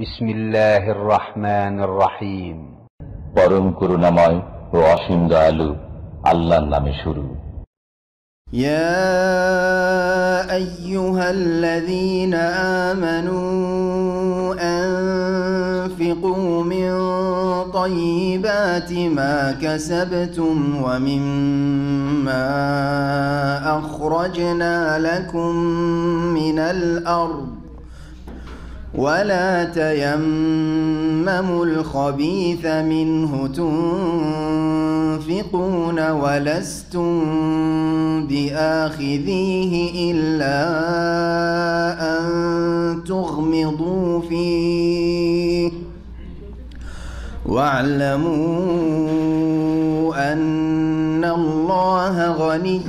بسم الله الرحمن الرحيم পরম করুণাময় ও অসীম دالو الله نامي شروع يا ايها الذين امنوا انفقوا من طيبات ما كسبتم ومما اخرجنا لكم من الارض ولا تيمموا الخبيث منه تنفقون ولستم بآخذيه إلا أن تغمضوا فيه واعلموا أن الله غني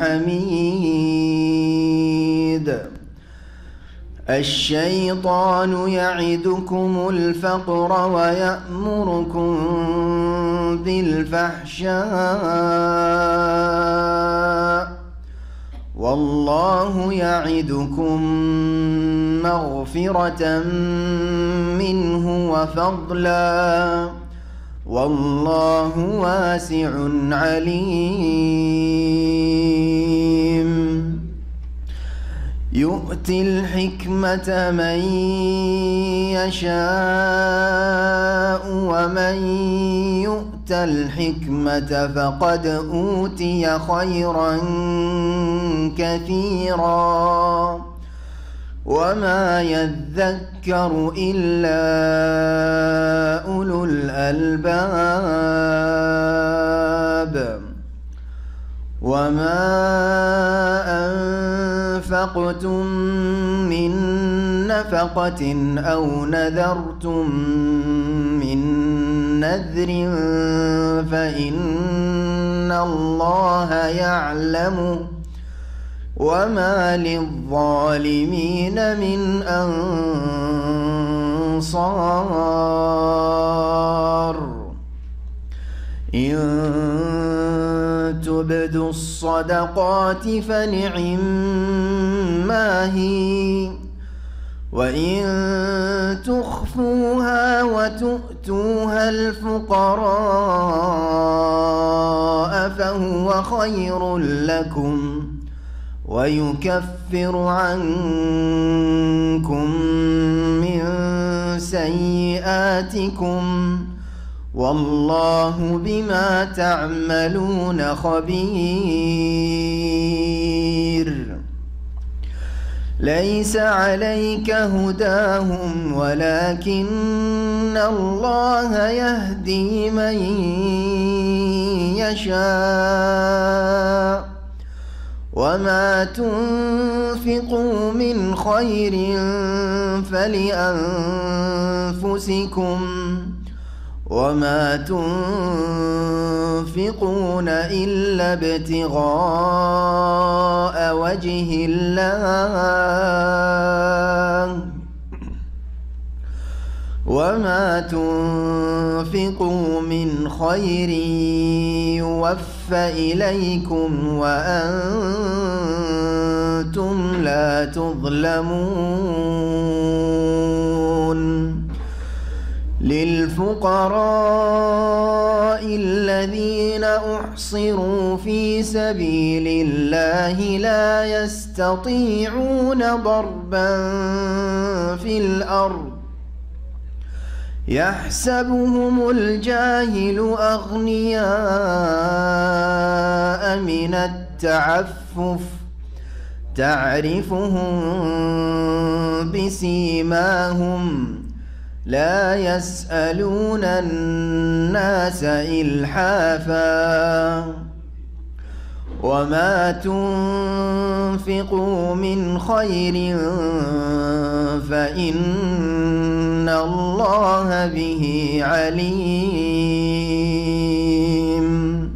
حميد الشيطان يعدكم الفقر ويأمركم بالفحشاء والله يعدكم مغفرة منه وفضلا والله واسع عليم يؤتي الحكمة من يشاء ومن يؤت الحكمة فقد أوتي خيرا كثيرا وما يذكر إلا أولو الألباب وما أنفقتم من نفقة أو نذرتم من نذر فإن الله يعلم وما للظالمين من أنصار إن تبدوا الصدقات فنعما هي وإن تخفوها وتؤتوها الفقراء فهو خير لكم ويكفر عنكم من سيئاتكم والله بما تعملون خبير ليس عليك هداهم ولكن الله يهدي من يشاء وما تنفقوا من خير فلأنفسكم وما تنفقون إلا ابتغاء وجه الله وما تنفقوا من خير يوفى إليكم وأنتم لا تظلمون للفقراء الذين أحصروا في سبيل الله لا يستطيعون ضربا في الأرض يحسبهم الجاهل أغنياء من التعفف تعرفهم بسيماهم لا يسألون الناس إلحافا وما تنفقوا من خير فإن الله به عليم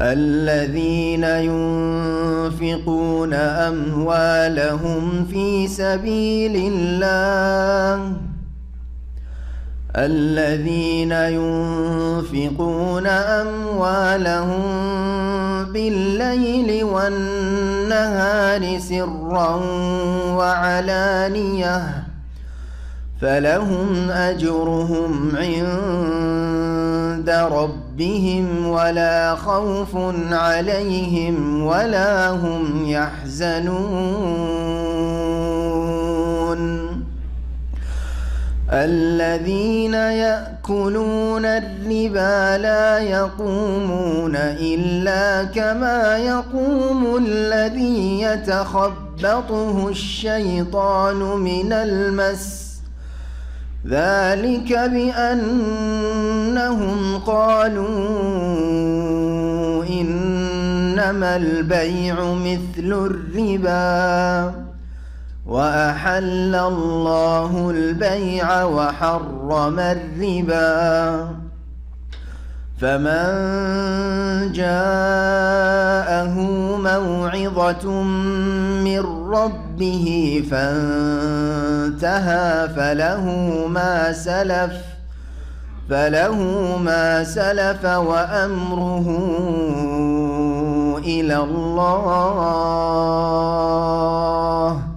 الذين ينفقون أموالهم في سبيل الله الذين ينفقون أموالهم بالليل والنهار سرا وعلانية فلهم أجرهم عند ربهم ولا خوف عليهم ولا هم يحزنون الذين يأكلون الربا لا يقومون إلا كما يقوم الذي يتخبطه الشيطان من المس ذلك بأنهم قالوا إنما البيع مثل الربا وأحل الله البيع وحرم الربا فمن جاءه موعظة من ربه فانتهى فله ما سلف فله ما سلف وأمره إلى الله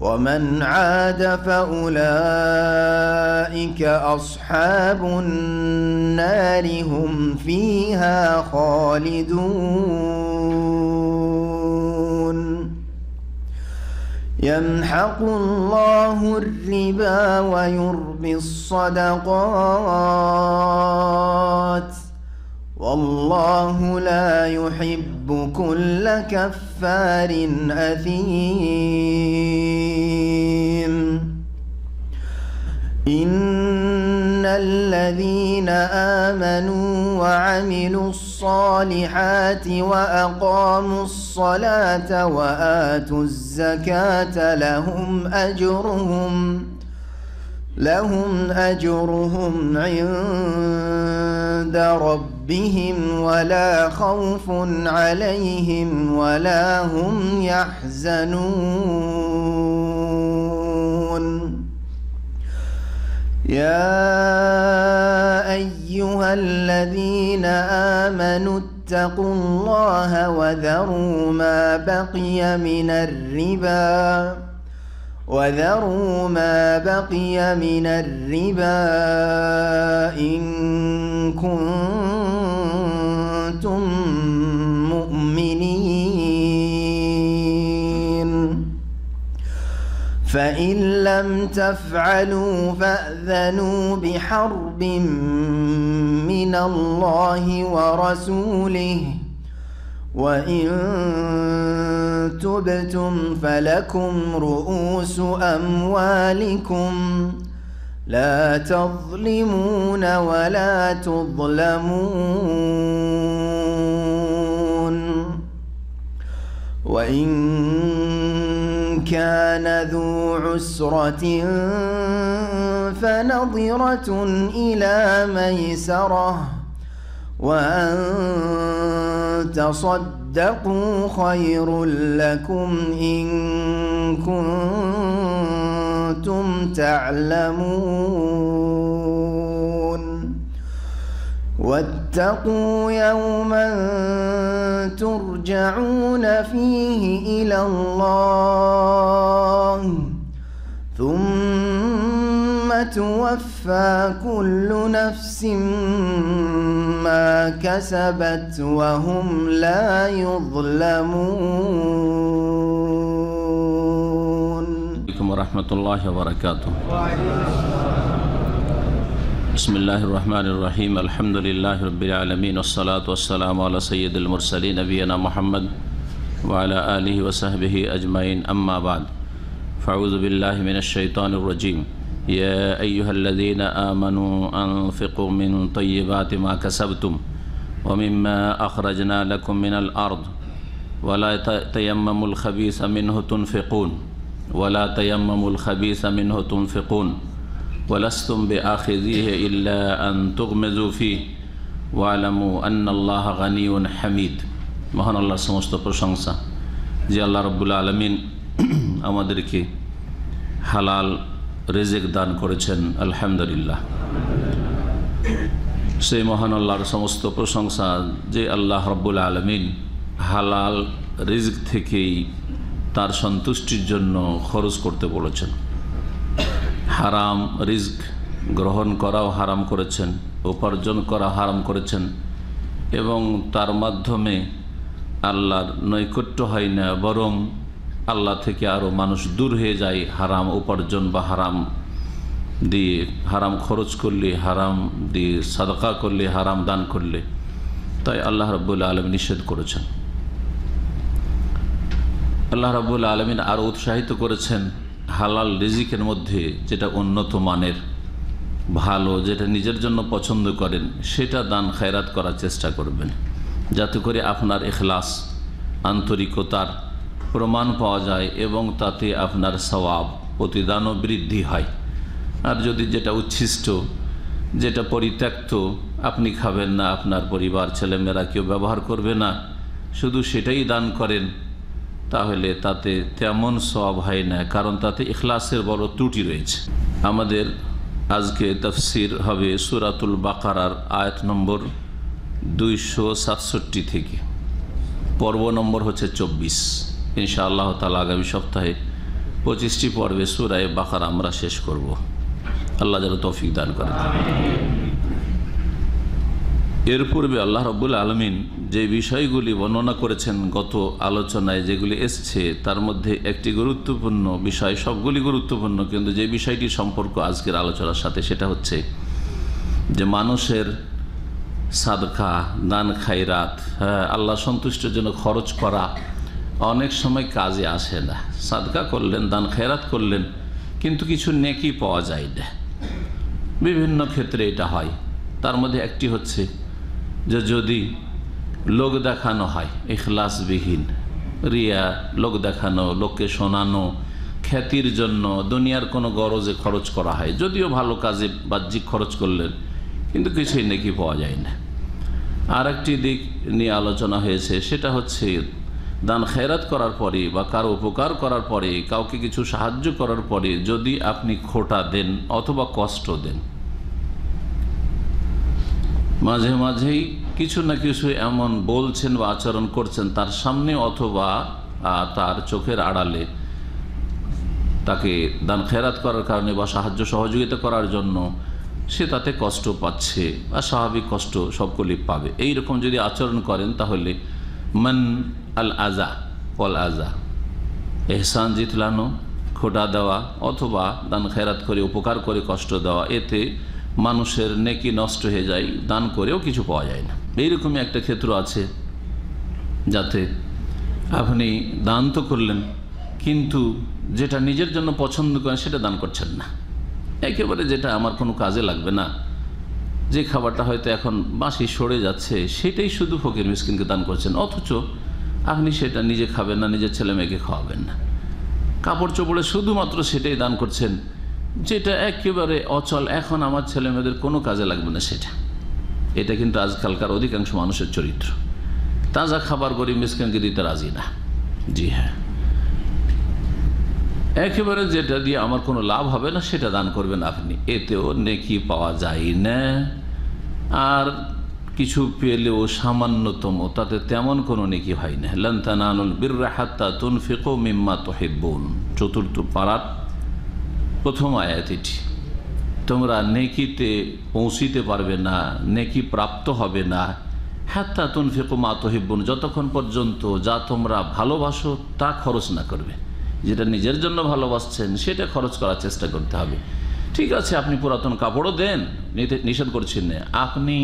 ومن عاد فأولئك أصحاب النار هم فيها خالدون يمحق الله الربا ويربي الصدقات ۖ والله لا يحب كل كفار أثيم إن الذين آمنوا وعملوا الصالحات وأقاموا الصلاة وآتوا الزكاة لهم أجرهم ۖ لهم أجرهم عند ربهم ولا خوف عليهم ولا هم يحزنون يا أيها الذين آمنوا اتقوا الله وذروا ما بقي من الربا وذروا ما بقي من الربا إن كنتم مؤمنين فإن لم تفعلوا فأذنوا بحرب من الله ورسوله ۖ وإن تبتم فلكم رؤوس أموالكم لا تظلمون ولا تظلمون وإن كان ذو عسرة فنظرة إلى ميسره وأن تصدقوا خير لكم إن كنتم تعلمون واتقوا يوما ترجعون فيه إلى الله ثم توفى كل نفس ما كسبت وهم لا يظلمون عليكم ورحمة الله وبركاته بسم الله الرحمن الرحيم الحمد لله رب العالمين والصلاة والسلام على سيد المرسلين نبينا محمد وعلى آله وصحبه أجمعين أما بعد فأعوذ بالله من الشيطان الرجيم يا أيها الذين آمنوا أنفقوا من طيبات ما كسبتم ومما أخرجنا لكم من الأرض ولا تيمموا الخبيث منه تنفقون ولا تيمموا الخبيث منه تنفقون ولستم بآخذيه إلا أن تغمزوا فيه واعلموا أن الله غني حميد الله আল্লাহর সমস্ত প্রশংসা الله আল্লাহ رب العالمين أمدركي حلال রেজেক দান করেছেন আলহামদুলিল্লাহ সেই মহান আল্লাহর সমস্ত প্রশংসা যে আল্লাহ রব্বুল আলমিন হালাল রিজক থেকেই তার সন্তুষ্টির জন্য খরচ করতে বলেছেন হারাম রিজক গ্রহণ করাও হারাম করেছেন উপার্জন করা হারাম করেছেন এবং তার মাধ্যমে আল্লাহর নৈকট্য হয় না বরং আল্লাহ থেকে আরও মানুষ দূর হয়ে যায় হারাম উপার্জন বা হারাম দিয়ে হারাম খরচ করলে হারাম দিয়ে সাদকা করলে হারাম দান করলে তাই আল্লাহ রব্বুল আলম নিষেধ করেছেন আল্লাহ রব্বুল আলমিন আরও উৎসাহিত করেছেন হালাল রিজিকের মধ্যে যেটা উন্নত মানের ভালো যেটা নিজের জন্য পছন্দ করেন সেটা দান খায়রাত করার চেষ্টা করবেন যাতে করে আপনার এখলাস আন্তরিকতার প্রমাণ পাওয়া যায় এবং তাতে আপনার সওয়াব প্রতিদানও বৃদ্ধি হয় আর যদি যেটা উচ্ছিষ্ট যেটা পরিত্যক্ত আপনি খাবেন না আপনার পরিবার ছেলেমেয়েরা কেউ ব্যবহার করবে না শুধু সেটাই দান করেন তাহলে তাতে তেমন সব হয় না কারণ তাতে ইখলাসের বড় ত্রুটি রয়েছে আমাদের আজকে তফসির হবে সুরাতুল বাকারার আয়াত নম্বর দুইশো সাতষট্টি থেকে পর্ব নম্বর হচ্ছে চব্বিশ ইনশা আল্লাহ তালা আগামী সপ্তাহে পঁচিশটি পর্বে সুরায় বাকার আমরা শেষ করব আল্লাহ যেন তৌফিক দান করে এর পূর্বে আল্লাহ রব্বুল আলমিন যে বিষয়গুলি বর্ণনা করেছেন গত আলোচনায় যেগুলি এসছে তার মধ্যে একটি গুরুত্বপূর্ণ বিষয় সবগুলি গুরুত্বপূর্ণ কিন্তু যে বিষয়টি সম্পর্ক আজকের আলোচনার সাথে সেটা হচ্ছে যে মানুষের সাদকা দান রাত হ্যাঁ আল্লাহ সন্তুষ্টের জন্য খরচ করা অনেক সময় কাজে আসে না সাদকা করলেন দান খেরাত করলেন কিন্তু কিছু নেকি পাওয়া যায় না বিভিন্ন ক্ষেত্রে এটা হয় তার মধ্যে একটি হচ্ছে যে যদি লোক দেখানো হয় এখলাসবিহীন রিয়া লোক দেখানো লোককে শোনানো খ্যাতির জন্য দুনিয়ার কোনো গরজে খরচ করা হয় যদিও ভালো কাজে বাহ্যিক খরচ করলেন কিন্তু কিছুই নেকি পাওয়া যায় না আর একটি দিক নিয়ে আলোচনা হয়েছে সেটা হচ্ছে দান খেরাত করার পরে বা কারো উপকার করার পরে কাউকে কিছু সাহায্য করার পরে যদি আপনি খোটা দেন অথবা কষ্ট দেন মাঝে মাঝেই কিছু না কিছু এমন বলছেন বা আচরণ করছেন তার সামনে অথবা তার চোখের আড়ালে তাকে দান খেরাত করার কারণে বা সাহায্য সহযোগিতা করার জন্য সে তাতে কষ্ট পাচ্ছে বা স্বাভাবিক কষ্ট সবগুলি পাবে এই রকম যদি আচরণ করেন তাহলে মান আল আজা ওয়াল আজা এহসান জিতলানো খোটা দেওয়া অথবা দান খেরাত করে উপকার করে কষ্ট দেওয়া এতে মানুষের নেকি নষ্ট হয়ে যায় দান করেও কিছু পাওয়া যায় না এইরকমই একটা ক্ষেত্র আছে যাতে আপনি দান তো করলেন কিন্তু যেটা নিজের জন্য পছন্দ করেন সেটা দান করছেন না একেবারে যেটা আমার কোনো কাজে লাগবে না যে খাবারটা হয়তো এখন বাসি সরে যাচ্ছে সেটাই শুধু ফকির মিসকিনকে দান করছেন অথচ আপনি সেটা নিজে খাবেন না নিজের ছেলে মেয়েকে খাওয়াবেন না কাপড় চোপড়ে শুধুমাত্র সেটাই দান করছেন যেটা একেবারে অচল এখন আমার ছেলে মেয়েদের কোনো কাজে লাগবে না সেটা এটা কিন্তু আজকালকার অধিকাংশ মানুষের চরিত্র তাজা খাবার গরিব মিসকিনকে দিতে রাজি না জি হ্যাঁ একেবারে যেটা দিয়ে আমার কোনো লাভ হবে না সেটা দান করবেন আপনি এতেও নেকি পাওয়া যায় না আর কিছু পেলেও সামান্যতম তাতে তেমন কোনো নেকি হয় না লান্তানুল বীররাহাত্তা তুনফিকো মিম্মা বোন চতুর্থ পাড়ার প্রথম আয়াত এটি তোমরা নেকিতে পৌঁছিতে পারবে না নেকি প্রাপ্ত হবে না তুন ফেকো মা তোহেবন যতক্ষণ পর্যন্ত যা তোমরা ভালোবাসো তা খরচ না করবে যেটা নিজের জন্য ভালোবাসছেন সেটা খরচ করার চেষ্টা করতে হবে ঠিক আছে আপনি পুরাতন কাপড়ও দেন নিষেধ করছেন না আপনি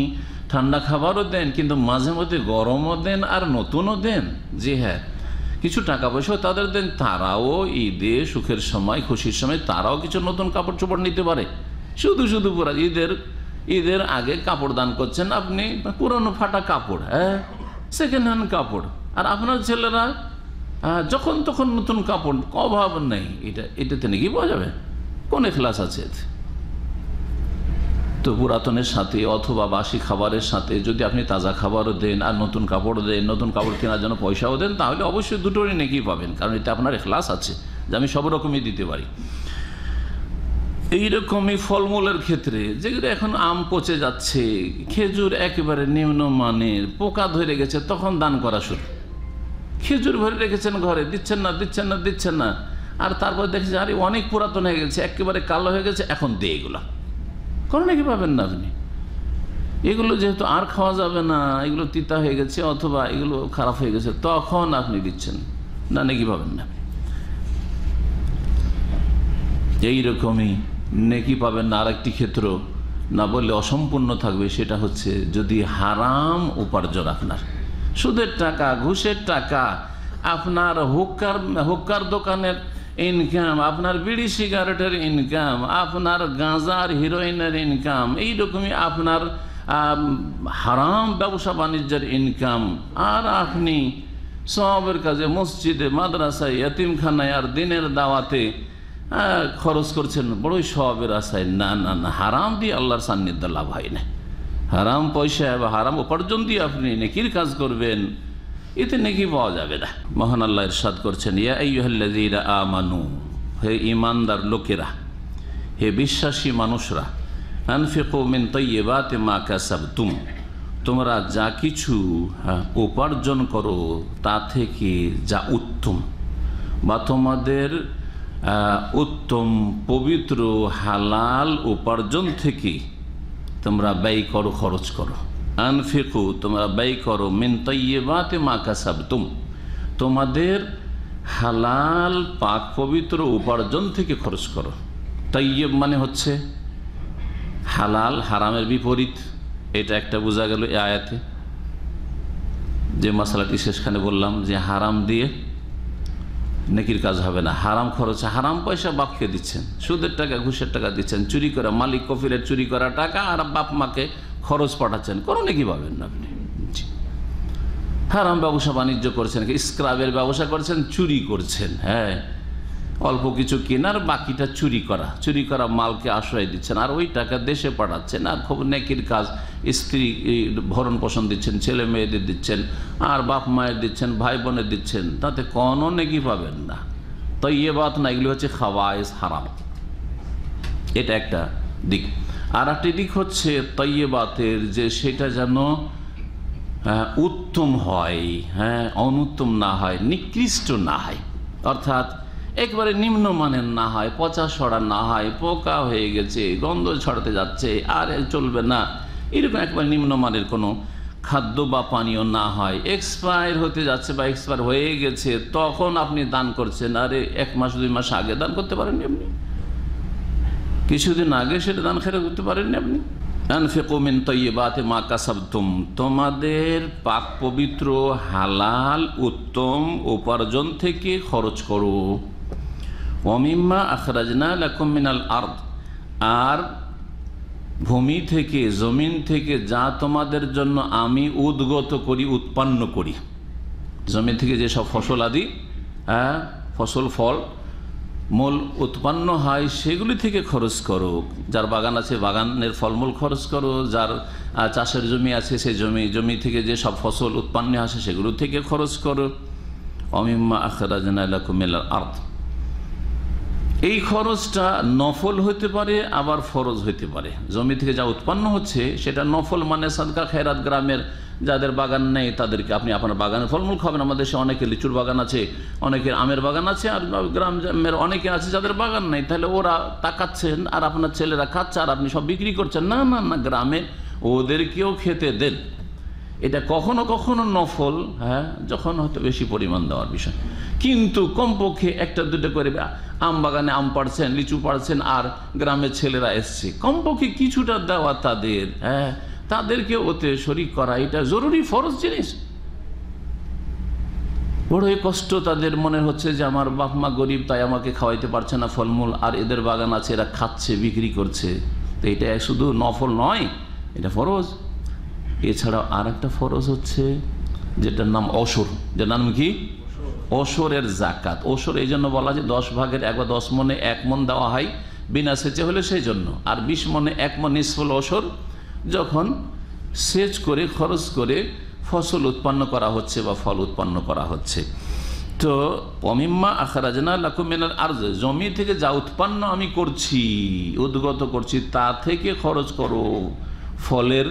ঠান্ডা খাবারও দেন কিন্তু মাঝে মধ্যে গরমও দেন আর নতুনও দেন যে হ্যাঁ কিছু টাকা পয়সাও তাদের দেন তারাও ঈদে সুখের সময় খুশির সময় তারাও কিছু নতুন কাপড় চোপড় নিতে পারে শুধু শুধু পুরা ঈদের ঈদের আগে কাপড় দান করছেন আপনি পুরনো ফাটা কাপড় হ্যাঁ সেকেন্ড হ্যান্ড কাপড় আর আপনার ছেলেরা যখন তখন নতুন কাপড় অভাব নেই এটা এটাতে নাকি পাওয়া যাবে কোন এখলাস আছে তো পুরাতনের সাথে অথবা বাসি খাবারের সাথে যদি আপনি তাজা খাবারও দেন আর নতুন কাপড় দেন নতুন কাপড় কেনার জন্য পয়সাও দেন তাহলে অবশ্যই দুটোরই নেকি পাবেন কারণ এতে আপনার এখলাস আছে যে আমি সব রকমই দিতে পারি এইরকমই ফলমূলের ক্ষেত্রে যেগুলো এখন আম পচে যাচ্ছে খেজুর একেবারে নিম্নমানের পোকা ধরে গেছে তখন দান করা শুরু খেজুর ভরে রেখেছেন ঘরে দিচ্ছেন না দিচ্ছেন না দিচ্ছেন না আর তারপর যে আরে অনেক পুরাতন হয়ে গেছে একেবারে কালো হয়ে গেছে এখন দে এগুলো কোনো নাকি পাবেন না আপনি এগুলো যেহেতু আর খাওয়া যাবে না এগুলো তিতা হয়ে গেছে অথবা এগুলো খারাপ হয়ে গেছে তখন আপনি দিচ্ছেন না নাকি পাবেন না এইরকমই নেকি পাবেন না আর ক্ষেত্র না বললে অসম্পূর্ণ থাকবে সেটা হচ্ছে যদি হারাম উপার্জন আপনার সুদের টাকা ঘুষের টাকা আপনার হুক্কার হুক্কার দোকানের ইনকাম আপনার বিড়ি সিগারেটের ইনকাম আপনার গাঁজার হিরোইনের ইনকাম এইরকমই আপনার হারাম ব্যবসা বাণিজ্যের ইনকাম আর আপনি সবের কাজে মসজিদে মাদ্রাসায় এতিমখানায় আর দিনের দাওয়াতে খরচ করছেন বড়ই সবের আশায় না না না হারাম দিয়ে আল্লাহর সান্নিধ্য লাভ হয় না হারাম পয়সা বা হারাম উপার্জন দিয়ে আপনি নেকির কাজ করবেন এতে নেকি পাওয়া যাবে না মহান আল্লাহ ইরশাদ করছেন ইয়া আমানু হে ইমানদার লোকেরা হে বিশ্বাসী মানুষরা আনফিকৌমিন তৈবাতে মা কাসাব তুম তোমরা যা কিছু উপার্জন করো তা থেকে যা উত্তম বা তোমাদের উত্তম পবিত্র হালাল উপার্জন থেকে তোমরা ব্যয় করো খরচ করো আনফিকু তোমরা ব্যয় করো মিন তৈবাতে মা তুম তোমাদের হালাল পাক পবিত্র উপার্জন থেকে খরচ করো তৈব মানে হচ্ছে হালাল হারামের বিপরীত এটা একটা বোঝা গেল এ আয়াতে যে মশলাটি শেষখানে বললাম যে হারাম দিয়ে নেকির কাজ হবে না হারাম খরচে হারাম পয়সা বাপকে দিচ্ছেন সুদের টাকা ঘুষের টাকা দিচ্ছেন চুরি করা মালিক কফিলের চুরি করা টাকা আর বাপ মাকে খরচ পাঠাচ্ছেন কোনো নাকি পাবেন না আপনি হারাম ব্যবসা বাণিজ্য করছেন স্ক্রাবের ব্যবসা করছেন চুরি করছেন হ্যাঁ অল্প কিছু কেনার বাকিটা চুরি করা চুরি করা মালকে আশ্রয় দিচ্ছেন আর ওই টাকা দেশে পাঠাচ্ছেন আর খুব নেকির কাজ স্ত্রী ভরণ পোষণ দিচ্ছেন ছেলে মেয়েদের দিচ্ছেন আর বাপ মায়ের দিচ্ছেন ভাই বোনের দিচ্ছেন তাতে কোনো নেকি পাবেন না তো ইয়ে বাত না এগুলি হচ্ছে খাওয়ায় হারাম এটা একটা দিক আর একটা দিক হচ্ছে তৈবাতের যে সেটা যেন উত্তম হয় হ্যাঁ অনুত্তম না হয় নিকৃষ্ট না হয় অর্থাৎ একবারে নিম্নমানের না হয় পচা সরা না হয় পোকা হয়ে গেছে গন্ধ ছড়াতে যাচ্ছে আর চলবে না এরকম একবার নিম্নমানের কোনো খাদ্য বা পানীয় না হয় এক্সপায়ার হতে যাচ্ছে বা এক্সপায়ার হয়ে গেছে তখন আপনি দান করছেন আরে এক মাস দুই মাস আগে দান করতে পারেন এমনি কিছুদিন আগে সেটা দান খেরা করতে পারেননি আপনি তোমাদের পাক পবিত্র হালাল উত্তম উপার্জন থেকে খরচ করো অমিম্মা আখরাজনা লাকুমিনাল আর্দ আর ভূমি থেকে জমিন থেকে যা তোমাদের জন্য আমি উদ্গত করি উৎপন্ন করি জমি থেকে যেসব ফসল আদি হ্যাঁ ফসল ফল মূল উৎপন্ন হয় সেগুলি থেকে খরচ করো যার বাগান আছে বাগানের ফলমূল খরচ করো যার চাষের জমি আছে সেই জমি জমি থেকে যে সব ফসল উৎপন্ন আসে সেগুলো থেকে খরচ করো অমিম্মা মেলার আর্থ এই খরচটা নফল হতে পারে আবার ফরজ হতে পারে জমি থেকে যা উৎপন্ন হচ্ছে সেটা নফল মানে সাদকা খেরাত গ্রামের যাদের বাগান নেই তাদেরকে আপনি আপনার বাগানের ফলমূল খাবেন আমাদের দেশে অনেকে লিচুর বাগান আছে অনেকের আমের বাগান আছে আর গ্রামের অনেকে আছে যাদের বাগান নেই তাহলে ওরা তাকাচ্ছেন আর আপনার ছেলেরা খাচ্ছে আর আপনি সব বিক্রি করছেন না না না গ্রামে ওদেরকেও খেতে দেন এটা কখনো কখনো নফল হ্যাঁ যখন হয়তো বেশি পরিমাণ দেওয়ার বিষয় কিন্তু কমপক্ষে একটা দুটো করে আম বাগানে আম পাড়ছেন লিচু পাড়ছেন আর গ্রামের ছেলেরা এসছে কমপক্ষে কিছুটা দেওয়া তাদের হ্যাঁ তাদেরকে ওতে শরিক করা এটা জরুরি ফরজ জিনিস বড়ই কষ্ট তাদের মনে হচ্ছে যে আমার বাপ মা গরিব তাই আমাকে খাওয়াইতে পারছে না ফলমূল আর এদের বাগান আছে এরা খাচ্ছে বিক্রি করছে তো এটা শুধু নফল নয় এটা ফরজ এছাড়া আর একটা ফরজ হচ্ছে যেটার নাম অসর যার নাম কি অসরের জাকাত অসর এই জন্য বলা যে দশ ভাগের এক বা দশ মনে এক মন দেওয়া হয় বিনা সেচে হলে সেই জন্য আর বিশ মনে এক মন নিষ্ফল অসর যখন সেচ করে খরচ করে ফসল উৎপন্ন করা হচ্ছে বা ফল উৎপন্ন করা হচ্ছে তো অমিম্মা আখরাজনা মেনার আর জমি থেকে যা উৎপন্ন আমি করছি উদ্গত করছি তা থেকে খরচ করো ফলের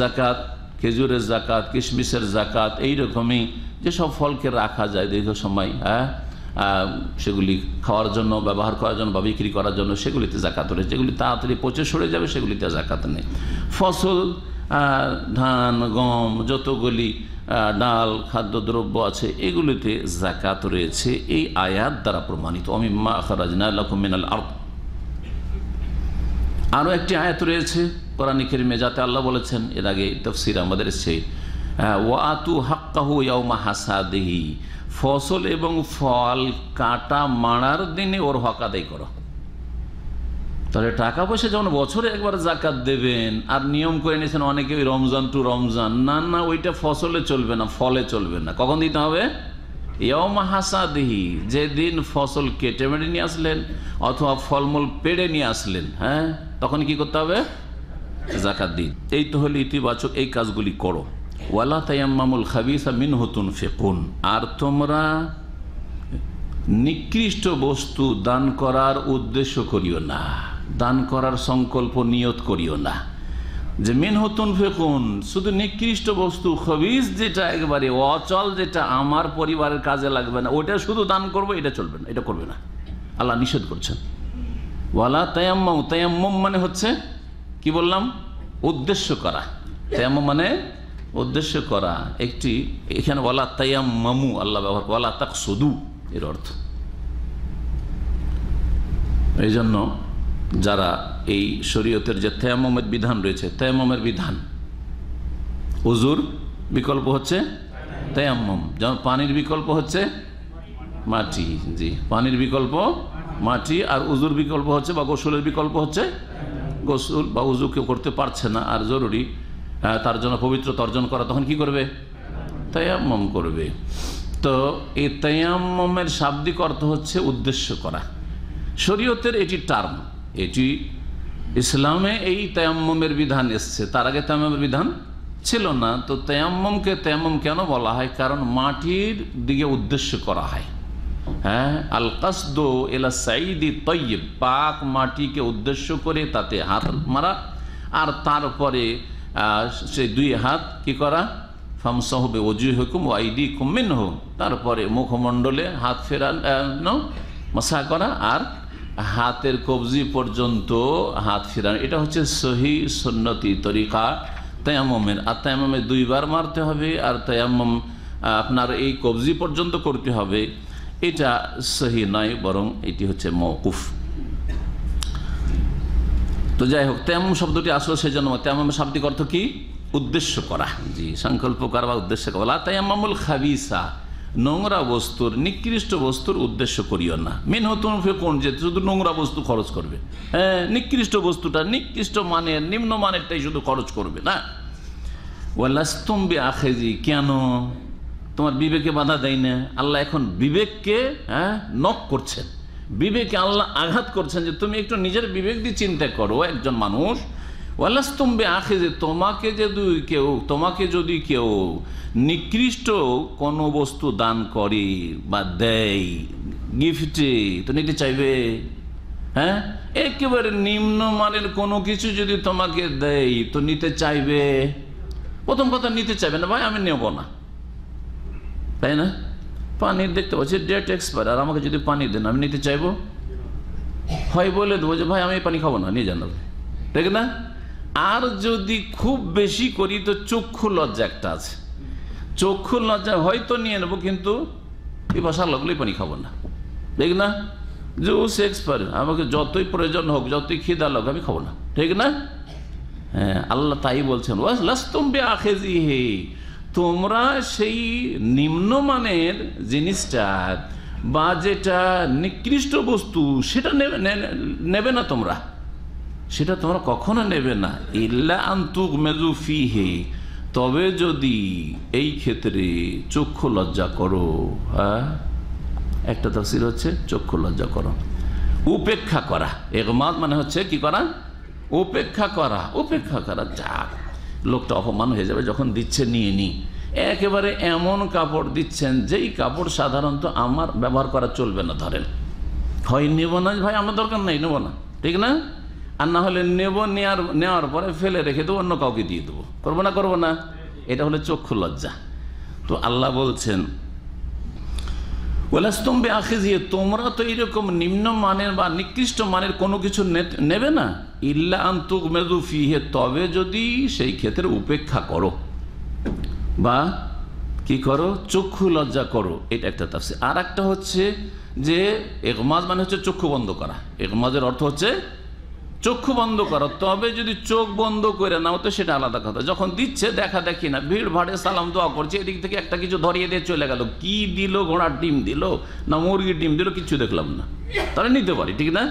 জাকাত খেজুরের জাকাত কিশমিশের জাকাত এইরকমই যেসব ফলকে রাখা যায় দীর্ঘ সময় হ্যাঁ সেগুলি খাওয়ার জন্য ব্যবহার করার জন্য বা বিক্রি করার জন্য সেগুলিতে জাকাত রয়েছে যেগুলি তাড়াতাড়ি পচে সরে যাবে সেগুলিতে জাকাত নেই ফসল ধান গম যতগুলি ডাল খাদ্যদ্রব্য আছে এগুলিতে জাকাত রয়েছে এই আয়াত দ্বারা প্রমাণিত অমিম্মা খরাজনা লকমিনাল আরও একটি আয়াত রয়েছে কোরআন কেরিমে যাতে আল্লাহ বলেছেন এর আগে তফসির আমাদের সে ওয়াতু হাক্কাহু ইয়াউমা হাসাদিহি ফসল এবং ফল কাটা মারার দিনে ওর হক আদায় করো তাহলে টাকা পয়সা যেমন বছরে একবার জাকাত দেবেন আর নিয়ম করে নিয়েছেন অনেকে ওই রমজান টু রমজান না না ওইটা ফসলে চলবে না ফলে চলবে না কখন দিতে হবে যেদিন ফসল কেটে মেটে নিয়ে আসলেন অথবা ফলমূল পেড়ে নিয়ে আসলেন হ্যাঁ তখন কি করতে হবে জাকাত দিন এই তো হলে ইতিবাচক এই কাজগুলি করো ওয়ালা তাইয়াম্মামুল খাবিসা মিন হতুন ফেকুন আর তোমরা নিকৃষ্ট বস্তু দান করার উদ্দেশ্য করিও না দান করার সংকল্প নিয়ত করিও না যে মিন হতুন ফেকুন শুধু নিকৃষ্ট বস্তু খবিজ যেটা একবারে অচল যেটা আমার পরিবারের কাজে লাগবে না ওটা শুধু দান করবো এটা চলবে না এটা করবে না আল্লাহ নিষেধ করছেন ওয়ালা তায়াম্মাম তায়াম্মম মানে হচ্ছে কি বললাম উদ্দেশ্য করা তায়াম্ম মানে উদ্দেশ্য করা একটি এখানে ওলা তাইয়াম মামু আল্লাহ ব্যবহার ওলা তাক সদু এর অর্থ এই জন্য যারা এই শরীয়তের যে তেয়ামের বিধান রয়েছে তেয়ামের বিধান উজুর বিকল্প হচ্ছে তেয়াম যেমন পানির বিকল্প হচ্ছে মাটি জি পানির বিকল্প মাটি আর উজুর বিকল্প হচ্ছে বা গোসলের বিকল্প হচ্ছে গোসল বা উজু কেউ করতে পারছে না আর জরুরি তার জন্য পবিত্র তর্জন করা তখন কি করবে তায়াম্মম করবে তো এই তায়াম্মমের শাব্দিক অর্থ হচ্ছে উদ্দেশ্য করা শরীয়তের এটি টার্ম এটি ইসলামে এই তায়াম্মমের বিধান এসছে তার আগে তায়াম্মের বিধান ছিল না তো তেয়াম্মমকে তেয়াম্মম কেন বলা হয় কারণ মাটির দিকে উদ্দেশ্য করা হয় হ্যাঁ আল কাসদো এলা সাইদি তৈব পাক মাটিকে উদ্দেশ্য করে তাতে হাত মারা আর তারপরে সে দুই হাত কি করা ফামসাহ অজু হুকুম ওয়াইডি কুমিন হোক তারপরে মুখমণ্ডলে হাত ফেরানো মশা করা আর হাতের কবজি পর্যন্ত হাত ফেরান এটা হচ্ছে সহি সন্নতি তরিকা তায়ামের আর তায়ামে দুইবার মারতে হবে আর তায়াম আপনার এই কবজি পর্যন্ত করতে হবে এটা সহি নয় বরং এটি হচ্ছে মৌকুফ তো যাই হোক তেমন শব্দটি আসলো সেই জন্য তেমন শাব্দিক অর্থ কি উদ্দেশ্য করা জি সংকল্প করা বা উদ্দেশ্য করা আমুল খাবিসা নোংরা বস্তুর নিকৃষ্ট বস্তুর উদ্দেশ্য করিও না মেন হতো কোন যে শুধু নোংরা বস্তু খরচ করবে হ্যাঁ নিকৃষ্ট বস্তুটা নিকৃষ্ট মানের নিম্ন মানেরটাই শুধু খরচ করবে না ওয়ালাস্তম্বি আখেজি কেন তোমার বিবেকে বাধা দেয় না আল্লাহ এখন বিবেককে হ্যাঁ নক করছেন বিবেকে আল্লাহ আঘাত করছেন যে তুমি একটু নিজের বিবেক দিয়ে চিন্তা করো একজন মানুষ ওয়ালাস্তম্বে আখে যে তোমাকে যদি কেউ তোমাকে যদি কেউ নিকৃষ্ট কোনো বস্তু দান করে বা দেয় গিফটে তো নিতে চাইবে হ্যাঁ একেবারে নিম্নমানের কোনো কিছু যদি তোমাকে দেয় তো নিতে চাইবে প্রথম কথা নিতে চাইবে না ভাই আমি নেব না তাই না পানি দেখতে পাচ্ছি ডেট এক্সপায়ার আর আমাকে যদি পানি দেন আমি নিতে চাইবো হয় বলে দেবো যে ভাই আমি পানি খাবো না নিয়ে জানাবে ঠিক না আর যদি খুব বেশি করি তো চক্ষু লজ্জা একটা আছে চক্ষু লজ্জা হয়তো নিয়ে নেবো কিন্তু বাসার লাগলেই পানি খাবো না ঠিক না জুস এক্সপায়ার আমাকে যতই প্রয়োজন হোক যতই খিদা লোক আমি খাবো না ঠিক না হ্যাঁ আল্লাহ তাই বলছেন ওয়াস লাস্তম্বে আখেজি হে তোমরা সেই নিম্নমানের জিনিসটা বা যেটা নিকৃষ্ট বস্তু সেটা নেবে না তোমরা সেটা তোমরা কখনো নেবে না ইল্লা আন্তুক মেজু হে তবে যদি এই ক্ষেত্রে চক্ষু লজ্জা করো হ্যাঁ একটা তফসিল হচ্ছে চক্ষু লজ্জা করো উপেক্ষা করা একমাত মানে হচ্ছে কি করা উপেক্ষা করা উপেক্ষা করা যাক লোকটা অপমান হয়ে যাবে যখন দিচ্ছে নিয়ে নি একেবারে এমন কাপড় দিচ্ছেন যেই কাপড় সাধারণত আমার ব্যবহার করা চলবে না ধরেন হয় নেব না ভাই আমার দরকার নেই নেবো না ঠিক না আর না হলে নেব নেওয়ার নেওয়ার পরে ফেলে রেখে দেবো অন্য কাউকে দিয়ে দেবো করবো না করবো না এটা হলে চক্ষু লজ্জা তো আল্লাহ বলছেন ওলাস্তম্বে আখেজিয়ে তোমরা তো এইরকম নিম্ন মানের বা নিকৃষ্ট মানের কোনো কিছু নেবে না ইল্লা আন্তুক মেদু ফিহে তবে যদি সেই ক্ষেত্রে উপেক্ষা করো বা কি করো চক্ষু লজ্জা করো এটা একটা তাফসির আর একটা হচ্ছে যে একমাস মানে হচ্ছে চক্ষু বন্ধ করা একমাজের অর্থ হচ্ছে চক্ষু বন্ধ করো তবে যদি চোখ বন্ধ করে নাও তো সেটা আলাদা কথা যখন দিচ্ছে দেখা দেখি না ভিড় ভাড়ে সালাম দোয়া করছে এদিক থেকে একটা কিছু ধরিয়ে দিয়ে চলে গেল কি দিল ঘোড়ার ডিম দিল না মুরগির ডিম দিল কিছু দেখলাম না তাহলে নিতে পারি ঠিক না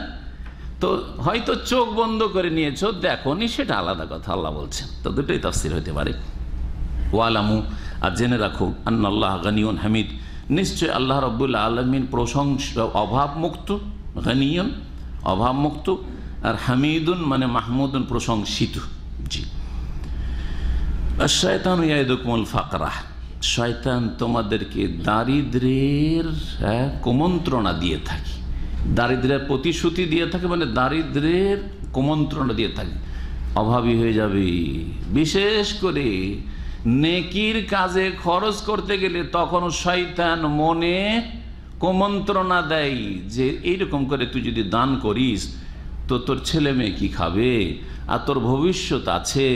তো হয়তো চোখ বন্ধ করে নিয়েছ দেখো নি সেটা আলাদা কথা আল্লাহ বলছেন তো দুটোই তফসিল হতে পারে ওয়ালামু আর জেনে রাখো আন্নাল্লাহ গানিয়ন হামিদ নিশ্চয় আল্লাহ রবুল্লা আলমিন প্রশংসা অভাবমুক্ত গানিয়ন অভাবমুক্ত আর হামিদুন মানে মাহমুদুন প্রশংসিত জি শয়তান ইয়াদুকমল শয়তান তোমাদেরকে দারিদ্রের হ্যাঁ, কুমন্ত্রণা দিয়ে থাকে দারিদ্রের প্রতিশ্রুতি দিয়ে থাকে মানে দারিদ্রের কুমন্ত্রণা দিয়ে থাকে অভাবী হয়ে যাবে বিশেষ করে নেকির কাজে খরচ করতে গেলে তখন শয়তান মনে কুমন্ত্রণা দেয় যে এইরকম করে তুই যদি দান করিস তো তোর ছেলে মেয়ে কি খাবে আর তোর ভবিষ্যৎ আছে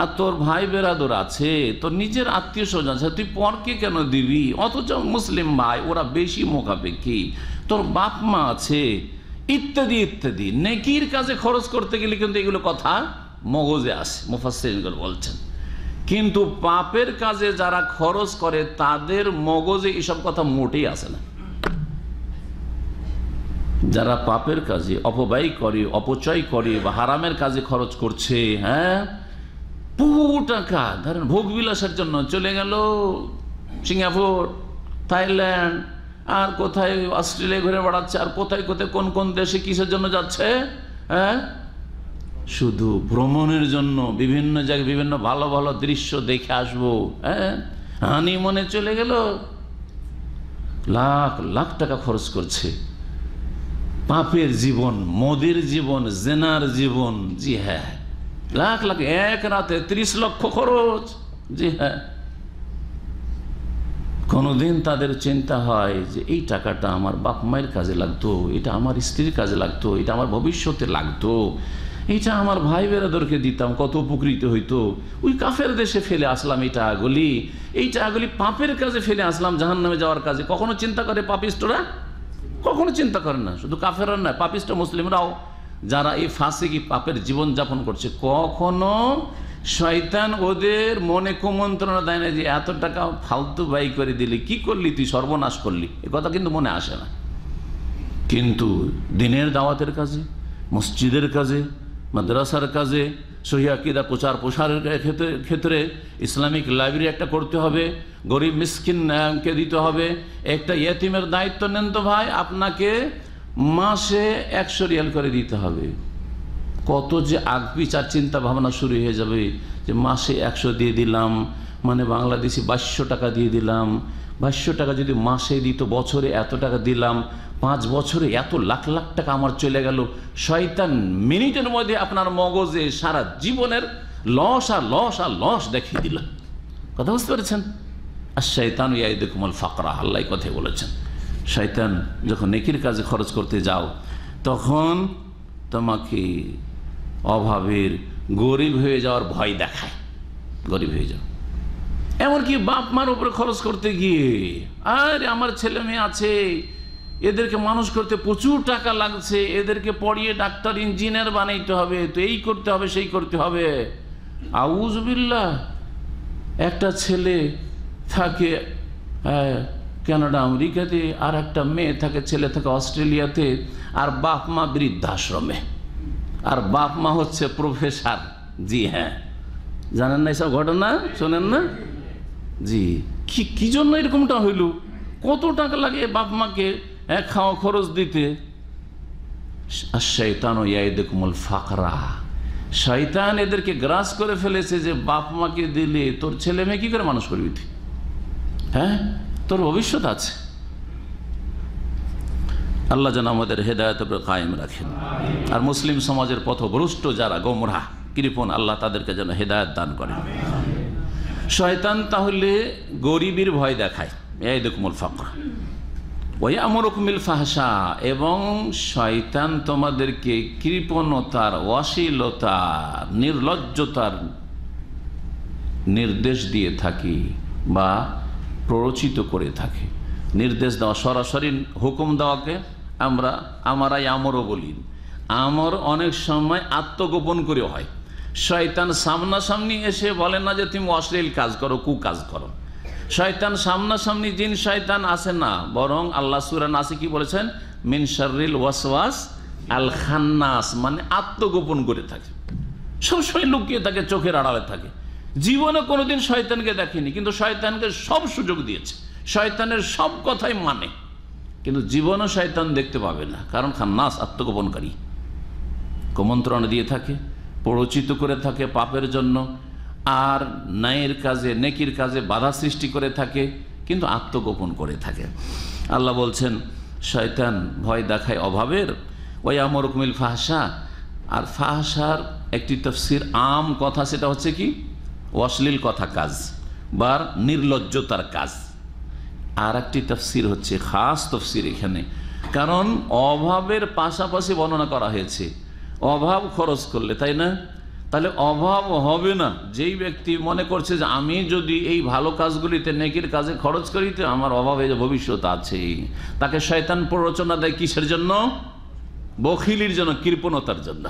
আর তোর ভাই বেরাদর আছে তোর নিজের আত্মীয় স্বজন আছে তুই পরকে কেন দিবি অথচ মুসলিম ভাই ওরা বেশি কি তোর বাপ মা আছে ইত্যাদি ইত্যাদি নেকির কাজে খরচ করতে গেলে কিন্তু এগুলো কথা মগজে আসে মুফাসিনগুলো বলছেন কিন্তু পাপের কাজে যারা খরচ করে তাদের মগজে এসব কথা মোটেই আসে না যারা পাপের কাজে অপব্যয় করে অপচয় করে বা হারামের কাজে খরচ করছে হ্যাঁ পুরো টাকা ধরেন ভোগ বিলাসের জন্য চলে গেল সিঙ্গাপুর থাইল্যান্ড আর কোথায় অস্ট্রেলিয়া ঘুরে বেড়াচ্ছে আর কোথায় কোথায় কোন কোন দেশে কিসের জন্য যাচ্ছে হ্যাঁ শুধু ভ্রমণের জন্য বিভিন্ন জায়গায় বিভিন্ন ভালো ভালো দৃশ্য দেখে আসবো হ্যাঁ হানি মনে চলে গেল লাখ লাখ টাকা খরচ করছে পাপের জীবন মদের জীবন জেনার জীবন জি হ্যাঁ লাখ লাখ এক রাতে ত্রিশ লক্ষ খরচ জি হ্যাঁ কোনোদিন তাদের চিন্তা হয় যে এই টাকাটা আমার বাপ মায়ের কাজে লাগতো এটা আমার স্ত্রীর কাজে লাগতো এটা আমার ভবিষ্যতে লাগতো এটা আমার ভাই বেরাদরকে দিতাম কত উপকৃত হইতো ওই কাফের দেশে ফেলে আসলাম এই টাকাগুলি এই টাকাগুলি পাপের কাজে ফেলে আসলাম জাহান নামে যাওয়ার কাজে কখনো চিন্তা করে পাপিস্টরা কখনো চিন্তা করেন না শুধু কাফেরা নয় পাপিস্ট মুসলিমরাও যারা এই ফাঁসে কি পাপের জীবনযাপন করছে কখনো শয়তান ওদের মনে কুমন্ত্রণা দেয় না যে এত টাকা ফালতু ব্যয় করে দিলি কি করলি তুই সর্বনাশ করলি এ কথা কিন্তু মনে আসে না কিন্তু দিনের দাওয়াতের কাজে মসজিদের কাজে মাদ্রাসার কাজে সহি আকিদা প্রচার প্রসারের ক্ষেত্রে ক্ষেত্রে ইসলামিক লাইব্রেরি একটা করতে হবে গরিব মিসকিনকে দিতে হবে একটা ইয়তিমের দায়িত্ব নেন তো ভাই আপনাকে মাসে একশো রিয়াল করে দিতে হবে কত যে আগ চার চিন্তা ভাবনা শুরু হয়ে যাবে যে মাসে একশো দিয়ে দিলাম মানে বাংলাদেশি বাইশশো টাকা দিয়ে দিলাম বাইশশো টাকা যদি মাসে দিত বছরে এত টাকা দিলাম পাঁচ বছরে এত লাখ লাখ টাকা আমার চলে গেল শয়তান মিনিটের মধ্যে আপনার মগজে সারা জীবনের লস আর লস আর লস দেখিয়ে দিল কথা বুঝতে পেরেছেন আর শৈতান কুমল ফাকরা হাল্লাই কথাই বলেছেন শয়তান যখন নেকির কাজে খরচ করতে যাও তখন তোমাকে অভাবের গরিব হয়ে যাওয়ার ভয় দেখায় গরিব হয়ে যাও এমনকি বাপ মার উপরে খরচ করতে গিয়ে আরে আমার ছেলে মেয়ে আছে এদেরকে মানুষ করতে প্রচুর টাকা লাগছে এদেরকে পড়িয়ে ডাক্তার ইঞ্জিনিয়ার বানাইতে হবে তো এই করতে হবে সেই করতে হবে আউজবিল্লা একটা ছেলে থাকে হ্যাঁ, কানাডা আমেরিকাতে আর একটা মেয়ে থাকে ছেলে থাকে অস্ট্রেলিয়াতে আর বাপ মা বৃদ্ধাশ্রমে আর বাপ মা হচ্ছে প্রফেসর জি হ্যাঁ জানেন না এসব ঘটনা শোনেন না জি কি কি জন্য এরকমটা হইল কত টাকা লাগে বাপ মাকে হ্যাঁ, খাওয়া খরচ দিতে শৈতান ইয়াইদুকুমুল ফাকরা শৈতান এদেরকে গ্রাস করে ফেলেছে যে বাপ মাকে দিলে তোর ছেলে মেয়ে কি করে মানুষ করবি তুই হ্যাঁ তোর ভবিষ্যৎ আছে আল্লাহ যেন আমাদের হেদায়ত কায়েম রাখেন আর মুসলিম সমাজের পথভ্রষ্ট যারা গোমরা কৃপণ আল্লাহ তাদেরকে যেন হেদায়ত দান করেন শয়তান তাহলে গরিবের ভয় দেখায় এদুকমুল ফকর ওই আমরকমিল ফাহসা এবং শয়তান তোমাদেরকে কৃপণতার অশ্লীলতা নির্লজ্জতার নির্দেশ দিয়ে থাকি বা প্ররোচিত করে থাকে নির্দেশ দেওয়া সরাসরি হুকুম দেওয়াকে আমরা আমারাই আমরও বলি আমর অনেক সময় আত্মগোপন করে হয় শয়তান সামনাসামনি এসে বলে না যে তুমি অশ্লীল কাজ করো কু কাজ করো শয়তান সামনাসামনি জিন শয়তান আসে না বরং আল্লাহ সুরান আসে কি বলেছেন মিনসারিল ওয়াসওয়াস আল খান্নাস মানে আত্মগোপন করে থাকে সবসময় লুকিয়ে থাকে চোখের আড়ালে থাকে জীবনে কোনোদিন শয়তানকে দেখেনি কিন্তু শয়তানকে সব সুযোগ দিয়েছে শয়তানের সব কথাই মানে কিন্তু জীবনও শয়তান দেখতে পাবে না কারণ খান্নাস আত্মগোপনকারী কুমন্ত্রণ দিয়ে থাকে প্ররোচিত করে থাকে পাপের জন্য আর ন্যায়ের কাজে নেকির কাজে বাধা সৃষ্টি করে থাকে কিন্তু আত্মগোপন করে থাকে আল্লাহ বলছেন শয়তান ভয় দেখায় অভাবের ওই আমরকমিল ফাহসা আর ফাহসার একটি তফসির আম কথা সেটা হচ্ছে কি অশ্লীল কথা কাজ বা নির্লজ্জতার কাজ আর একটি তফসির হচ্ছে খাস তফসির এখানে কারণ অভাবের পাশাপাশি বর্ণনা করা হয়েছে অভাব খরচ করলে তাই না তাহলে অভাব হবে না যেই ব্যক্তি মনে করছে যে আমি যদি এই ভালো কাজগুলিতে নেকির কাজে খরচ করি তো আমার অভাবে যে ভবিষ্যৎ আছে তাকে শয়তান প্ররোচনা দেয় কিসের জন্য বখিলির জন্য কৃপণতার জন্য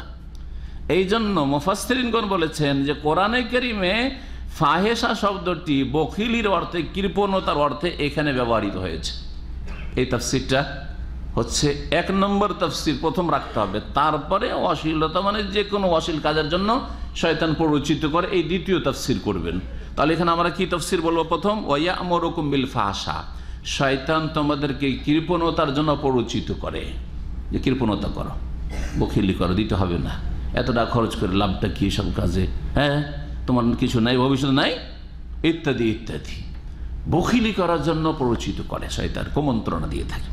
এই জন্য মুফাসরিনগণ বলেছেন যে কোরআনে কেরিমে ফাহেসা শব্দটি বখিলির অর্থে কৃপণতার অর্থে এখানে ব্যবহৃত হয়েছে এই তাফসিরটা হচ্ছে এক নম্বর তফসির প্রথম রাখতে হবে তারপরে অশ্লীলতা মানে যে কোনো অশ্লীল কাজের জন্য শয়তান প্ররোচিত করে এই দ্বিতীয় তফসির করবেন তাহলে এখানে আমরা কি তফসির বলবো প্রথম ওয়া আমরকুম বিল ফাহাসা শয়তান তোমাদেরকে কৃপণতার জন্য প্ররোচিত করে যে কৃপণতা করো বখিলি করো দিতে হবে না এতটা খরচ করে লাভটা কি সব কাজে হ্যাঁ তোমার কিছু নাই ভবিষ্যৎ নাই ইত্যাদি ইত্যাদি বকিলি করার জন্য প্ররোচিত করে শয়তান কুমন্ত্রণা দিয়ে থাকে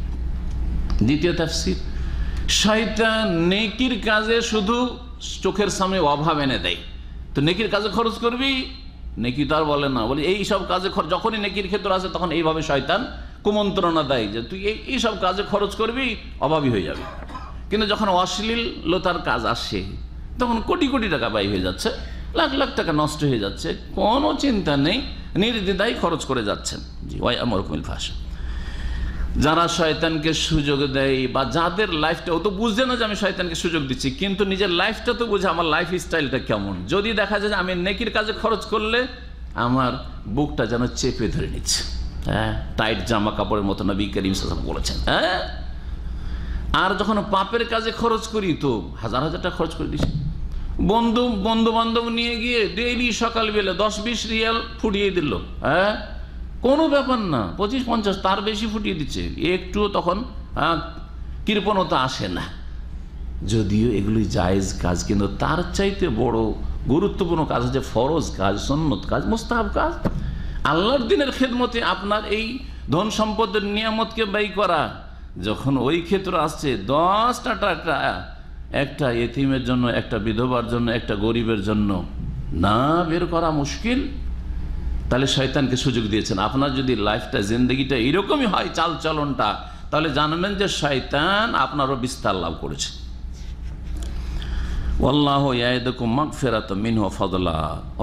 দ্বিতীয় তাফসির শয়তান নেকির কাজে শুধু চোখের সামনে অভাব এনে দেয় তো নেকির কাজে খরচ করবি নেকি তো আর বলে না বলে এই সব কাজে যখনই নেকির ক্ষেত্র আছে তখন এইভাবে শয়তান কুমন্ত্রণা দেয় যে তুই এই এইসব কাজে খরচ করবি অভাবই হয়ে যাবে কিন্তু যখন অশ্লীলতার কাজ আসে তখন কোটি কোটি টাকা ব্যয় হয়ে যাচ্ছে লাখ লাখ টাকা নষ্ট হয়ে যাচ্ছে কোনো চিন্তা নেই নির্দ্বিধায় খরচ করে যাচ্ছেন জি ওয়াই কুমিল ফাঁসা যারা শয়তানকে সুযোগ দেয় বা যাদের লাইফটা ও তো বুঝছে না যে আমি শয়তানকে সুযোগ দিচ্ছি কিন্তু নিজের লাইফটা তো বুঝে আমার লাইফ স্টাইলটা কেমন যদি দেখা যায় যে আমি নেকির কাজে খরচ করলে আমার বুকটা যেন চেপে ধরে নিচ্ছে হ্যাঁ টাইট জামা কাপড়ের মতো নবী করিম বলেছেন হ্যাঁ আর যখন পাপের কাজে খরচ করি তো হাজার হাজার টাকা খরচ করে দিচ্ছি বন্ধু বন্ধু বান্ধব নিয়ে গিয়ে ডেইলি সকালবেলা দশ বিশ রিয়াল ফুটিয়ে দিল হ্যাঁ কোনো ব্যাপার না পঁচিশ পঞ্চাশ তার বেশি ফুটিয়ে দিচ্ছে একটুও তখন হ্যাঁ, কৃপণতা আসে না যদিও এগুলি জায়েজ কাজ কিন্তু তার চাইতে বড় গুরুত্বপূর্ণ কাজ হচ্ছে ফরজ কাজ সন্ন্যত কাজ মোস্তাহাব কাজ আল্লাহর দিনের খেদমতে আপনার এই ধন সম্পদের নিয়ামতকে ব্যয় করা যখন ওই ক্ষেত্র আসছে দশটা টাকা একটা এতিমের জন্য একটা বিধবার জন্য একটা গরিবের জন্য না বের করা মুশকিল তাহলে শয়তানকে সুযোগ দিয়েছেন আপনার যদি লাইফটা জিন্দগিটা এরকমই হয় চালচলনটা তাহলে জানবেন যে শয়তান আপনারও বিস্তার লাভ করেছে আল্লাহ ফেরাত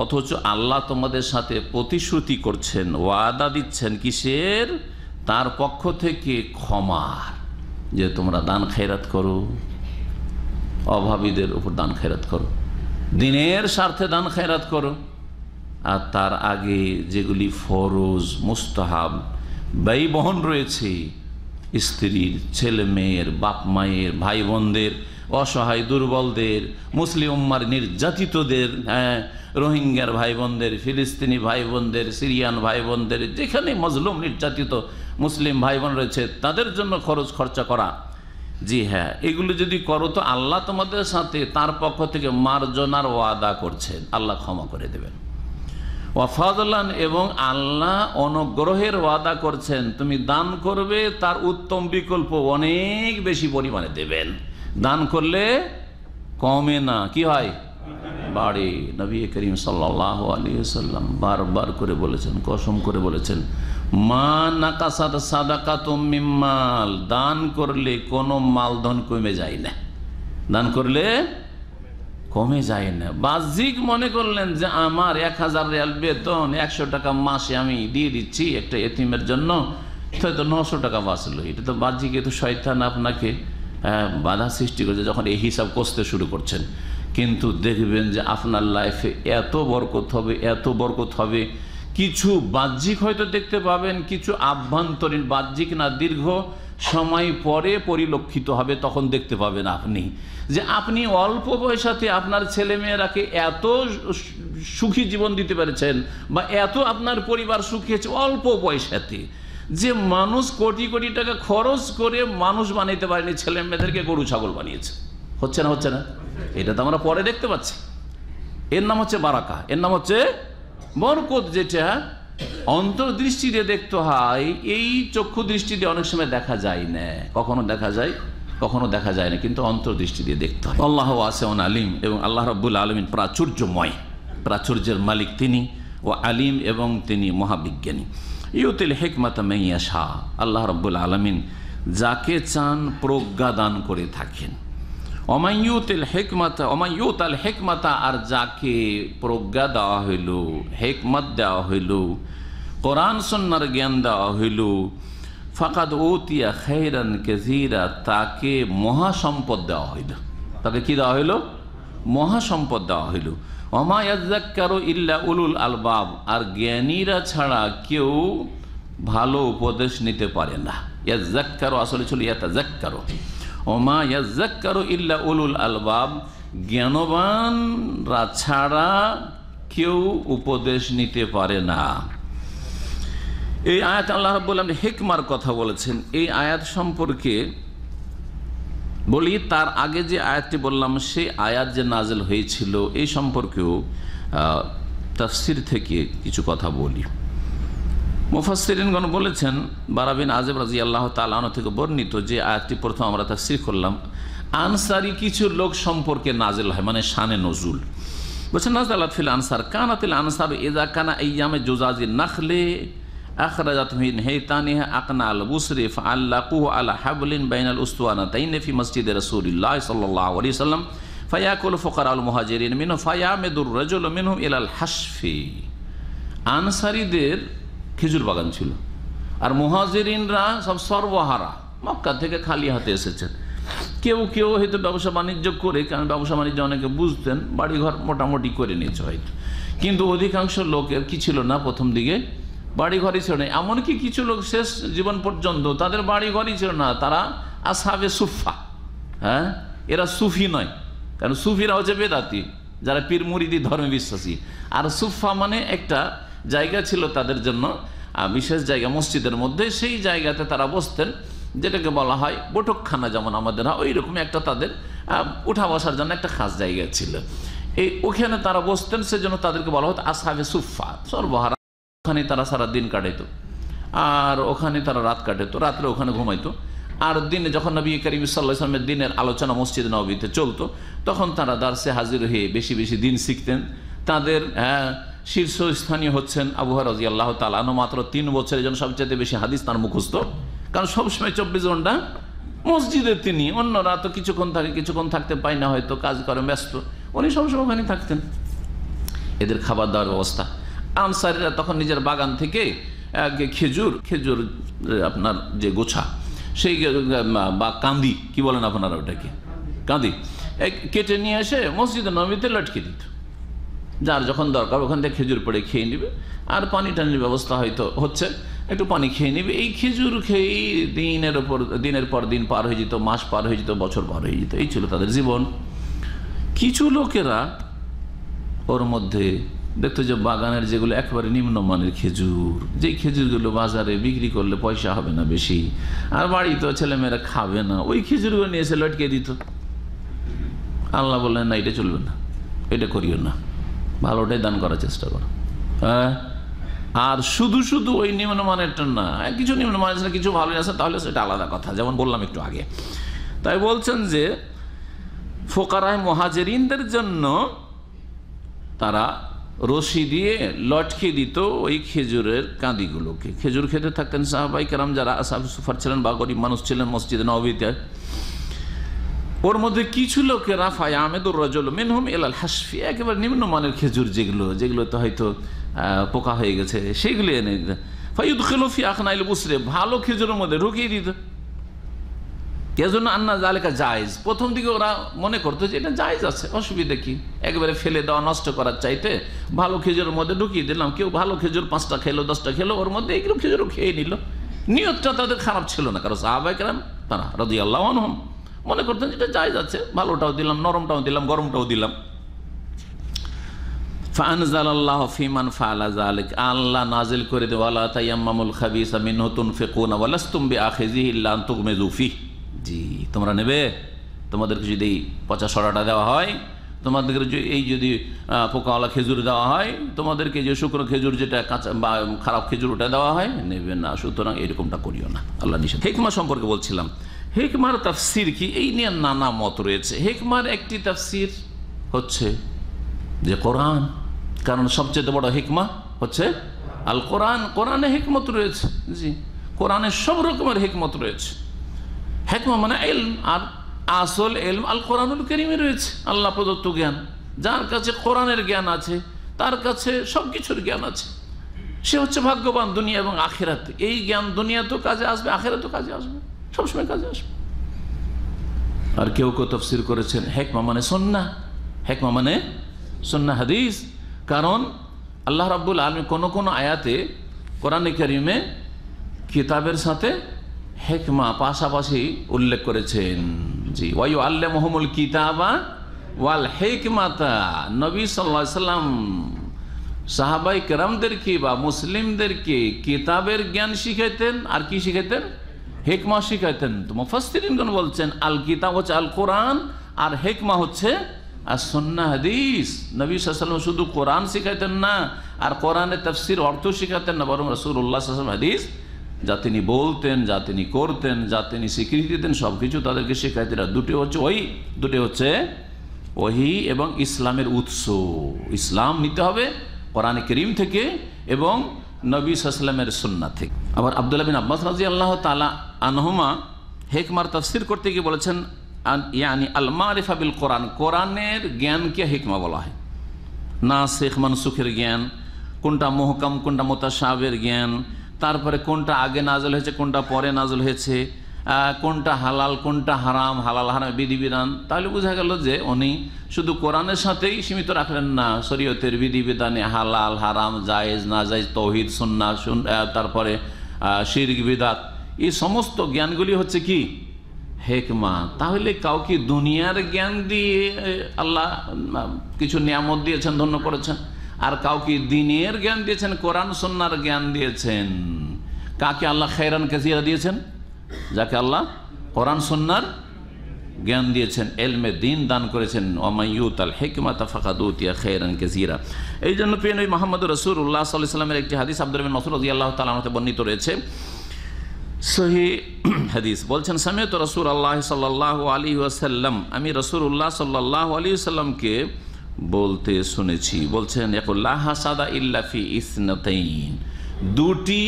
অথচ আল্লাহ তোমাদের সাথে প্রতিশ্রুতি করছেন ওয়াদা দিচ্ছেন কিসের তার পক্ষ থেকে ক্ষমার যে তোমরা দান খেরাত করো অভাবীদের উপর দান খেরাত করো দিনের স্বার্থে দান খেরাত করো আর তার আগে যেগুলি ফরজ মুস্তাহাব ব্যয় বহন রয়েছে স্ত্রীর ছেলে মেয়ের বাপ মায়ের ভাই বোনদের অসহায় দুর্বলদের মুসলিম নির্যাতিতদের হ্যাঁ রোহিঙ্গার ভাই বোনদের ফিলিস্তিনি ভাই বোনদের সিরিয়ান ভাই বোনদের যেখানে মজলুম নির্যাতিত মুসলিম ভাই বোন রয়েছে তাদের জন্য খরচ খরচা করা জি হ্যাঁ এগুলো যদি করো তো আল্লাহ তোমাদের সাথে তার পক্ষ থেকে মার্জনার ওয়াদা করছেন আল্লাহ ক্ষমা করে দেবেন ওয়াফাজলান এবং আল্লাহ অনুগ্রহের ওয়াদা করছেন তুমি দান করবে তার উত্তম বিকল্প অনেক বেশি পরিমাণে দেবেন দান করলে কমে না কি হয় বাড়ি নবী করিম সাল্লাহ আলী বারবার করে বলেছেন কসম করে বলেছেন মা নাকাসাদ সাদাকা মাল দান করলে কোনো মালধন কমে যায় না দান করলে কমে যায় না বাহ্যিক মনে করলেন যে আমার এক হাজার রিয়াল বেতন একশো টাকা মাসে আমি দিয়ে দিচ্ছি একটা এতিমের জন্য হয়তো নশো টাকা বাঁচলো এটা তো বাহ্যিক এত শয়তান আপনাকে বাধা সৃষ্টি করছে যখন এই হিসাব কষতে শুরু করছেন কিন্তু দেখবেন যে আপনার লাইফে এত বরকত হবে এত বরকত হবে কিছু বাহ্যিক হয়তো দেখতে পাবেন কিছু আভ্যন্তরীণ বাহ্যিক না দীর্ঘ সময় পরে পরিলক্ষিত হবে তখন দেখতে পাবেন আপনি যে আপনি অল্প পয়সাতে আপনার ছেলেমেয়েরাকে এত সুখী জীবন দিতে পেরেছেন বা এত আপনার পরিবার সুখী হয়েছে অল্প পয়সাতে যে মানুষ কোটি কোটি টাকা খরচ করে মানুষ বানাইতে পারেনি ছেলে মেয়েদেরকে গরু ছাগল বানিয়েছে হচ্ছে না হচ্ছে না এটা তো আমরা পরে দেখতে পাচ্ছি এর নাম হচ্ছে বারাকা এর নাম হচ্ছে বরকত যেটা অন্তর্দৃষ্টি দিয়ে দেখতে হয় এই চক্ষু দৃষ্টি দিয়ে অনেক সময় দেখা যায় না কখনো দেখা যায় কখনো দেখা যায় না কিন্তু অন্তর্দৃষ্টি দিয়ে দেখতে হয় আল্লাহ আসেন আলিম এবং আল্লাহ রব্বুল আলমিন প্রাচুর্যময় প্রাচুর্যের মালিক তিনি ও আলিম এবং তিনি মহাবিজ্ঞানী ইউতিল হেকমাতা মেয়া শাহ আল্লাহ রব্বুল আলমিন যাকে চান প্রজ্ঞা দান করে থাকেন অমাইয়ুতিল হেকমাতা অমাইয়ুত আল হেকমাতা আর যাকে প্রজ্ঞা দেওয়া হইল হেকমত দেওয়া হইল কোরআন সন্ন্যার জ্ঞান দেওয়া হইল ফাকাদ ওতিয়া খৈরান কেজিরা তাকে মহাসম্পদ দেওয়া হইল তাকে কি দেওয়া হইল মহাসম্পদ দেওয়া হইল অমায়াজ্জাকারো ইল্লা উলুল আলবাব আর জ্ঞানীরা ছাড়া কেউ ভালো উপদেশ নিতে পারে না ইয়াজ্জাকারো আসলে ছিল ইয়াতাজ্জাকারো ওমা ইয়াজ্জাক্কারু ইল্লা উলুল আলবাব জ্ঞানবানরা ছাড়া কেউ উপদেশ নিতে পারে না এই আয়াত আল্লাহ রব্বুল্লাহ হেকমার কথা বলেছেন এই আয়াত সম্পর্কে বলি তার আগে যে আয়াতটি বললাম সেই আয়াত যে নাজেল হয়েছিল এই সম্পর্কেও তাফসির থেকে কিছু কথা বলি মুফাসিরিনগণ বলেছেন বারাবিন আজেব রাজি আল্লাহ তালন থেকে বর্ণিত যে আয়াতটি প্রথম আমরা তা শ্রী করলাম আনসারি কিছু লোক সম্পর্কে নাজেল হয় মানে শানে নজুল বলছেন নাজালাত ফিল আনসার কানাতিল আনসার এদা কানা ইয়ামে জোজাজি নাখলে বাইনাল সাল্লাম ফায়াকুল আল রজুল আনসারিদের খেজুর বাগান ছিল আর মহাজেরিনরা সব সর্বহারা মক্কা থেকে খালি হাতে এসেছেন কেউ কেউ হয়তো ব্যবসা বাণিজ্য করে কারণ ব্যবসা বাণিজ্য অনেকে বুঝতেন বাড়িঘর মোটামুটি করে নিয়েছে হয়তো কিন্তু অধিকাংশ লোকের কি ছিল না প্রথম দিকে বাড়িঘরই ছিল না এমনকি কিছু লোক শেষ জীবন পর্যন্ত তাদের বাড়িঘরই ছিল না তারা আসাবে সুফা হ্যাঁ এরা সুফি নয় কারণ সুফিরা হচ্ছে বেদাতি যারা পীর মুরিদি ধর্মে বিশ্বাসী আর সুফা মানে একটা জায়গা ছিল তাদের জন্য বিশেষ জায়গা মসজিদের মধ্যে সেই জায়গাতে তারা বসতেন যেটাকে বলা হয় বৈঠকখানা যেমন আমাদের হয় ওই রকমই একটা তাদের উঠা বসার জন্য একটা খাস জায়গা ছিল এই ওখানে তারা বসতেন সেজন্য তাদেরকে বলা হতো আসাবে সুফা সর্বহারা ওখানে তারা সারা দিন কাটাইত আর ওখানে তারা রাত কাটাইতো রাত্রে ওখানে ঘুমাইতো আর দিনে যখন নবী করিম ইসাল্লাহামের দিনের আলোচনা মসজিদ নবীতে চলতো তখন তারা দার্সে হাজির হয়ে বেশি বেশি দিন শিখতেন তাদের হ্যাঁ শীর্ষস্থানীয় হচ্ছেন আবহাওয়া রাজি আল্লাহ তালানো মাত্র তিন বছরের জন্য সবচেয়ে বেশি হাদিস তার মুখস্থ কারণ সবসময় চব্বিশ ঘন্টা মসজিদে তিনি অন্যরা তো কিছুক্ষণ থাকে কিছুক্ষণ থাকতে পায় না হয়তো কাজ করে ব্যস্ত উনি সবসময় ওখানে থাকতেন এদের খাবার দাবার ব্যবস্থা আনসারিরা তখন নিজের বাগান থেকে খেজুর খেজুর আপনার যে গোছা সেই বা কান্দি কি বলেন আপনারা ওটাকে কাঁদি কেটে নিয়ে এসে মসজিদে নবীতে লটকে দিত যার যখন দরকার ওখান থেকে খেজুর পড়ে খেয়ে নিবে আর পানি টানির ব্যবস্থা হয়তো হচ্ছে একটু পানি খেয়ে নিবে এই খেজুর খেয়েই দিনের ওপর দিনের পর দিন পার হয়ে যেত মাস পার হয়ে যেত বছর পার হয়ে যেত এই ছিল তাদের জীবন কিছু লোকেরা ওর মধ্যে দেখতো যে বাগানের যেগুলো একেবারে নিম্নমানের খেজুর যেই খেজুরগুলো বাজারে বিক্রি করলে পয়সা হবে না বেশি আর বাড়িতে ছেলেমেয়েরা খাবে না ওই খেজুরগুলো নিয়ে এসে লটকে দিত আল্লাহ বললেন না এটা চলবে না এটা করিও না ভালোটাই দান করার চেষ্টা করো হ্যাঁ আর শুধু শুধু ওই নিম্নমানেরটা না কিছু নিম্নমানের আছে কিছু ভালোই আছে তাহলে সেটা আলাদা কথা যেমন বললাম একটু আগে তাই বলছেন যে ফোকারায় মহাজেরিনদের জন্য তারা রশি দিয়ে লটকে দিত ওই খেজুরের কাঁদিগুলোকে খেজুর খেতে থাকতেন সাহাবাই কেরাম যারা আসাফ সুফার ছিলেন বা গরিব মানুষ ছিলেন মসজিদে নবীতে ওর মধ্যে কিছু লোকেরা ফায়া আমেদুর রজল মিনহুম এলাল হাসফি একেবারে মানের খেজুর যেগুলো যেগুলোতে হয়তো পোকা হয়ে গেছে সেগুলি এনে দিত ফাইদ খেলফি আখনাইল বুসরে ভালো খেজুরের মধ্যে ঢুকিয়ে দিত এজন্য আন্না জালেকা জায়েজ প্রথম দিকে ওরা মনে করতো যে এটা জায়েজ আছে অসুবিধা কি একবারে ফেলে দেওয়া নষ্ট করার চাইতে ভালো খেজুরের মধ্যে ঢুকিয়ে দিলাম কেউ ভালো খেজুর পাঁচটা খেলো দশটা খেলো ওর মধ্যে এইগুলো খেজুরও খেয়ে নিল নিয়তটা তাদের খারাপ ছিল না কারণ সাহাবাহাম তারা রদি হম মনে করতেন যেটা চাই যাচ্ছে ভালোটাও দিলাম নরমটাও দিলাম গরমটাও দিলাম ফালা আল্লাহ নাজিল করে জি তোমরা নেবে তোমাদেরকে যদি পচা সরাটা দেওয়া হয় তোমাদেরকে এই যদি পোকাওয়ালা খেজুর দেওয়া হয় তোমাদেরকে যে শুকনো খেজুর যেটা কাঁচা বা খারাপ খেজুর ওটা দেওয়া হয় নেবে না সুতরাং এরকমটা করিও না আল্লাহ নিষেধ হেকমা সম্পর্কে বলছিলাম হেকমার তাফসির কি এই নিয়ে নানা মত রয়েছে হেকমার একটি তাফসির হচ্ছে যে কোরআন কারণ সবচেয়ে বড় হেকমা হচ্ছে আল কোরআন কোরআনে হেকমত রয়েছে জি কোরআনে সব রকমের হেকমত রয়েছে হেকমা মানে এলম আর আসল এলম আল কোরআনুল কেরিমে রয়েছে আল্লাহ প্রদত্ত জ্ঞান যার কাছে কোরআনের জ্ঞান আছে তার কাছে সব কিছুর জ্ঞান আছে সে হচ্ছে ভাগ্যবান দুনিয়া এবং আখেরাতে এই জ্ঞান দুনিয়াতেও কাজে আসবে আখেরাতেও কাজে আসবে সবসময় কাজে আসবে আর কেউ কেউ তফসির করেছেন হেকমা মানে সন্না হেকমা মানে সন্না হাদিস কারণ আল্লাহ রাবুল আলমী কোনো কোনো আয়াতে কোরআন করিমে কিতাবের সাথে হেকমা পাশাপাশি উল্লেখ করেছেন জি ওয়াই আল্লে মোহাম্মুল কিতাবা ওয়াল হেকমাতা নবী সাল্লা সাল্লাম সাহাবাই কেরামদেরকে বা মুসলিমদেরকে কিতাবের জ্ঞান শিখাইতেন আর কি শিখাইতেন হেকমা শিখাইতেন তো মুফাসিনগণ বলছেন আল কিতাব হচ্ছে আল কোরআন আর হেকমা হচ্ছে আর সন্না হাদিস নবী সাল্লাম শুধু কোরআন শিখাইতেন না আর কোরআনে তফসির অর্থ শিখাতেন না বরং উল্লাহ সাল্লাম হাদিস যা তিনি বলতেন যা তিনি করতেন যা তিনি স্বীকৃতি দিতেন সব কিছু তাদেরকে শিখাইতেন আর দুটি হচ্ছে ওই দুটি হচ্ছে ওহি এবং ইসলামের উৎস ইসলাম নিতে হবে কোরআনে করিম থেকে এবং নবী সাল্লামের সুন্না থেকে আবার আবদুল্লাহ বিন আব্বাস রাজি আল্লাহ তালা আনহমা হেকমার তফসির করতে গিয়ে বলেছেন ইয়ানি আলমা রেফাবিল কোরআন কোরআনের জ্ঞানকে হেকমা বলা হয় না শেখ মানসুখের জ্ঞান কোনটা মোহকাম কোনটা মোতাসাবের জ্ঞান তারপরে কোনটা আগে নাজল হয়েছে কোনটা পরে নাজল হয়েছে কোনটা হালাল কোনটা হারাম হালাল হারাম বিধিবিধান তাহলে বোঝা গেল যে উনি শুধু কোরআনের সাথেই সীমিত রাখলেন না শরীয়তের বিধিবিধানে হালাল হারাম জায়েজ না জায়েজ তৌহিদ সন্না তারপরে শির্ক বিদাত এই সমস্ত জ্ঞানগুলি হচ্ছে কি হেকমা তাহলে কাউকে দুনিয়ার জ্ঞান দিয়ে আল্লাহ কিছু নিয়ামত দিয়েছেন ধন্য করেছেন আর কাউকে দিনের জ্ঞান দিয়েছেন কোরআন সন্ন্যার জ্ঞান দিয়েছেন কাকে আল্লাহ খেরান কাজিয়া দিয়েছেন যাকে আল্লাহ কোরআন সন্ন্যার জ্ঞান দিয়েছেন এলমে দিন দান করেছেন ওমাইয়ুত আল হেকমা তাফাকাদুতিয়া খেরান কেজিরা এই জন্য ওই মোহাম্মদ রসুর উল্লাহ সাল্লামের একটি হাদিস আব্দুরবিন মসুর রদি আল্লাহ তালামতে বর্ণিত রয়েছে সহি হাদিস বলছেন তো রসুর আল্লাহ সাল্লাহ আলী আসাল্লাম আমি রসুল উল্লাহ সাল্লাহ আলী সাল্লামকে বলতে শুনেছি বলছেন ইয়াকুল্লাহ সাদা ইল্লাফি ইসনতাইন দুটি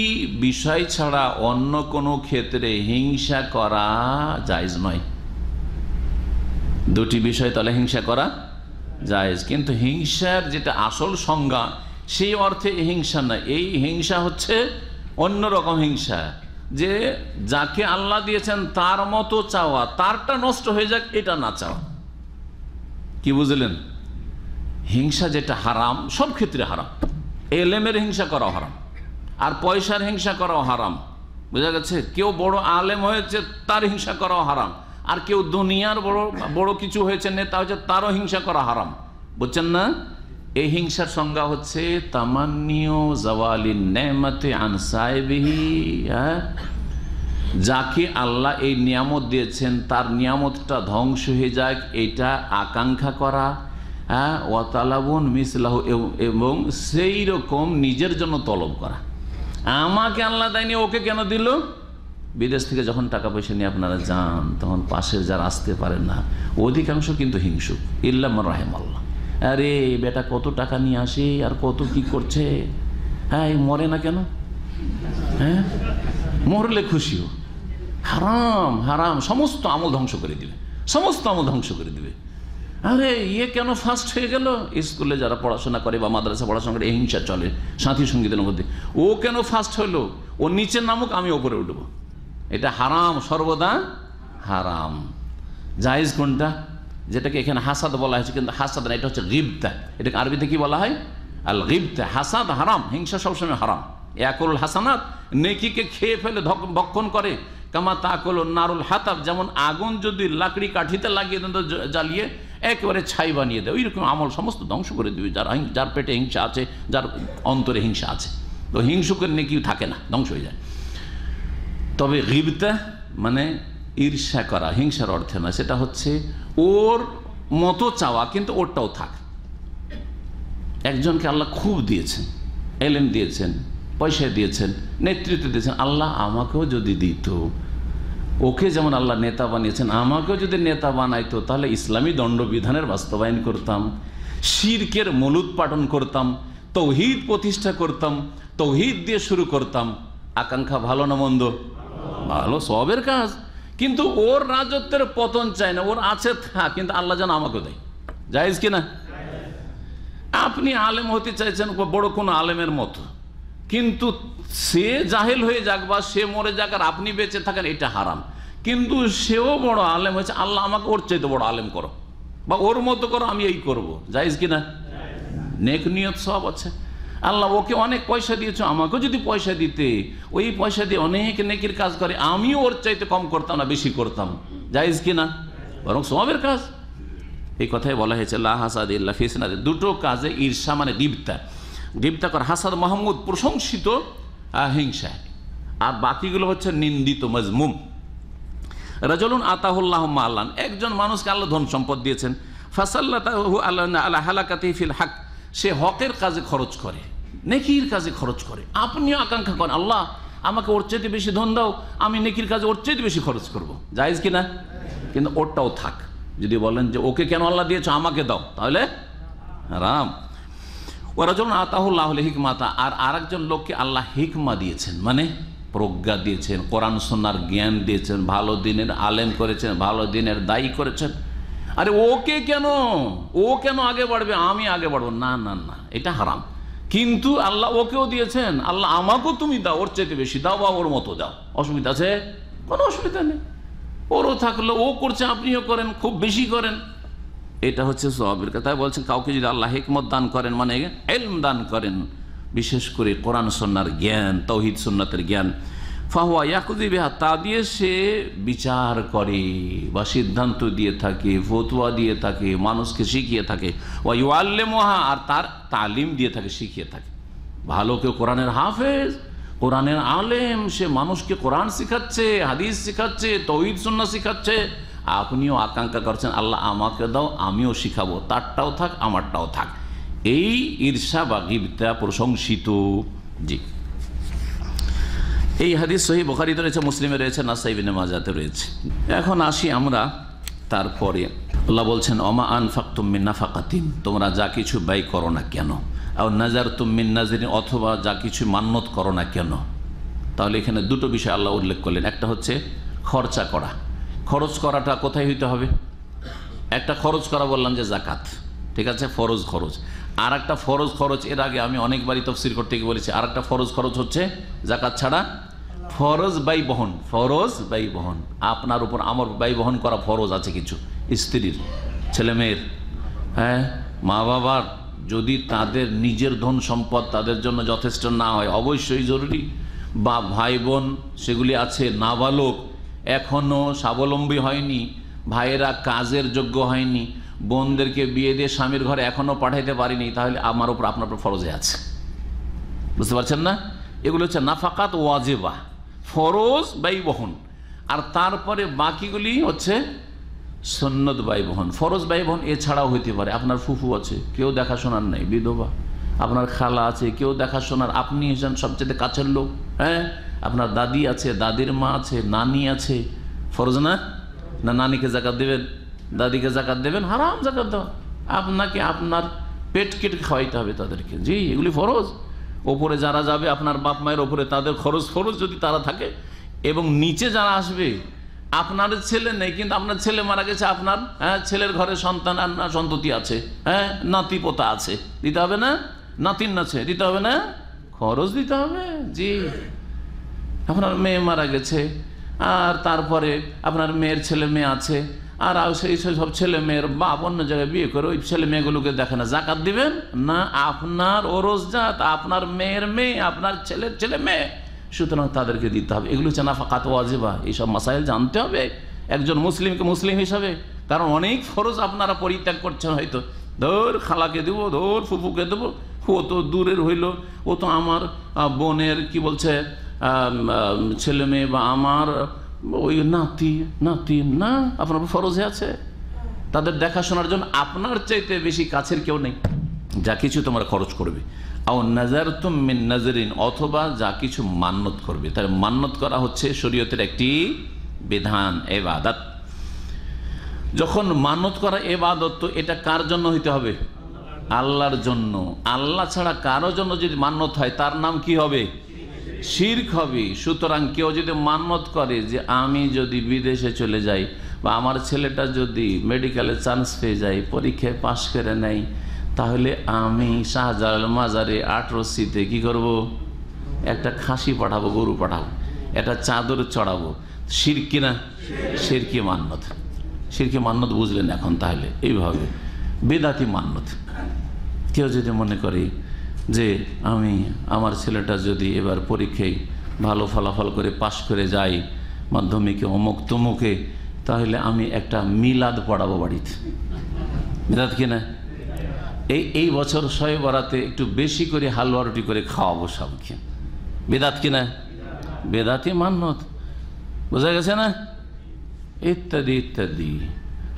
বিষয় ছাড়া অন্য কোনো ক্ষেত্রে হিংসা করা জায়জ নয় দুটি বিষয় তাহলে হিংসা করা জায়জ কিন্তু হিংসার যেটা আসল সংজ্ঞা সেই অর্থে হিংসা না এই হিংসা হচ্ছে অন্য রকম হিংসা যে যাকে আল্লাহ দিয়েছেন তার মতো চাওয়া তারটা নষ্ট হয়ে যাক এটা না চাওয়া কি বুঝলেন হিংসা যেটা হারাম সব ক্ষেত্রে হারাম এলেমের হিংসা করা হারাম আর পয়সার হিংসা করাও হারাম বোঝা গেছে কেউ বড় আলেম হয়েছে তার হিংসা করাও হারাম আর কেউ দুনিয়ার বড় বড় কিছু হয়েছে নেতা হয়েছে তারও হিংসা করা হারাম বুঝছেন না এই হিংসার সংজ্ঞা হচ্ছে নেমতে হ্যাঁ? যাকে আল্লাহ এই নিয়ামত দিয়েছেন তার নিয়ামতটা ধ্বংস হয়ে যাক এটা আকাঙ্ক্ষা করা হ্যাঁ ওয়াতালাবুন মিসলাহ এবং সেই রকম নিজের জন্য তলব করা আমাকে আল্লাহ দেয়নি ওকে কেন দিল বিদেশ থেকে যখন টাকা পয়সা নিয়ে আপনারা যান তখন পাশের যারা আসতে পারেন না অধিকাংশ কিন্তু হিংসুক ইল্লাম রাহেম আল্লাহ আরে বেটা কত টাকা নিয়ে আসে আর কত কি করছে হ্যাঁ মরে না কেন হ্যাঁ মরলে খুশিও হারাম হারাম সমস্ত আমল ধ্বংস করে দিবে সমস্ত আমল ধ্বংস করে দিবে আরে ইয়ে কেন ফার্স্ট হয়ে গেল স্কুলে যারা পড়াশোনা করে বা মাদ্রাসা পড়াশোনা করে হিংসা চলে সাথী সঙ্গীতের মধ্যে ও কেন ফার্স্ট হলো ও নিচে নামুক আমি ওপরে উঠব এটা হারাম সর্বদা হারাম জায়েজ কোনটা যেটাকে এখানে হাসাদ বলা হয়েছে কিন্তু হাসাদ না এটা হচ্ছে গিবতা এটাকে আরবিতে কি বলা হয় আল গিবতা হাসাদ হারাম হিংসা সবসময় হারাম একল হাসানাত নেকিকে খেয়ে ফেলে ভক্ষণ করে কামা তাকল নারুল হাতাব যেমন আগুন যদি লাকড়ি কাঠিতে লাগিয়ে দেন জ্বালিয়ে একেবারে ছাই বানিয়ে দেয় ওই রকম আমল সমস্ত ধ্বংস করে দেবে যার যার পেটে হিংসা আছে যার অন্তরে হিংসা আছে তো হিংসুকের নেকিও থাকে না ধ্বংস হয়ে যায় তবে গিবতা মানে ঈর্ষা করা হিংসার অর্থে না সেটা হচ্ছে ওর মতো চাওয়া কিন্তু ওরটাও থাক একজনকে আল্লাহ খুব দিয়েছেন এলেম দিয়েছেন পয়সা দিয়েছেন নেতৃত্ব দিয়েছেন আল্লাহ আমাকেও যদি দিত ওকে যেমন আল্লাহ নেতা বানিয়েছেন আমাকেও যদি নেতা বানাইতো তাহলে ইসলামী দণ্ডবিধানের বাস্তবায়ন করতাম শিরকের মলুদ পাঠন করতাম তৌহিদ প্রতিষ্ঠা করতাম তৌহিদ দিয়ে শুরু করতাম আকাঙ্ক্ষা ভালো না মন্দ ভালো সবের কাজ কিন্তু ওর রাজত্বের পতন চায় না ওর আছে থাক কিন্তু আল্লাহ যেন আমাকে দেয় জায়জ কিনা আপনি আলেম হতে চাইছেন বড় কোনো আলেমের মতো কিন্তু সে জাহেল হয়ে যাক বা সে মরে যাক আর আপনি বেঁচে থাকেন এটা হারাম কিন্তু সেও বড় আলেম হয়েছে আল্লাহ আমাকে ওর চাইতে বড় আলেম করো বা ওর মতো করো আমি এই করব জাইজ কিনা নেক নিয়ত সব আছে আল্লাহ ওকে অনেক পয়সা দিয়েছ আমাকেও যদি পয়সা দিতে ওই পয়সা দিয়ে অনেক নেকির কাজ করে আমিও ওর চাইতে কম করতাম না বেশি করতাম জাইজ কিনা বরং সবের কাজ এই কথাই বলা হয়েছে লাহাসাদ দুটো কাজে ঈর্ষা মানে দীপ্তা গ্রেপ্তার হাসান মাহমুদ প্রশংসিত হিংসা আর বাকিগুলো হচ্ছে নিন্দিত মজমুম রাজলুন আতাহুল্লাহ আল্লাহ একজন মানুষকে আল্লাহ ধন সম্পদ দিয়েছেন ফাসাল্লাহু আল্লাহ আল্লাহ হালাকাতি হাক সে হকের কাজে খরচ করে নেকির কাজে খরচ করে আপনিও আকাঙ্ক্ষা করেন আল্লাহ আমাকে ওর চাইতে বেশি ধন দাও আমি নেকির কাজে ওর চাইতে বেশি খরচ করব। জায়জ কি না কিন্তু ওরটাও থাক যদি বলেন যে ওকে কেন আল্লাহ দিয়েছ আমাকে দাও তাহলে রাম ওরাজন আতাহুল্লাহলে হিকমাতা আর আরেকজন লোককে আল্লাহ হিকমা দিয়েছেন মানে প্রজ্ঞা দিয়েছেন কোরআন সোনার জ্ঞান দিয়েছেন ভালো দিনের আলেম করেছেন ভালো দিনের দায়ী করেছেন আরে ওকে কেন ও কেন আগে বাড়বে আমি আগে বাড়বো না না না এটা হারাম কিন্তু আল্লাহ ওকেও দিয়েছেন আল্লাহ আমাকেও তুমি দাও ওর চেয়ে বেশি দাও বা ওর মতো দাও অসুবিধা আছে কোনো অসুবিধা নেই ওরও থাকলো ও করছে আপনিও করেন খুব বেশি করেন এটা হচ্ছে সবাবের কথা বলছেন কাউকে যদি আল্লাহ হেকমত দান করেন মানে এলম দান করেন বিশেষ করে কোরআন সন্ন্যার জ্ঞান তৌহিদ সন্ন্যতের জ্ঞান ফাহুয়া ইয়াকুদি বেহা তা দিয়ে সে বিচার করে বা সিদ্ধান্ত দিয়ে থাকে ফতুয়া দিয়ে থাকে মানুষকে শিখিয়ে থাকে ওয়া ইউ আল্লে মহা আর তার তালিম দিয়ে থাকে শিখিয়ে থাকে ভালো কেউ কোরআনের হাফেজ কোরআনের আলেম সে মানুষকে কোরআন শিখাচ্ছে হাদিস শিখাচ্ছে তৌহিদ সন্না শিখাচ্ছে আপনিও আকাঙ্ক্ষা করছেন আল্লাহ আমাকে দাও আমিও শিখাবো তারটাও থাক আমারটাও থাক এই ঈর্ষা বা গিবটা প্রশংসিত জি এই হাদিস সহি বোখারিতে রয়েছে মুসলিমে রয়েছে না নাসাইবিনে মাজাতে রয়েছে এখন আসি আমরা তারপরে আল্লাহ বলছেন অমা আন ফাক্তুম্মিন না ফাকাতিন তোমরা যা কিছু ব্যয় করো না কেন আর নাজার তুমিন নাজিরিন অথবা যা কিছু মান্যত করো না কেন তাহলে এখানে দুটো বিষয় আল্লাহ উল্লেখ করলেন একটা হচ্ছে খরচা করা খরচ করাটা কোথায় হইতে হবে একটা খরচ করা বললাম যে জাকাত ঠিক আছে ফরজ খরচ আর একটা ফরজ খরচ এর আগে আমি অনেকবারই তফসির করতে গিয়ে বলেছি আর একটা ফরজ খরচ হচ্ছে জাকাত ছাড়া ফরজ বাই বহন ফরজ বাই বহন আপনার উপর আমার বাই বহন করা ফরজ আছে কিছু স্ত্রীর ছেলেমেয়ের হ্যাঁ মা বাবার যদি তাদের নিজের ধন সম্পদ তাদের জন্য যথেষ্ট না হয় অবশ্যই জরুরি বা ভাই বোন সেগুলি আছে নাবালক এখনও স্বাবলম্বী হয়নি ভাইয়েরা কাজের যোগ্য হয়নি বোনদেরকে বিয়ে দিয়ে স্বামীর ঘরে এখনও পাঠাইতে পারিনি তাহলে আমার উপর আপনার উপর ফরজে আছে বুঝতে পারছেন না এগুলো হচ্ছে নাফাকাত ওয়াজেবা ফরজ ব্যয় বহন আর তারপরে বাকিগুলি হচ্ছে সন্ন্যত ব্যয় বহন ফরজ ব্যয় বহন এছাড়াও হইতে পারে আপনার ফুফু আছে কেউ দেখাশোনার নাই বিধবা আপনার খালা আছে কেউ দেখাশোনার আপনি হচ্ছেন সবচেয়ে কাছের লোক হ্যাঁ আপনার দাদি আছে দাদির মা আছে নানি আছে ফরজ না না নানিকে জাকাত দেবেন দাদিকে জাকাত দেবেন হারাম জাকাত দেওয়া আপনাকে আপনার পেট কেটে খাওয়াইতে হবে তাদেরকে জি এগুলি ফরজ ওপরে যারা যাবে আপনার বাপ মায়ের ওপরে তাদের খরচ খরচ যদি তারা থাকে এবং নিচে যারা আসবে আপনার ছেলে নেই কিন্তু আপনার ছেলে মারা গেছে আপনার হ্যাঁ ছেলের ঘরে সন্তান আর সন্ততি আছে হ্যাঁ নাতিপোতা আছে দিতে হবে না নাতিন নাছে দিতে হবে না খরচ দিতে হবে জি আপনার মেয়ে মারা গেছে আর তারপরে আপনার মেয়ের ছেলে মেয়ে আছে আর সেই সব ছেলে মেয়ের বাপ অন্য জায়গায় বিয়ে করে ওই ছেলে মেয়েগুলোকে দেখে না জাকাত দিবেন না আপনার ওরসজাত আপনার মেয়ের মেয়ে আপনার ছেলের ছেলে মেয়ে সুতরাং তাদেরকে দিতে হবে এগুলো হচ্ছে না ফাঁকাত ওয়াজিবা এইসব মাসাইল জানতে হবে একজন মুসলিমকে মুসলিম হিসাবে কারণ অনেক ফরজ আপনারা পরিত্যাগ করছেন হয়তো ধর খালাকে দেবো ধর ফুফুকে দেবো ও তো দূরের হইল ও তো আমার বোনের কি বলছে ছেলে মেয়ে বা আমার ওই নাতি নাতি না আপনার ফরজে আছে তাদের দেখাশোনার জন্য আপনার চাইতে বেশি কাছের কেউ নেই যা কিছু তোমরা খরচ করবে আও নাজার মিন নাজারিন অথবা যা কিছু মান্নত করবে তার মান্নত করা হচ্ছে শরীয়তের একটি বিধান এবাদত যখন মানত করা এবাদত তো এটা কার জন্য হইতে হবে আল্লাহর জন্য আল্লাহ ছাড়া কারো জন্য যদি মান্যত হয় তার নাম কি হবে শির্ক হবে সুতরাং কেউ যদি মান্যত করে যে আমি যদি বিদেশে চলে যাই বা আমার ছেলেটা যদি মেডিকেলে চান্স পেয়ে যায় পরীক্ষায় পাশ করে নেয় তাহলে আমি শাহজালাল মাজারে আটরসিতে কি করব একটা খাসি পাঠাবো গরু পাঠাবো একটা চাদর চড়াবো সিরকি না সিরকি মান্নত সিরকি মান্নত বুঝলেন এখন তাহলে এইভাবে বেদাতি মান্নত কেউ যদি মনে করি যে আমি আমার ছেলেটা যদি এবার পরীক্ষায় ভালো ফলাফল করে পাশ করে যাই মাধ্যমিকে অমুক তমুকে তাহলে আমি একটা মিলাদ পড়াবো বাড়িতে মিলাদ কিনা এই এই বছর শয়ে বড়াতে একটু বেশি করে হালুয়া রুটি করে খাওয়াবো সবকে বেদাত কিনা বেদাতি মান্নত বোঝা গেছে না ইত্যাদি ইত্যাদি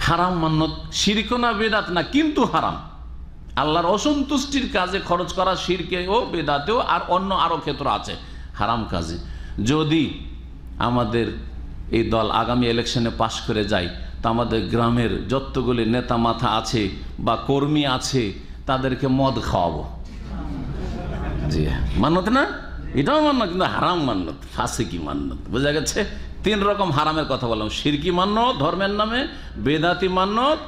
হারাম মান্নত শিরিকো না বেদাত না কিন্তু হারাম আল্লাহর অসন্তুষ্টির কাজে খরচ করা শিরকেও বেদাতেও আর অন্য আরও ক্ষেত্র আছে হারাম কাজে যদি আমাদের এই দল আগামী ইলেকশনে পাশ করে যায় তো আমাদের গ্রামের যতগুলি নেতা মাথা আছে বা কর্মী আছে তাদেরকে মদ খাওয়াবো জি মান্যত না এটাও মান্য কিন্তু হারাম মান্যত কি মান্যত বোঝা গেছে তিন রকম হারামের কথা বললাম সিরকি মান্য ধর্মের নামে বেদাতি মান্যত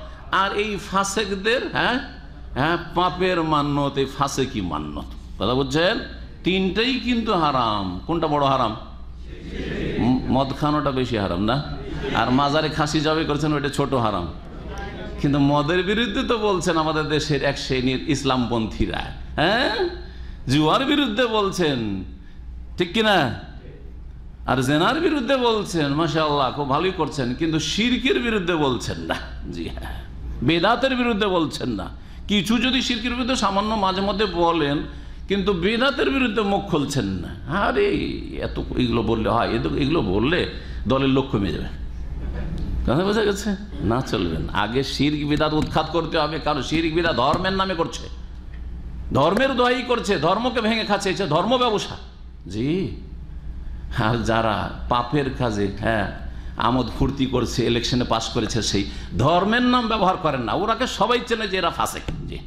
আর এই ফাঁসেকদের হ্যাঁ হ্যাঁ পাপের মান্যত ফাঁসে কি মান্যত কথা বলছেন তিনটাই কিন্তু হারাম কোনটা বড় হারাম মদ খানোটা বেশি হারাম না আর মাজারে খাসি যাবে করছেন ওইটা ছোট হারাম কিন্তু মদের বিরুদ্ধে তো বলছেন আমাদের দেশের এক শ্রেণীর ইসলামপন্থীরা হ্যাঁ জুয়ার বিরুদ্ধে বলছেন ঠিক কিনা আর জেনার বিরুদ্ধে বলছেন মাসা আল্লাহ খুব ভালোই করছেন কিন্তু শিরকের বিরুদ্ধে বলছেন না জি হ্যাঁ বেদাতের বিরুদ্ধে বলছেন না কিছু যদি শিরকির বিরুদ্ধে সামান্য মাঝে মধ্যে বলেন কিন্তু বেদাতের বিরুদ্ধে মুখ খুলছেন না আরে এত এগুলো বললে হয় এত এগুলো বললে দলের লোক কমে যাবে কথা বোঝা গেছে না চলবেন আগে শির্ক বিদাত উৎখাত করতে হবে কারণ শির্ক বিদা ধর্মের নামে করছে ধর্মের দোয়াই করছে ধর্মকে ভেঙে খাচ্ছে ধর্ম ব্যবসা জি আর যারা পাপের কাজে হ্যাঁ আমোদ ফুর্তি করছে ইলেকশনে পাশ করেছে সেই ধর্মের নাম ব্যবহার করেন না ওরাকে সবাই চেনে যে এরা ফাঁসে যে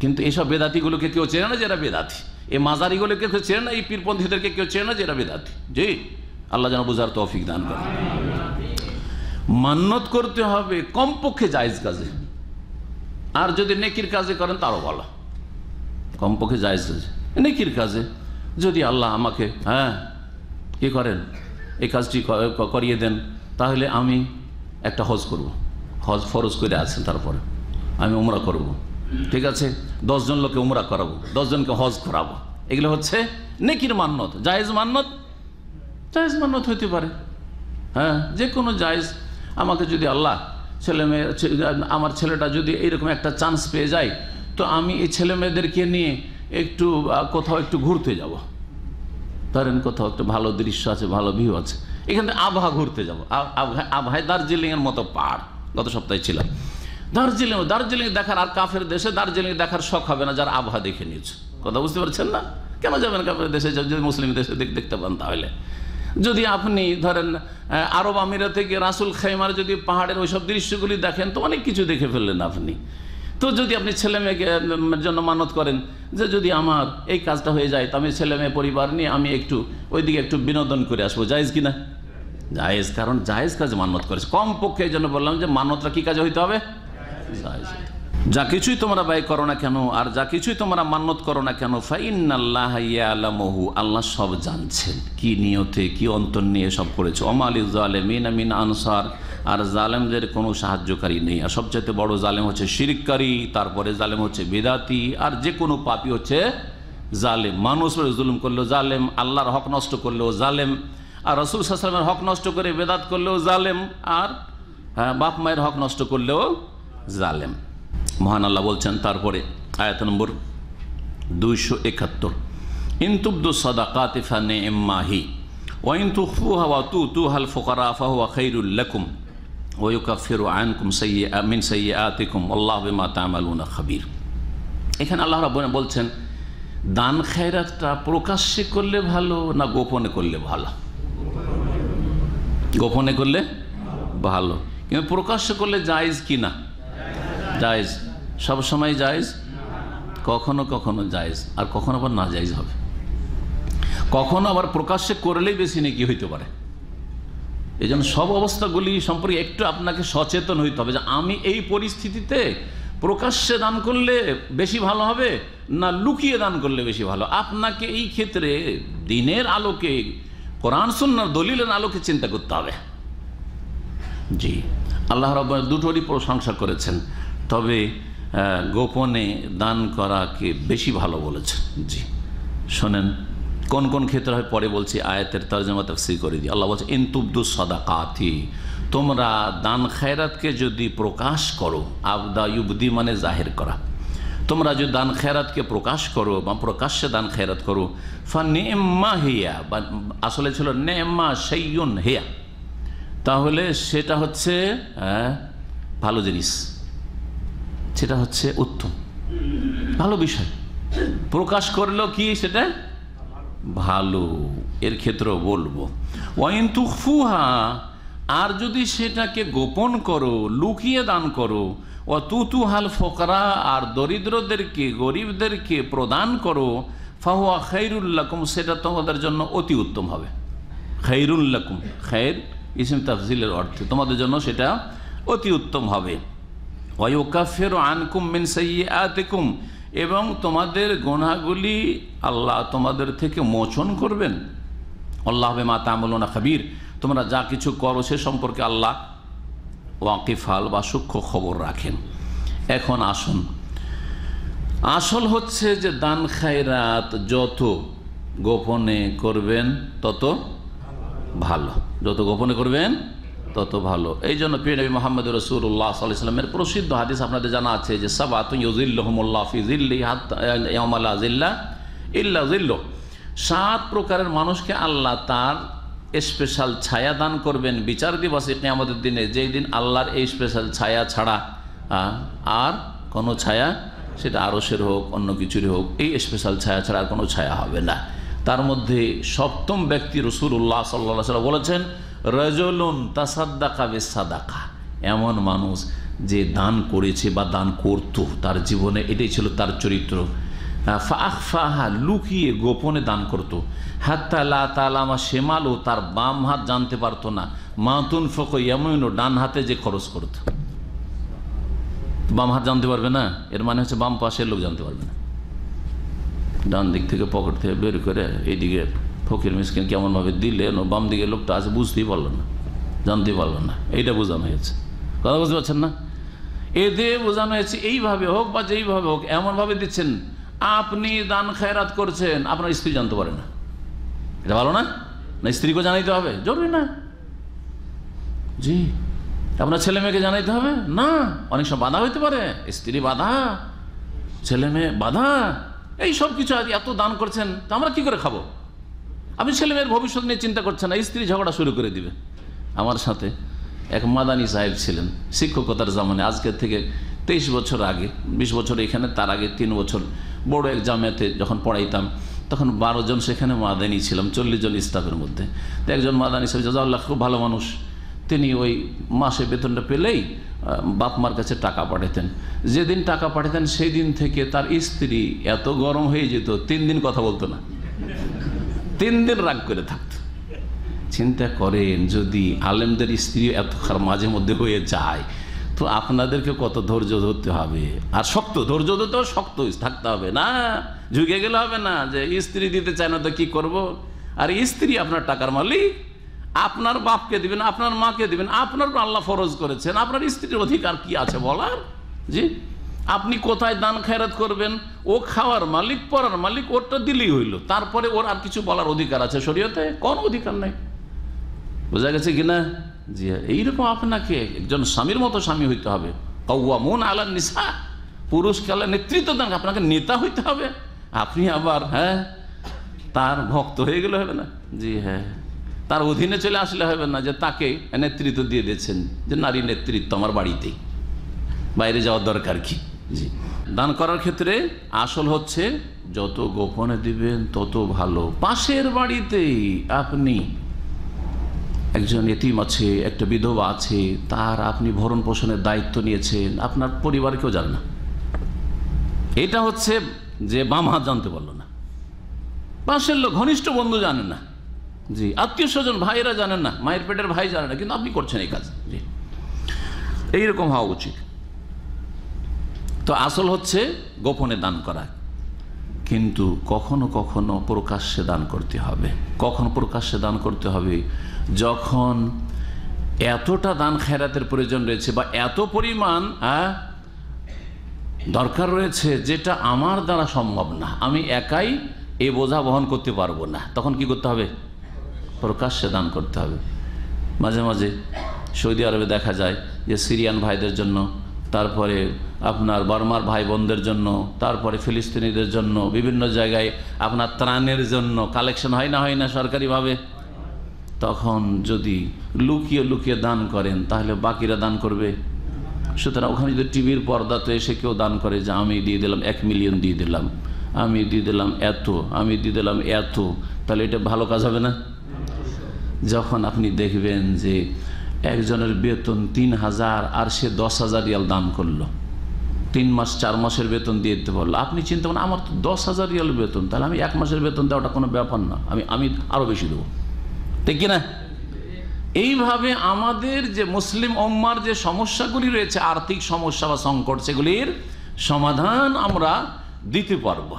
কিন্তু এইসব বেদাতিগুলোকে কেউ চেনে না যেরা বেদাতি এই মাজারিগুলোকে কেউ চেনে না এই পীরপন্থীদেরকে কেউ চেনে না যেরা বেদাতি জি আল্লাহ যেন বোঝার তৌফিক দান করেন মান্যত করতে হবে কমপক্ষে জায়জ কাজে আর যদি নেকির কাজে করেন তারও ভালো কমপক্ষে জায়জ কাজে নেকির কাজে যদি আল্লাহ আমাকে হ্যাঁ কি করেন এই কাজটি করিয়ে দেন তাহলে আমি একটা হজ করব। হজ ফরজ করে আছেন তারপরে আমি উমরা করব। ঠিক আছে দশজন লোকে উমরা করাবো দশজনকে হজ করাবো এগুলো হচ্ছে নেকির মান্নত জায়েজ মান্নত জায়েজ মান্নত হইতে পারে হ্যাঁ যে কোনো জায়েজ আমাকে যদি আল্লাহ ছেলে মেয়ে আমার ছেলেটা যদি এইরকম একটা চান্স পেয়ে যায় তো আমি এই ছেলে মেয়েদেরকে নিয়ে একটু কোথাও একটু ঘুরতে যাবো ধরেন কোথাও একটা ভালো দৃশ্য আছে ভালো ভিউ আছে এখান থেকে আবহা ঘুরতে যাবো আবহায় দার্জিলিংয়ের মতো পাহাড় গত সপ্তাহে ছিলাম দার্জিলিং দার্জিলিং দেখার আর কাফের দেশে দার্জিলিং দেখার শখ হবে না যার আবহাওয়া দেখে নিয়েছে কথা বুঝতে পারছেন না কেন যাবেন কাফের দেশে যদি মুসলিম দেশে দেখতে পান তাহলে যদি আপনি ধরেন আরব আমিরা থেকে রাসুল খাইমার যদি পাহাড়ের ওইসব দৃশ্যগুলি দেখেন তো অনেক কিছু দেখে ফেললেন আপনি তো যদি আপনি ছেলে মেয়ে জন্য মানত করেন যে যদি আমার এই কাজটা হয়ে যায় তো আমি ছেলে মেয়ে পরিবার নিয়ে আমি একটু ওইদিকে একটু বিনোদন করে আসবো জায়েজ কিনা জায়েজ কারণ জায়েজ কাজ মানত করেছে কম পক্ষে এই জন্য বললাম যে মানতটা কী কাজে হইতে হবে জায়েজ যা কিছুই তোমরা ব্যয় করো না কেন আর যা কিছুই তোমরা মান্যত করো না কেন ফাইনাল্লাহু আল্লাহ সব জানছেন কি নিয়তে কি অন্তর নিয়ে সব করেছে অমালি জালেমিন আমিন আনসার আর জালেমদের কোনো সাহায্যকারী নেই আর সবচেয়ে বড় জালেম হচ্ছে শিরিককারী তারপরে জালেম হচ্ছে বেদাতি আর যে কোনো পাপি হচ্ছে জালেম মানুষ জুলুম করলেও জালেম আল্লাহর হক নষ্ট করলেও জালেম আর রসুল সাসলামের হক নষ্ট করে বেদাত করলেও জালেম আর হ্যাঁ বাপ মায়ের হক নষ্ট করলেও জালেম মহান আল্লাহ বলছেন তারপরে আয়াত নম্বর দুইশো একাত্তর ইনতুব্দু সদাকাতিফা নে এম্মাহি ওয়াইন্তু ফু হাওয়া তু তু হাল ফোকারা ফাহুয়া লেকুম ওয়ুকা ফেরু আয়নকুম সৈয়ে আমিন সৈয়ে আতিকুম আল্লাহ বিমা তামালুনা খাবির এখানে আল্লাহ রাবনে বলছেন দান খায়রাতটা প্রকাশ্যে করলে ভালো না গোপনে করলে ভালো গোপনে করলে ভালো কিন্তু প্রকাশ্য করলে জায়জ কি না জায়জ সব সময় জায়জ কখনো কখনো জায়জ আর কখনো আবার না জায়েজ হবে কখনো আবার প্রকাশ্যে করলেই বেশি নাকি হইতে পারে এই জন্য সব অবস্থাগুলি সম্পর্কে একটু আপনাকে সচেতন হইতে হবে যে আমি এই পরিস্থিতিতে প্রকাশ্যে দান করলে বেশি ভালো হবে না লুকিয়ে দান করলে বেশি ভালো আপনাকে এই ক্ষেত্রে দিনের আলোকে কোরআন সুন্নার দলিলের আলোকে চিন্তা করতে হবে জি আল্লাহ রব দুটোরই প্রশংসা করেছেন তবে গোপনে দান করাকে বেশি ভালো বলেছে জি শোনেন কোন কোন ক্ষেত্রে হয় পরে বলছি আয়াতের তর্জমা তফসির করে দিই আল্লাহ বলছে ইনতুবদু কাথি তোমরা দান খায়রাতকে যদি প্রকাশ করো আবদা ইউবদি মানে জাহের করা তোমরা যদি দান খেরাতকে প্রকাশ করো বা প্রকাশ্যে দান খেরাত করো ফা নেম্মা হিয়া বা আসলে ছিল নেম্মা সেইয়ন হেয়া তাহলে সেটা হচ্ছে ভালো জিনিস সেটা হচ্ছে উত্তম ভালো বিষয় প্রকাশ করলো কি সেটা ভালো এর ক্ষেত্র বলবো ওয়াইন তুফুহা আর যদি সেটাকে গোপন করো লুকিয়ে দান করো ও তু হাল ফকরা আর দরিদ্রদেরকে গরিবদেরকে প্রদান করো ফাহুয়া খৈরুল্লাকুম সেটা তোমাদের জন্য অতি উত্তম হবে খৈরুল্লাকুম খৈর ইসিম তাফজিলের অর্থে তোমাদের জন্য সেটা অতি উত্তম হবে আনকুম আতেকুম এবং তোমাদের গোনাগুলি আল্লাহ তোমাদের থেকে মোচন করবেন আল্লাহ মা না খাবির তোমরা যা কিছু করো সে সম্পর্কে আল্লাহ ওয়াকিফাল বা সূক্ষ্ম খবর রাখেন এখন আসুন আসল হচ্ছে যে দান খায়রাত যত গোপনে করবেন তত ভালো যত গোপনে করবেন তত ভালো এই জন্য নবী মোহাম্মদ রসুল্লাহ সাল্লামের প্রসিদ্ধ হাদিস আপনাদের জানা আছে যে সাবাতুল্লাহ ফিজিল্লিহাতমাল্লা সাত প্রকারের মানুষকে আল্লাহ তার স্পেশাল ছায়া দান করবেন বিচার দিবস এটি আমাদের দিনে যেই দিন আল্লাহর এই স্পেশাল ছায়া ছাড়া আর কোনো ছায়া সেটা আরসের হোক অন্য কিছুরই হোক এই স্পেশাল ছায়া ছাড়া আর কোনো ছায়া হবে না তার মধ্যে সপ্তম ব্যক্তি রসুল উল্লাহ সাল্লাহ বলেছেন রজলুন তাসাদ্দাকা বে সাদাকা এমন মানুষ যে দান করেছে বা দান করত তার জীবনে এটাই ছিল তার চরিত্র ফাহা লুকিয়ে গোপনে দান করত হাত্তা লা তালামা শেমাল ও তার বাম হাত জানতে পারতো না মাতুন ফক ইয়ামিনও ডান হাতে যে খরচ করত বাম হাত জানতে পারবে না এর মানে হচ্ছে বাম পাশের লোক জানতে পারবে না ডান দিক থেকে পকেট থেকে বের করে এইদিকে ফকির মিসকিন কেমনভাবে দিলেন ও বাম দিকে লোকটা আছে বুঝতেই পারলো না জানতেই পারলো না এইটা বোঝানো হয়েছে কথা বুঝতে পারছেন না এতে বোঝানো হয়েছে এইভাবে হোক বা যেইভাবে হোক এমনভাবে দিচ্ছেন আপনি দান খায়রাত করছেন আপনার স্ত্রী জানতে পারে না এটা ভালো না না স্ত্রীকে জানাইতে হবে জরুরি না জি আপনার ছেলে মেয়েকে জানাইতে হবে না অনেক সময় বাধা হইতে পারে স্ত্রী বাধা ছেলে মেয়ে বাধা এই সব কিছু আজ এত দান করছেন তা আমরা কি করে খাবো আমি ছেলে মেয়ের ভবিষ্যৎ নিয়ে চিন্তা করছে না স্ত্রী ঝগড়া শুরু করে দিবে আমার সাথে এক মাদানী সাহেব ছিলেন শিক্ষকতার জামানে আজকের থেকে তেইশ বছর আগে ২০ বছর এখানে তার আগে তিন বছর বড় এক জামাতে যখন পড়াইতাম তখন বারো জন সেখানে মাদানী ছিলাম চল্লিশ জন স্টাফের মধ্যে তো একজন মাদানী সাহেব জাজাউল্লাহ খুব ভালো মানুষ তিনি ওই মাসে বেতনটা পেলেই বাপ মার কাছে টাকা পাঠাতেন যেদিন টাকা পাঠাতেন সেই দিন থেকে তার স্ত্রী এত গরম হয়ে যেত তিন দিন কথা বলতো না তিন দিন রাগ করে থাকত চিন্তা করেন যদি আলেমদের স্ত্রী এত মাঝে মধ্যে হয়ে যায় তো আপনাদেরকে কত ধৈর্য ধরতে হবে আর শক্ত ধৈর্য ধরতে হবে শক্ত থাকতে হবে না ঝুঁকে গেলে হবে না যে স্ত্রী দিতে চায় না তো কি করব। আর স্ত্রী আপনার টাকার মালিক আপনার বাপকে দিবেন আপনার মাকে দিবেন আপনার আল্লাহ ফরজ করেছেন আপনার স্ত্রীর অধিকার কি আছে বলার জি আপনি কোথায় দান খায়রাত করবেন ও খাওয়ার মালিক পরার মালিক ওরটা দিলেই হইল তারপরে ওর আর কিছু বলার অধিকার আছে শরীয়তে কোন অধিকার নাই বোঝা গেছে কিনা জি হ্যাঁ এইরকম আপনাকে একজন স্বামীর মতো স্বামী হইতে হবে কৌয়া মন আলার নিশা পুরুষ খেলা নেতৃত্ব দান আপনাকে নেতা হইতে হবে আপনি আবার হ্যাঁ তার ভক্ত হয়ে গেলে হবে না জি হ্যাঁ তার অধীনে চলে আসলে হবে না যে তাকে নেতৃত্ব দিয়ে দিয়েছেন যে নারী নেতৃত্ব আমার বাড়িতেই বাইরে যাওয়ার দরকার কি জি দান করার ক্ষেত্রে আসল হচ্ছে যত গোপনে দিবেন তত ভালো পাশের বাড়িতেই আপনি একজন এতিম আছে একটা বিধবা আছে তার আপনি ভরণ পোষণের দায়িত্ব নিয়েছেন আপনার পরিবার কেউ জানে না এটা হচ্ছে যে বাম হাত জানতে পারলো না পাশের লোক ঘনিষ্ঠ বন্ধু জানে না জি আত্মীয় স্বজন ভাইয়েরা জানেন না মায়ের পেটের ভাই জানে না কিন্তু আপনি করছেন এই কাজ জি এইরকম হওয়া উচিত তো আসল হচ্ছে গোপনে দান করা কিন্তু কখনো কখনো প্রকাশ্যে দান করতে হবে কখন প্রকাশ্যে দান করতে হবে যখন এতটা দান খেরাতের প্রয়োজন রয়েছে বা এত পরিমাণ হ্যাঁ, দরকার রয়েছে যেটা আমার দ্বারা সম্ভব না আমি একাই এ বোঝা বহন করতে পারবো না তখন কি করতে হবে প্রকাশ্যে দান করতে হবে মাঝে মাঝে সৌদি আরবে দেখা যায় যে সিরিয়ান ভাইদের জন্য তারপরে আপনার বর্মার ভাই বোনদের জন্য তারপরে ফিলিস্তিনিদের জন্য বিভিন্ন জায়গায় আপনার ত্রাণের জন্য কালেকশন হয় না হয় না সরকারিভাবে তখন যদি লুকিয়ে লুকিয়ে দান করেন তাহলে বাকিরা দান করবে সুতরাং ওখানে যদি টিভির পর্দাতে এসে কেউ দান করে যে আমি দিয়ে দিলাম এক মিলিয়ন দিয়ে দিলাম আমি দিয়ে দিলাম এত আমি দিয়ে দিলাম এত তাহলে এটা ভালো কাজ হবে না যখন আপনি দেখবেন যে একজনের বেতন তিন হাজার আর সে দশ হাজার রিয়াল দান করলো তিন মাস চার মাসের বেতন দিয়ে দিতে পারলো আপনি চিন্তা করেন আমার তো দশ হাজার রিয়াল বেতন তাহলে আমি এক মাসের বেতন দেওয়াটা কোনো ব্যাপার না আমি আমি আরও বেশি দেবো ঠিক কিনা এইভাবে আমাদের যে মুসলিম ওম্মার যে সমস্যাগুলি রয়েছে আর্থিক সমস্যা বা সংকট সেগুলির সমাধান আমরা দিতে পারব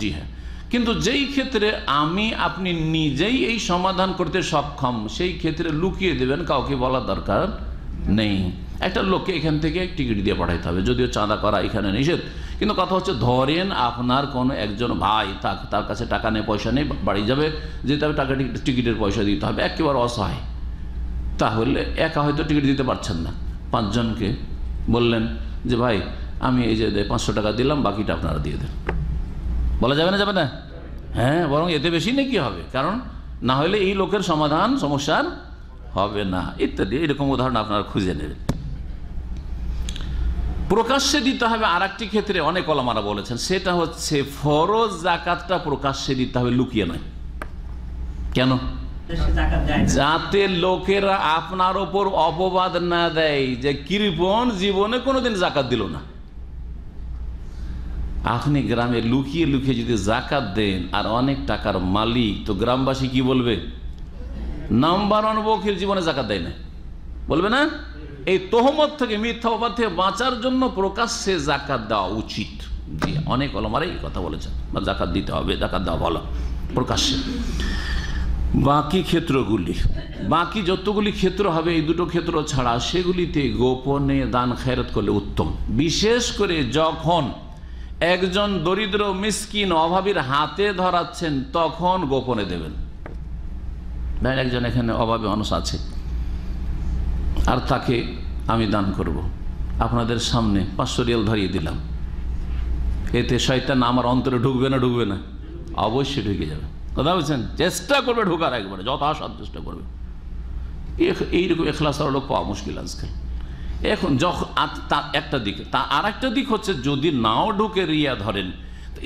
জি হ্যাঁ কিন্তু যেই ক্ষেত্রে আমি আপনি নিজেই এই সমাধান করতে সক্ষম সেই ক্ষেত্রে লুকিয়ে দেবেন কাউকে বলা দরকার নেই একটা লোককে এখান থেকে টিকিট দিয়ে পাঠাইতে হবে যদিও চাঁদা করা এখানে নিষেধ কিন্তু কথা হচ্ছে ধরেন আপনার কোনো একজন ভাই তার কাছে টাকা নেই পয়সা নেই বাড়ি যাবে যেতে হবে টাকা টিকিটের পয়সা দিতে হবে একেবারে অসহায় তাহলে একা হয়তো টিকিট দিতে পারছেন না পাঁচজনকে বললেন যে ভাই আমি এই যে পাঁচশো টাকা দিলাম বাকিটা আপনারা দিয়ে দেন বলা যাবে না যাবে না হ্যাঁ বরং এতে বেশি নাকি হবে কারণ না হলে এই লোকের সমাধান সমস্যার হবে না ইত্যাদি এরকম উদাহরণ আপনারা খুঁজে নেবেন প্রকাশ্যে দিতে হবে আর একটি ক্ষেত্রে অনেক অলামারা বলেছেন সেটা হচ্ছে ফরজ জাকাতটা প্রকাশ্যে দিতে হবে লুকিয়ে নয় কেন যাতে লোকেরা আপনার ওপর অপবাদ না দেয় যে কৃপন জীবনে কোনোদিন জাকাত দিল না আপনি গ্রামে লুকিয়ে লুকিয়ে যদি জাকাত দেন আর অনেক টাকার মালিক তো গ্রামবাসী কি বলবে নাম্বার ওয়ান বকির জীবনে জাকাত দেয় না বলবে না এই তোহমত থেকে মিথ্যা অপবাদ থেকে বাঁচার জন্য প্রকাশ্যে জাকাত দেওয়া উচিত জি অনেক অলমারে এই কথা বলেছেন বা জাকাত দিতে হবে জাকাত দেওয়া ভালো প্রকাশ্যে বাকি ক্ষেত্রগুলি বাকি যতগুলি ক্ষেত্র হবে এই দুটো ক্ষেত্র ছাড়া সেগুলিতে গোপনে দান খায়রাত করলে উত্তম বিশেষ করে যখন একজন দরিদ্র মিসকিন অভাবীর হাতে ধরাচ্ছেন তখন গোপনে দেবেন ভাই একজন এখানে অভাবী মানুষ আছে আর তাকে আমি দান করব। আপনাদের সামনে পাঁচশো রিয়াল ধরিয়ে দিলাম এতে শয়তান আমার অন্তরে ঢুকবে না ঢুকবে না অবশ্যই ঢুকে যাবে কথা বলছেন চেষ্টা করবে ঢুকার একবারে যথাসাধ্য চেষ্টা করবে এইরকম এখলাস লোক পাওয়া মুশকিল আজকাল এখন যখন একটা দিক তা আর একটা দিক হচ্ছে যদি নাও ঢুকে রিয়া ধরেন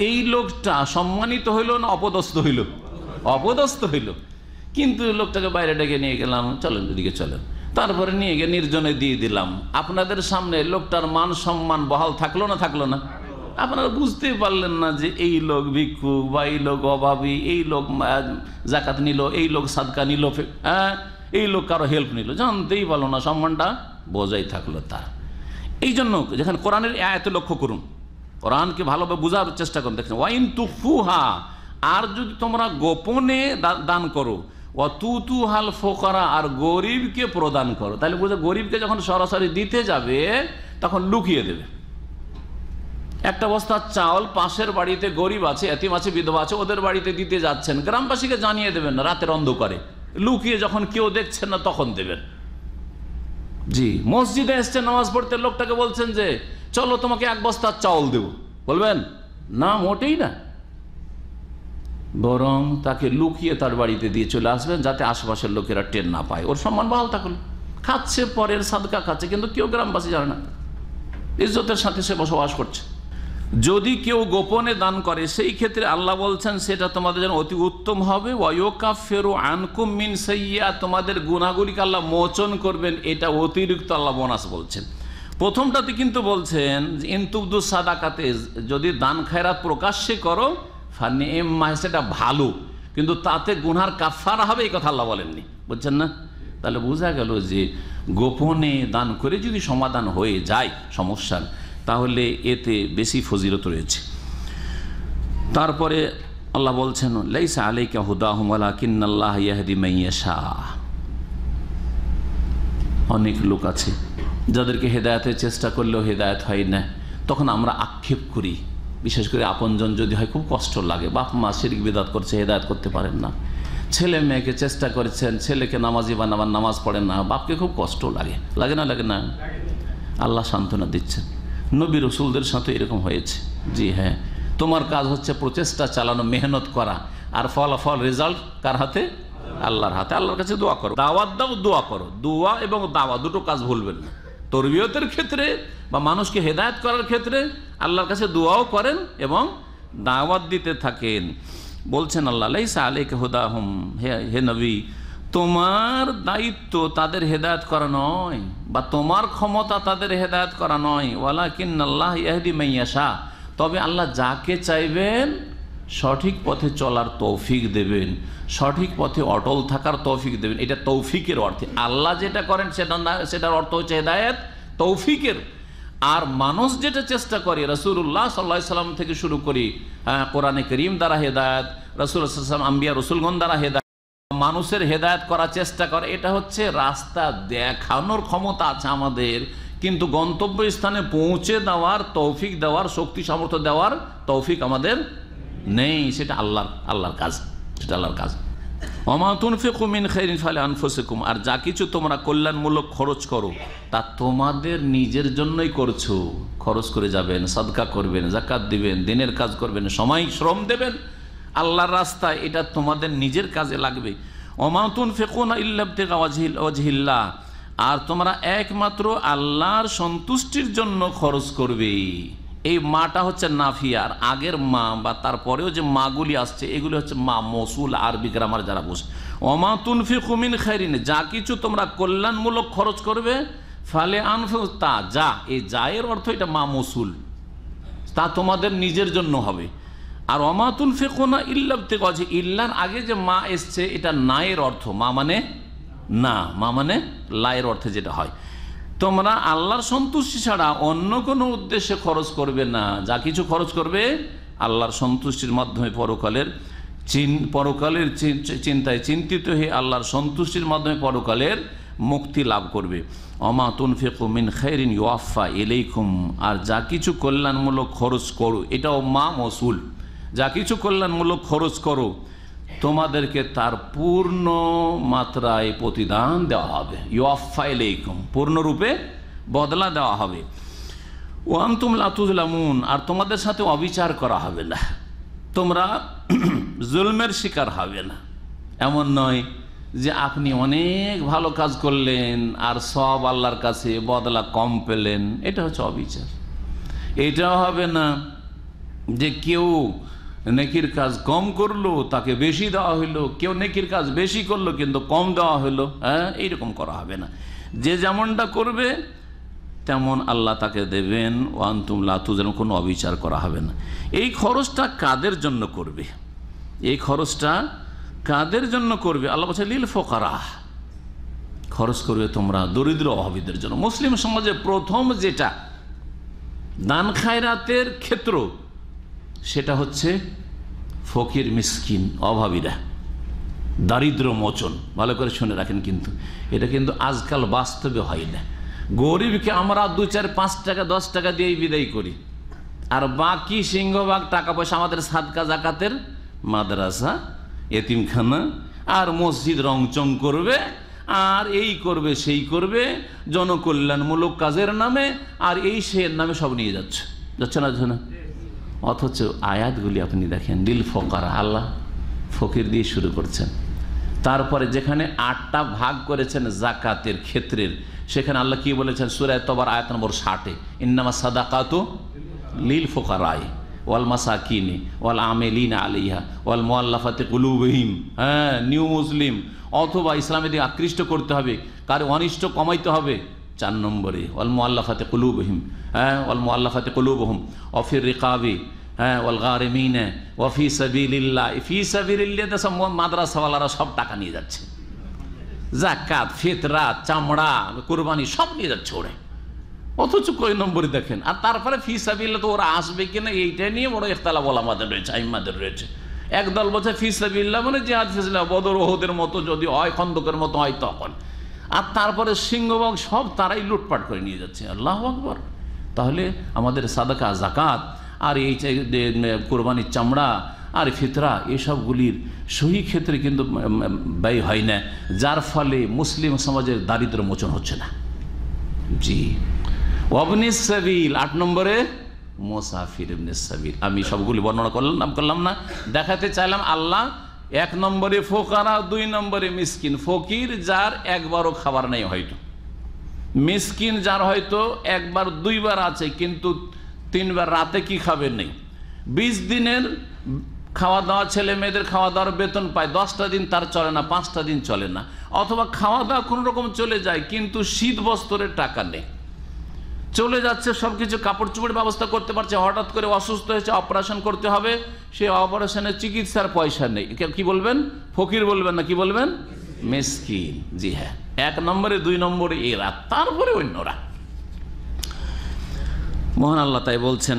এই লোকটা সম্মানিত হইল না অপদস্থ হইল অপদস্থ হইল কিন্তু লোকটাকে বাইরে ডেকে নিয়ে গেলাম চলেন এদিকে চলেন তারপরে নিয়ে গিয়ে নির্জনে দিয়ে দিলাম আপনাদের সামনে লোকটার মান সম্মান বহাল থাকলো না থাকলো না আপনারা বুঝতেই পারলেন না যে এই লোক ভিক্ষু বা এই লোক অভাবী এই লোক জাকাত নিল এই লোক সাদকা নিল হ্যাঁ এই লোক কারো হেল্প নিল জানতেই পারলো না সম্মানটা বোঝাই থাকলো তা এই জন্য যেখানে কোরআনের আয়ত লক্ষ্য করুন কোরআনকে ভালোভাবে বোঝার চেষ্টা করুন দেখেন ওয়াইন হা আর যদি তোমরা গোপনে দান করো ও তু হাল ফোকারা আর গরিবকে প্রদান করো তাহলে বুঝে গরিবকে যখন সরাসরি দিতে যাবে তখন লুকিয়ে দেবে একটা বস্তা চাউল পাশের বাড়িতে গরিব আছে এতিম আছে বিধবা আছে ওদের বাড়িতে দিতে যাচ্ছেন গ্রামবাসীকে জানিয়ে দেবেন রাতের অন্ধকারে লুকিয়ে যখন কেউ দেখছেন না তখন দেবেন জি মসজিদে এসছে নামাজ পড়তে লোকটাকে বলছেন যে চলো তোমাকে এক বস্তার চাউল দেব বলবেন না মোটেই না বরং তাকে লুকিয়ে তার বাড়িতে দিয়ে চলে আসবেন যাতে আশেপাশের লোকেরা টের না পায় ওর সম্মান বহাল থাকল খাচ্ছে পরের সাদকা খাচ্ছে কিন্তু কেউ গ্রামবাসী জানে না ইজ্জতের সাথে সে বসবাস করছে যদি কেউ গোপনে দান করে সেই ক্ষেত্রে আল্লাহ বলছেন সেটা তোমাদের জন্য অতি উত্তম হবে ওয়োকা ফেরো আনকুম মিন সাইয়া তোমাদের গুণাগুলিকে আল্লাহ মোচন করবেন এটা অতিরিক্ত আল্লাহ বোনাস বলছেন প্রথমটাতে কিন্তু বলছেন সাদা সাদাকাতে যদি দান খায়রাত প্রকাশ্যে করো ফানি এম সেটা ভালো কিন্তু তাতে গুনার কাফার হবে এই কথা আল্লাহ বলেননি বুঝছেন না তাহলে বোঝা গেল যে গোপনে দান করে যদি সমাধান হয়ে যায় সমস্যার তাহলে এতে বেশি ফজিলত রয়েছে তারপরে আল্লাহ বলছেন লাইসা আলাইকা হুদা হুদাহমালা কিন্নাল্লাহ ইয়াহদি মাইয়াশা অনেক লোক আছে যাদেরকে হেদায়তের চেষ্টা করলেও হেদায়ত হয় না তখন আমরা আক্ষেপ করি বিশেষ করে আপনজন যদি হয় খুব কষ্ট লাগে বাপ মা শিরিক বেদাত করছে হেদায়ত করতে পারেন না ছেলে মেয়েকে চেষ্টা করেছেন ছেলেকে নামাজি বানাবার নামাজ পড়েন না বাপকে খুব কষ্ট লাগে লাগে না লাগে না আল্লাহ সান্ত্বনা দিচ্ছেন নবী রসুলদের সাথে এরকম হয়েছে জি হ্যাঁ তোমার কাজ হচ্ছে প্রচেষ্টা চালানো মেহনত করা আর ফলাফল রেজাল্ট কার হাতে আল্লাহর হাতে আল্লাহর কাছে দোয়া করো দাওয়াত দাও দোয়া করো দোয়া এবং দাওয়া দুটো কাজ ভুলবেন না তরবিয়তের ক্ষেত্রে বা মানুষকে হেদায়ত করার ক্ষেত্রে আল্লাহর কাছে দোয়াও করেন এবং দাওয়াত দিতে থাকেন বলছেন আল্লাহ লাইসা আলেক হুদাহম হে হে নবী তোমার দায়িত্ব তাদের হেদায়ত করা নয় বা তোমার ক্ষমতা তাদের হেদায়ত করা নয় ওয়ালা কিন্নাল্লাহ ইয়াহদি মাইয়াশা তবে আল্লাহ যাকে চাইবেন সঠিক পথে চলার তৌফিক দেবেন সঠিক পথে অটল থাকার তৌফিক দেবেন এটা তৌফিকের অর্থে আল্লাহ যেটা করেন সেটা সেটার অর্থ হচ্ছে হেদায়ত তৌফিকের আর মানুষ যেটা চেষ্টা করে রসুল্লাহ সাল্লা সাল্লাম থেকে শুরু করি কোরআনে করিম দ্বারা হেদায়ত রসুল আম্বিয়া রসুলগন দ্বারা হেদায়ত মানুষের হেদায়ত করার চেষ্টা করে এটা হচ্ছে রাস্তা দেখানোর ক্ষমতা আছে আমাদের কিন্তু গন্তব্য স্থানে পৌঁছে দেওয়ার তৌফিক দেওয়ার শক্তি সামর্থ্য দেওয়ার তৌফিক আমাদের নেই সেটা আল্লাহর আল্লাহর কাজ সেটা আল্লাহর কাজ ফালে আর যা কিছু তোমরা কল্যাণমূলক খরচ করো তা তোমাদের নিজের জন্যই করছো খরচ করে যাবেন সাদকা করবেন জাকাত দিবেন দিনের কাজ করবেন সময় শ্রম দেবেন আল্লাহর রাস্তা এটা তোমাদের নিজের কাজে লাগবে অমাতুন ফেকুন ইল্লাবতেজিল্লা আর তোমরা একমাত্র আল্লাহর সন্তুষ্টির জন্য খরচ করবে এই মাটা হচ্ছে নাফিয়ার আগের মা বা তারপরেও যে মাগুলি আসছে এগুলি হচ্ছে মা মসুল আরবি গ্রামার যারা বসে অমাতুন তুনফি কুমিন খাইরিন যা কিছু তোমরা কল্যাণমূলক খরচ করবে ফালে আনফু তা যা এই জায়ের অর্থ এটা মা মসুল তা তোমাদের নিজের জন্য হবে আর অমাতুন ফেকোনা থেকে আছে ইল্লার আগে যে মা এসছে এটা নায়ের অর্থ মা মানে না মা মানে লায়ের অর্থে যেটা হয় তোমরা আল্লাহর সন্তুষ্টি ছাড়া অন্য কোনো উদ্দেশ্যে খরচ করবে না যা কিছু খরচ করবে আল্লাহর সন্তুষ্টির মাধ্যমে পরকালের চিন পরকালের চিন্তায় চিন্তিত হয়ে আল্লাহর সন্তুষ্টির মাধ্যমে পরকালের মুক্তি লাভ করবে অমা তুনফিক মিন ইয়াফা ইউআফা এলেইকুম আর যা কিছু কল্যাণমূলক খরচ করো এটাও মা মসুল যা কিছু কল্যাণমূলক খরচ করো তোমাদেরকে তার পূর্ণ মাত্রায় প্রতিদান দেওয়া হবে ইউফাইল পূর্ণরূপে বদলা দেওয়া হবে ওয়াম তুম আর তোমাদের সাথে অবিচার করা হবে না তোমরা জুলমের শিকার হবে না এমন নয় যে আপনি অনেক ভালো কাজ করলেন আর সব আল্লাহর কাছে বদলা কম পেলেন এটা হচ্ছে অবিচার এটাও হবে না যে কেউ নেকির কাজ কম করলো তাকে বেশি দেওয়া হইলো কেউ নেকির কাজ বেশি করলো কিন্তু কম দেওয়া হইলো হ্যাঁ এইরকম করা হবে না যে যেমনটা করবে তেমন আল্লাহ তাকে দেবেন ওয়ান তুমলা যেন কোনো অবিচার করা হবে না এই খরচটা কাদের জন্য করবে এই খরচটা কাদের জন্য করবে আল্লাহ বলছে লীল ফোকারা খরচ করবে তোমরা দরিদ্র অভাবীদের জন্য মুসলিম সমাজে প্রথম যেটা দান খায়রাতের ক্ষেত্র সেটা হচ্ছে ফকির মিসকিন অভাবীরা দারিদ্র মোচন ভালো করে শুনে রাখেন কিন্তু এটা কিন্তু আজকাল বাস্তবে হয় না গরিবকে আমরা দু চার পাঁচ টাকা দশ টাকা দিয়েই বিদায় করি আর বাকি সিংহভাগ টাকা পয়সা আমাদের সাদকা জাকাতের মাদ্রাসা এতিমখানা আর মসজিদ রংচং করবে আর এই করবে সেই করবে জনকল্যাণমূলক কাজের নামে আর এই সে নামে সব নিয়ে যাচ্ছে যাচ্ছে না যাচ্ছে না অথচ আয়াতগুলি আপনি দেখেন নীল ফকার আল্লাহ ফকির দিয়ে শুরু করছেন তারপরে যেখানে আটটা ভাগ করেছেন জাকাতের ক্ষেত্রের সেখানে আল্লাহ কি বলেছেন সুরায় তোবার আয়াত নম্বর ষাটে ইন্নামা সাদাকাত লীল আয় ওয়াল মাসা কিনে ওয়াল আমেলিন আলিহা ওয়াল মোয়াল্লাফাতে কুলুবহিম হ্যাঁ নিউ মুসলিম অথবা ইসলামের দিকে আকৃষ্ট করতে হবে কার অনিষ্ট কমাইতে হবে চার নম্বরে অলমো আল্লাফাতে কলুবহিম হ্যাঁ অলমো আল্লাফাতে কলুবহম অফির রিকাবি হ্যাঁ অলগারেমিন ওফি সাবিল্লা ইফি সাবিল্লা সব মাদ্রাসাওয়ালারা সব টাকা নিয়ে যাচ্ছে জাকাত ফিতরা চামড়া কোরবানি সব নিয়ে যাচ্ছে ওরে অথচ কয় নম্বরে দেখেন আর তারপরে ফি সাবিল্লা তো ওরা আসবে কিনা এইটা নিয়ে বড় একতলা বলা আমাদের রয়েছে আইমাদের রয়েছে একদল বছর ফি সাবিল্লা মানে জিহাদ ফিসলা বদর ওহদের মতো যদি হয় খন্দকের মতো হয় তখন আর তারপরে সিংহবাগ সব তারাই লুটপাট করে নিয়ে যাচ্ছে আল্লাহ আকবর তাহলে আমাদের সাদাকা জাকাত আর এই কোরবানির চামড়া আর ফিতরা এসবগুলির সহি ক্ষেত্রে কিন্তু ব্যয় হয় না যার ফলে মুসলিম সমাজের দারিদ্র মোচন হচ্ছে না জি অবনিসাবিল আট নম্বরে মোসাফির আমি সবগুলি বর্ণনা করলাম নাম করলাম না দেখাতে চাইলাম আল্লাহ এক নম্বরে ফোকারা দুই নম্বরে মিসকিন ফকির যার একবারও খাবার নেই হয়তো মিসকিন যার হয়তো একবার দুইবার আছে কিন্তু তিনবার রাতে কি খাবে নেই বিশ দিনের খাওয়া দাওয়া ছেলে মেয়েদের খাওয়া দাওয়ার বেতন পায় দশটা দিন তার চলে না পাঁচটা দিন চলে না অথবা খাওয়া দাওয়া কোনো রকম চলে যায় কিন্তু শীত বস্ত্রের টাকা নেই চলে যাচ্ছে সব কিছু কাপড় চোপড়ের ব্যবস্থা করতে পারছে হঠাৎ করে অসুস্থ হয়েছে অপারেশন করতে হবে সে অপারেশনের চিকিৎসার পয়সা নেই কি বলবেন ফকির বলবেন না কি বলবেন মেসকিন জি হ্যাঁ এক নম্বরে দুই নম্বরে এরা তারপরে অন্যরা মোহন আল্লাহ তাই বলছেন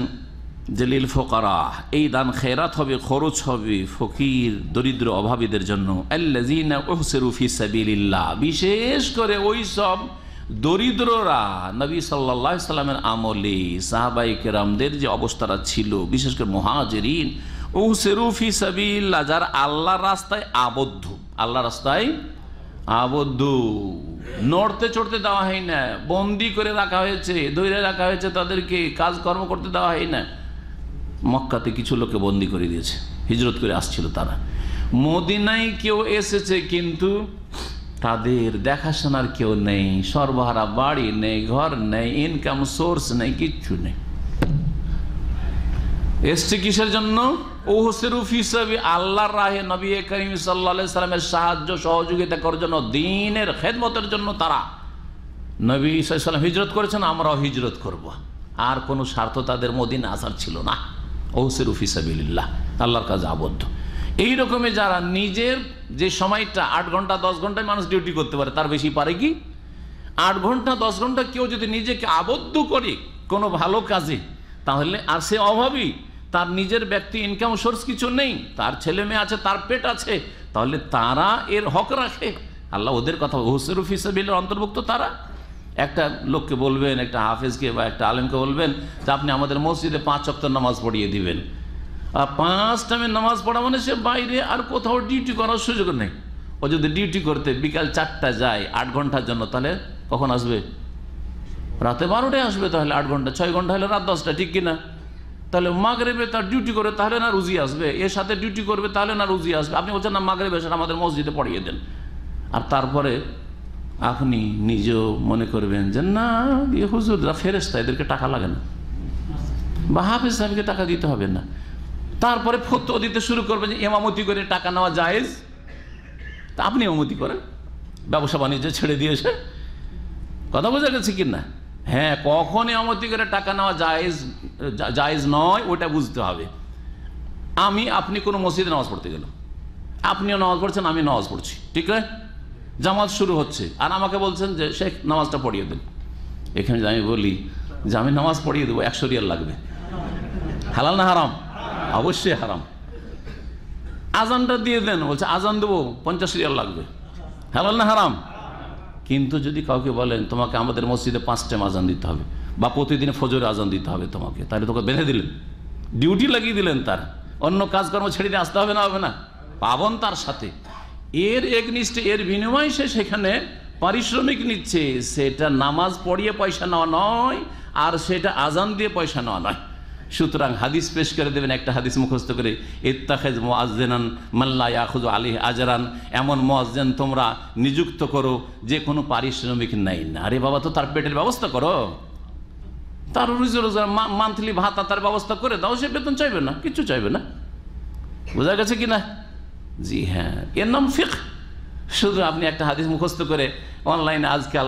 জলিল ফোকারা এই দান খেরাত হবে খরচ হবে ফকির দরিদ্র অভাবীদের জন্য বিশেষ করে ওই সব দরিদ্ররা নবী সাল্লা সাল্লামের আমলে সাহাবাই কেরামদের যে অবস্থাটা ছিল বিশেষ করে মহাজেরিন ও সেরুফি সাবিল্লা যার আল্লাহ রাস্তায় আবদ্ধ আল্লাহ রাস্তায় আবদ্ধ নড়তে চড়তে দেওয়া হয় না বন্দি করে রাখা হয়েছে দৈরে রাখা হয়েছে তাদেরকে কাজকর্ম করতে দেওয়া হয় না মক্কাতে কিছু লোকে বন্দি করে দিয়েছে হিজরত করে আসছিল তারা মদিনায় কেউ এসেছে কিন্তু তাদের দেখাশোনার কেউ নেই সর্বহারা বাড়ি নেই ঘর নেই ইনকাম সোর্স নেই কিচ্ছু নেই এসছে কিসের জন্য ওহসেরুফ হিসাবে আল্লাহর রাহে নবী করিম সাল্লা সাল্লামের সাহায্য সহযোগিতা করার জন্য দিনের খেদমতের জন্য তারা নবী সাল্লাম হিজরত করেছেন আমরাও হিজরত করব। আর কোনো স্বার্থ তাদের মদিন আসার ছিল না ওহসেরুফ হিসাবিল্লাহ আল্লাহর কাছে আবদ্ধ এই রকমে যারা নিজের যে সময়টা আট ঘন্টা দশ ঘন্টায় মানুষ ডিউটি করতে পারে তার বেশি পারে কি আট ঘন্টা দশ ঘন্টা কেউ যদি নিজেকে আবদ্ধ করে কোনো ভালো কাজে তাহলে আর সে অভাবই তার নিজের ব্যক্তি ইনকাম সোর্স কিছু নেই তার ছেলে মেয়ে আছে তার পেট আছে তাহলে তারা এর হক রাখে আল্লাহ ওদের কথা হুসেরুফ হিসেবে অন্তর্ভুক্ত তারা একটা লোককে বলবেন একটা হাফেজকে বা একটা আলেমকে বলবেন যে আপনি আমাদের মসজিদে পাঁচ অক্টর নামাজ পড়িয়ে দিবেন আর পাঁচ টাইমে নামাজ পড়া মানে সে বাইরে আর কোথাও ডিউটি করার সুযোগ নেই ও যদি ডিউটি করতে বিকাল চারটা যায় আট ঘন্টার জন্য তাহলে কখন আসবে রাতে বারোটায় আসবে তাহলে আট ঘন্টা ছয় ঘন্টা হলে রাত দশটা ঠিক কিনা তাহলে মাগরেবে তার ডিউটি করে তাহলে না রুজি আসবে এর সাথে ডিউটি করবে তাহলে না রুজি আসবে আপনি বলছেন না মাগরেবে সেটা আমাদের মসজিদে পড়িয়ে দেন আর তারপরে আপনি নিজেও মনে করবেন যে না হুজুররা ফেরেস্তা এদেরকে টাকা লাগে না বা হাফিজ সাহেবকে টাকা দিতে হবে না তারপরে ফতো দিতে শুরু করবে যে এমামতি করে টাকা নেওয়া জায়েজ তা আপনি এমামতি করেন ব্যবসা বাণিজ্য ছেড়ে দিয়েছে কথা বোঝা গেছে কি না হ্যাঁ কখন এমামতি করে টাকা নেওয়া জায়েজ জায়েজ নয় ওটা বুঝতে হবে আমি আপনি কোনো মসজিদে নামাজ পড়তে গেলাম আপনিও নামাজ পড়ছেন আমি নামাজ পড়ছি ঠিক আছে জামাজ শুরু হচ্ছে আর আমাকে বলছেন যে শেখ নামাজটা পড়িয়ে দেন এখানে আমি বলি যে আমি নামাজ পড়িয়ে দেবো একশো রিয়াল লাগবে হালাল না হারাম অবশ্যই হারাম আজানটা দিয়ে দেন বলছে আজান দেবো পঞ্চাশ রিয়াল লাগবে হালাল না হারাম কিন্তু যদি কাউকে বলেন তোমাকে আমাদের মসজিদে পাঁচ টাইম আজান দিতে হবে বা প্রতিদিন ফজরে আজান দিতে হবে তোমাকে তাহলে তোকে বেঁধে দিলেন ডিউটি লাগিয়ে দিলেন তার অন্য কাজকর্ম ছেড়ে দিয়ে আসতে হবে না হবে না পাবন তার সাথে এর একনিষ্ঠে এর বিনিময় সে সেখানে পারিশ্রমিক নিচ্ছে সেটা নামাজ পড়িয়ে পয়সা নেওয়া নয় আর সেটা আজান দিয়ে পয়সা নেওয়া নয় সুতরাং হাদিস পেশ করে দেবেন একটা হাদিস মুখস্থ করে ইত্তাখেজ মোয়াজেনান মাল্লা ইয়াখুজ আলী আজরান এমন মোয়াজেন তোমরা নিযুক্ত করো যে কোনো পারিশ্রমিক নাই না আরে বাবা তো তার পেটের ব্যবস্থা করো তার রুজি রোজার মান্থলি ভাতা তার ব্যবস্থা করে দাও সে বেতন চাইবে না কিছু চাইবে না বোঝা গেছে কি না জি হ্যাঁ এর নাম ফিক শুধু আপনি একটা হাদিস মুখস্থ করে অনলাইনে আজকাল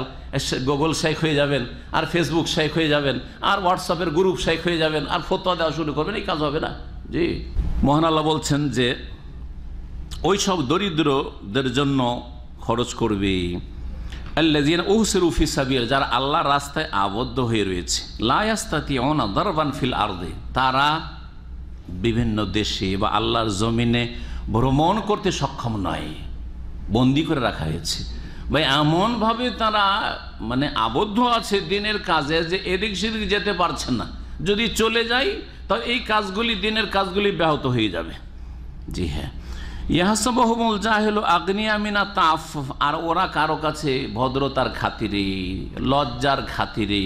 গুগল শেখ হয়ে যাবেন আর ফেসবুক শেখ হয়ে যাবেন আর হোয়াটসঅ্যাপের গ্রুপ শেখ হয়ে যাবেন আর ফতোয়া দেওয়া শুরু করবেন এই কাজ হবে না জি মোহন বলছেন যে ওই সব দরিদ্রদের জন্য খরচ করবে আল্লাজিয়ান ওহসেরুফি সাবির যারা আল্লাহ রাস্তায় আবদ্ধ হয়ে রয়েছে লায়াস্তাতি অনা দরবান ফিল আর্দে তারা বিভিন্ন দেশে বা আল্লাহর জমিনে ভ্রমণ করতে সক্ষম নয় বন্দি করে রাখা হয়েছে বা এমনভাবে তারা মানে আবদ্ধ আছে দিনের কাজে যে এদিক সেদিক যেতে পারছে না যদি চলে যাই তাহলে এই কাজগুলি দিনের কাজগুলি ব্যাহত হয়ে যাবে জি হ্যাঁ যা হলো আগ্নিয়ামিনা তাফ আর ওরা কারো কাছে ভদ্রতার খাতিরে লজ্জার খাতিরে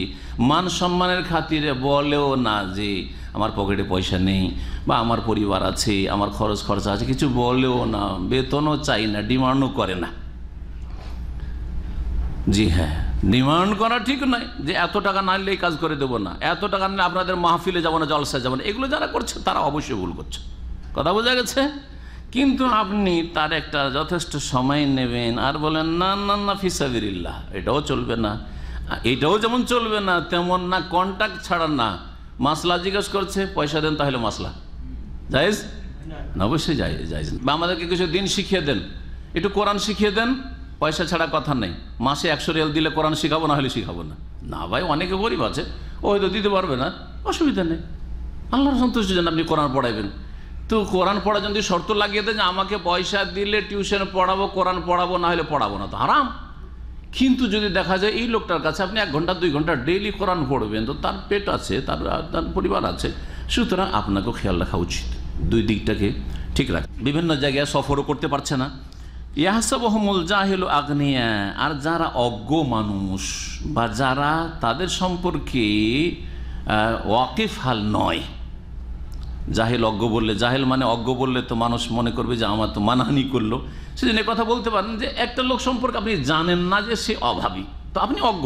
মান সম্মানের খাতিরে বলেও না যে আমার পকেটে পয়সা নেই বা আমার পরিবার আছে আমার খরচ খরচা আছে কিছু বলেও না বেতনও চাই না ডিমান্ডও করে না জি হ্যাঁ ডিমান্ড করা ঠিক নয় যে এত টাকা না কাজ করে দেবো না এত টাকা নিলে আপনাদের মাহফিলে যাবো না জলসায় যাবো না এগুলো যারা করছে তারা অবশ্যই ভুল করছে কথা বোঝা গেছে কিন্তু আপনি তার একটা যথেষ্ট সময় নেবেন আর বলেন না না না ফিসাবিরিল্লাহ এটাও চলবে না এটাও যেমন চলবে না তেমন না কন্ট্যাক্ট ছাড়া না মাসলা জিজ্ঞেস করছে পয়সা দেন তাহলে মাসলা যাইজ না অবশ্যই যাই যাইজ আমাদেরকে কিছু দিন শিখিয়ে দেন একটু কোরআন শিখিয়ে দেন পয়সা ছাড়া কথা নেই মাসে একশো রিয়াল দিলে কোরআন শিখাবো না হলে শিখাবো না না ভাই অনেকে গরিব আছে ও হয়তো দিতে পারবে না অসুবিধা নেই আল্লাহর সন্তুষ্ট জন্য আপনি কোরআন পড়াইবেন তো কোরআন পড়া যদি শর্ত লাগিয়ে দেয় যে আমাকে পয়সা দিলে টিউশন পড়াবো কোরআন পড়াবো না হলে পড়াবো না তো হারাম কিন্তু যদি দেখা যায় এই লোকটার কাছে আপনি এক ঘন্টা দুই ঘন্টা ডেইলি কোরআন পড়বেন তো তার পেট আছে তার তার পরিবার আছে সুতরাং আপনাকেও খেয়াল রাখা উচিত দুই দিকটাকে ঠিক রাখ বিভিন্ন জায়গায় সফরও করতে পারছে না আগ্নেয়া আর যারা অজ্ঞ মানুষ বা যারা তাদের সম্পর্কে ওয়াকিফ হাল নয় জাহেল অজ্ঞ বললে জাহেল মানে অজ্ঞ বললে তো মানুষ মনে করবে যে আমার তো মানহানি করলো সেজন্য কথা বলতে পারেন যে একটা লোক সম্পর্কে আপনি জানেন না যে সে অভাবী তো আপনি অজ্ঞ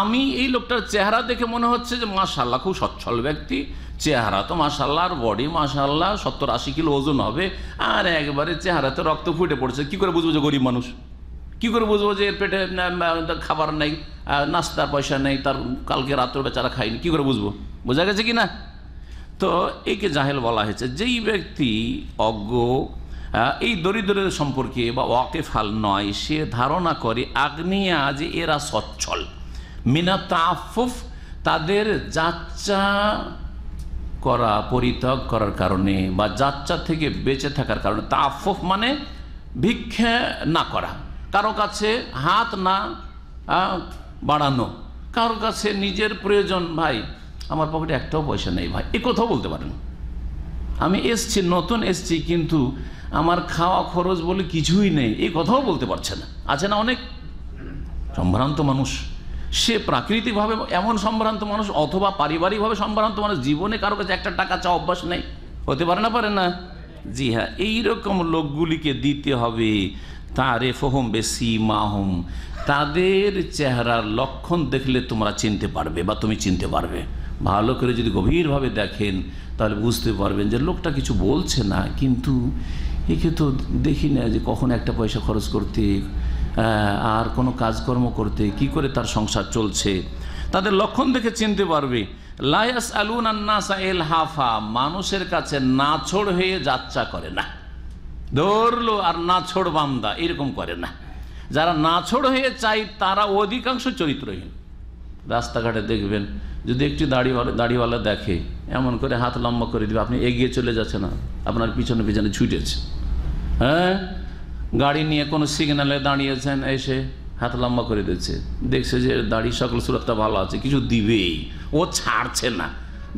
আমি এই লোকটার চেহারা দেখে মনে হচ্ছে যে মাশাল্লাহ খুব সচ্ছল ব্যক্তি চেহারা তো মাসাল্লাহ আর বডি মাসাল্লাহ সত্তর আশি কিলো ওজন হবে আর একবারে চেহারাতে রক্ত ফুটে পড়ছে কি করে বুঝবো যে গরিব মানুষ কি করে বুঝবো যে এর পেটে খাবার নেই নাস্তার পয়সা নেই তার কালকে রাত্রে বেচারা খায়নি কি করে বুঝবো বোঝা গেছে কি না তো একে জাহেল বলা হয়েছে যেই ব্যক্তি অজ্ঞ এই দরিদ্রের সম্পর্কে বা ওয়াকেফাল নয় সে ধারণা করে আগ্নেয়া যে এরা সচ্ছল মিনা তাফুফ তাদের যাচ্চা করা পরিত্যাগ করার কারণে বা যাত্রা থেকে বেঁচে থাকার কারণে আফফ মানে ভিক্ষা না করা কারো কাছে হাত না বাড়ানো কারো কাছে নিজের প্রয়োজন ভাই আমার পকেটে একটাও পয়সা নেই ভাই এ কথাও বলতে পারেন আমি এসছি নতুন এসছি কিন্তু আমার খাওয়া খরচ বলে কিছুই নেই এ কথাও বলতে পারছে না আছে না অনেক সম্ভ্রান্ত মানুষ সে প্রাকৃতিকভাবে এমন সম্ভ্রান্ত মানুষ অথবা পারিবারিকভাবে সম্ভ্রান্ত মানুষ জীবনে কারো কাছে একটা টাকা চা অভ্যাস নেই হতে পারে না পারে না জি হ্যাঁ এইরকম লোকগুলিকে দিতে হবে তারে ফোহম বেশি মাহম তাদের চেহারার লক্ষণ দেখলে তোমরা চিনতে পারবে বা তুমি চিনতে পারবে ভালো করে যদি গভীরভাবে দেখেন তাহলে বুঝতে পারবেন যে লোকটা কিছু বলছে না কিন্তু একে তো দেখি না যে কখন একটা পয়সা খরচ করতে আর কোনো কাজকর্ম করতে কি করে তার সংসার চলছে তাদের লক্ষণ দেখে চিনতে পারবে লায়াস আলুন আন্নাসা এল হাফা মানুষের কাছে নাছোড় হয়ে যাচ্ছা করে না ধরলো আর নাছোড় বান্দা এরকম করে না যারা নাছোড় হয়ে চাই তারা অধিকাংশ চরিত্রহীন রাস্তাঘাটে দেখবেন যদি একটি দাড়িওয়ালা দাড়িওয়ালা দেখে এমন করে হাত লম্বা করে দিবে আপনি এগিয়ে চলে যাচ্ছে না আপনার পিছনে পিছনে ছুটেছে হ্যাঁ গাড়ি নিয়ে কোনো সিগনালে দাঁড়িয়েছেন এসে হাত লম্বা করে দিচ্ছে দেখছে যে দাড়ি সকল সুরতটা ভালো আছে কিছু দিবেই ও ছাড়ছে না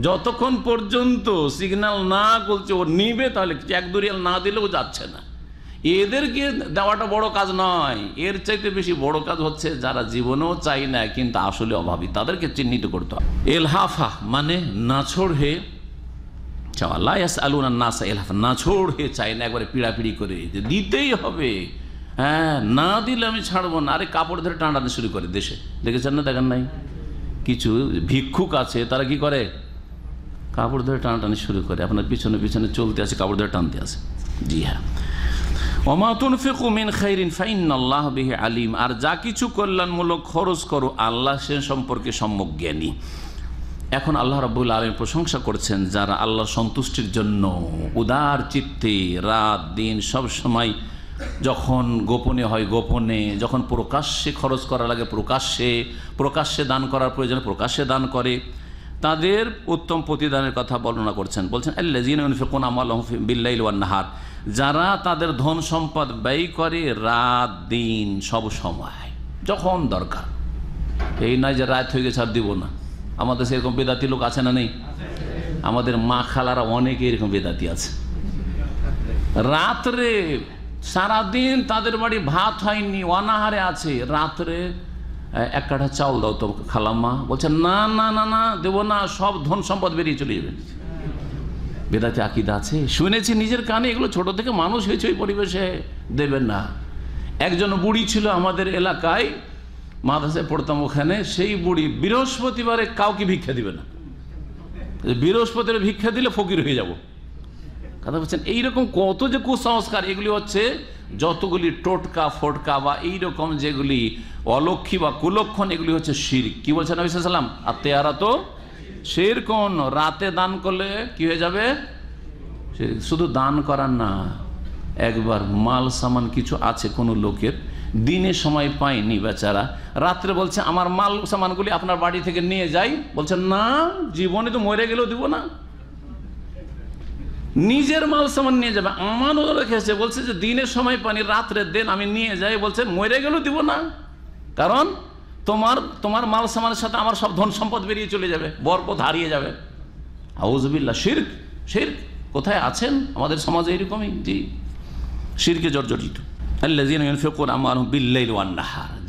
যতক্ষণ পর্যন্ত সিগন্যাল না করছে ও নিবে তাহলে এক দুরিয়াল না দিলেও যাচ্ছে না এদেরকে দেওয়াটা বড় কাজ নয় এর চাইতে বেশি বড় কাজ হচ্ছে যারা জীবনেও চাই না কিন্তু আসলে অভাবী তাদেরকে চিহ্নিত করতে হবে এলহাফা মানে নাছড় হয়ে চাওয়া লাইস আলুনা না এলাফ না ছোড়ে চাই না একবারে পিড়াপিড়ি করে যে দিতেই হবে হ্যাঁ না দিলে আমি ছাড়বো না আরে কাপড় ধরে টানাটানি শুরু করে দেশে দেখেছেন না দেখেন নাই কিছু ভিক্ষুক আছে তারা কি করে কাপড় ধরে টানাটানি শুরু করে আপনার পিছনে পিছনে চলতে আছে কাপড় ধরে টানতে আছে জি হ্যাঁ অমাতুন ফেকুমিন খাইরিন ফাইন আল্লাহ বিহি আলিম আর যা কিছু কল্যাণমূলক খরচ করো আল্লাহ সে সম্পর্কে সম্যক জ্ঞানী এখন আল্লাহ রব্বুল আলম প্রশংসা করছেন যারা আল্লাহ সন্তুষ্টির জন্য উদার চিত্তে রাত দিন সব সময় যখন গোপনে হয় গোপনে যখন প্রকাশ্যে খরচ করা লাগে প্রকাশ্যে প্রকাশ্যে দান করার প্রয়োজন প্রকাশ্যে দান করে তাদের উত্তম প্রতিদানের কথা বর্ণনা করছেন বলছেন আল্লাহিন আমল নাহার যারা তাদের ধন সম্পদ ব্যয় করে রাত দিন সব সময় যখন দরকার এই নয় যে রাত হয়ে গেছে আর দিব না আমাদের সেরকম বেদাতি লোক আছে না নেই আমাদের মা খালারা অনেকে এরকম বেদাতি আছে রাত্রে সারাদিন তাদের বাড়ি ভাত হয়নি অনাহারে আছে রাত্রে এক কাঠা চাউল দাও তো খালাম্মা বলছে না না না না দেবো না সব ধন সম্পদ বেরিয়ে চলে যাবে বেদাতি আকিদা আছে শুনেছি নিজের কানে এগুলো ছোট থেকে মানুষ হয়েছে ওই পরিবেশে দেবেন না একজন বুড়ি ছিল আমাদের এলাকায় মাদ্রাসায় পড়তাম ওখানে সেই বুড়ি বৃহস্পতিবারে কাউকে ভিক্ষা দিবে না বৃহস্পতিবার ভিক্ষা দিলে ফকির হয়ে যাব কথা বলছেন এইরকম কত যে কুসংস্কার এগুলি হচ্ছে যতগুলি টোটকা ফোটকা বা এইরকম যেগুলি অলক্ষী বা কুলক্ষণ এগুলি হচ্ছে শির কি বলছেন আবিসাল্লাম আর তেয়ারা তো শের কোন রাতে দান করলে কি হয়ে যাবে শুধু দান করার না একবার মাল সামান কিছু আছে কোনো লোকের দিনে সময় পাইনি বেচারা রাত্রে বলছে আমার মাল সামানগুলি আপনার বাড়ি থেকে নিয়ে যাই বলছে না জীবনে তো মরে গেলেও দিব না নিজের মাল সামান নিয়ে যাবে আমারও রেখেছে বলছে যে দিনের সময় পানি রাত্রের দিন আমি নিয়ে যাই বলছে মরে গেলেও দিব না কারণ তোমার তোমার মাল সামানের সাথে আমার সব ধন সম্পদ বেরিয়ে চলে যাবে বরপথ হারিয়ে যাবে হাউজবিল্লা শির্ক শির্ক কোথায় আছেন আমাদের সমাজে এরকমই জি শিরকে জর্জরিত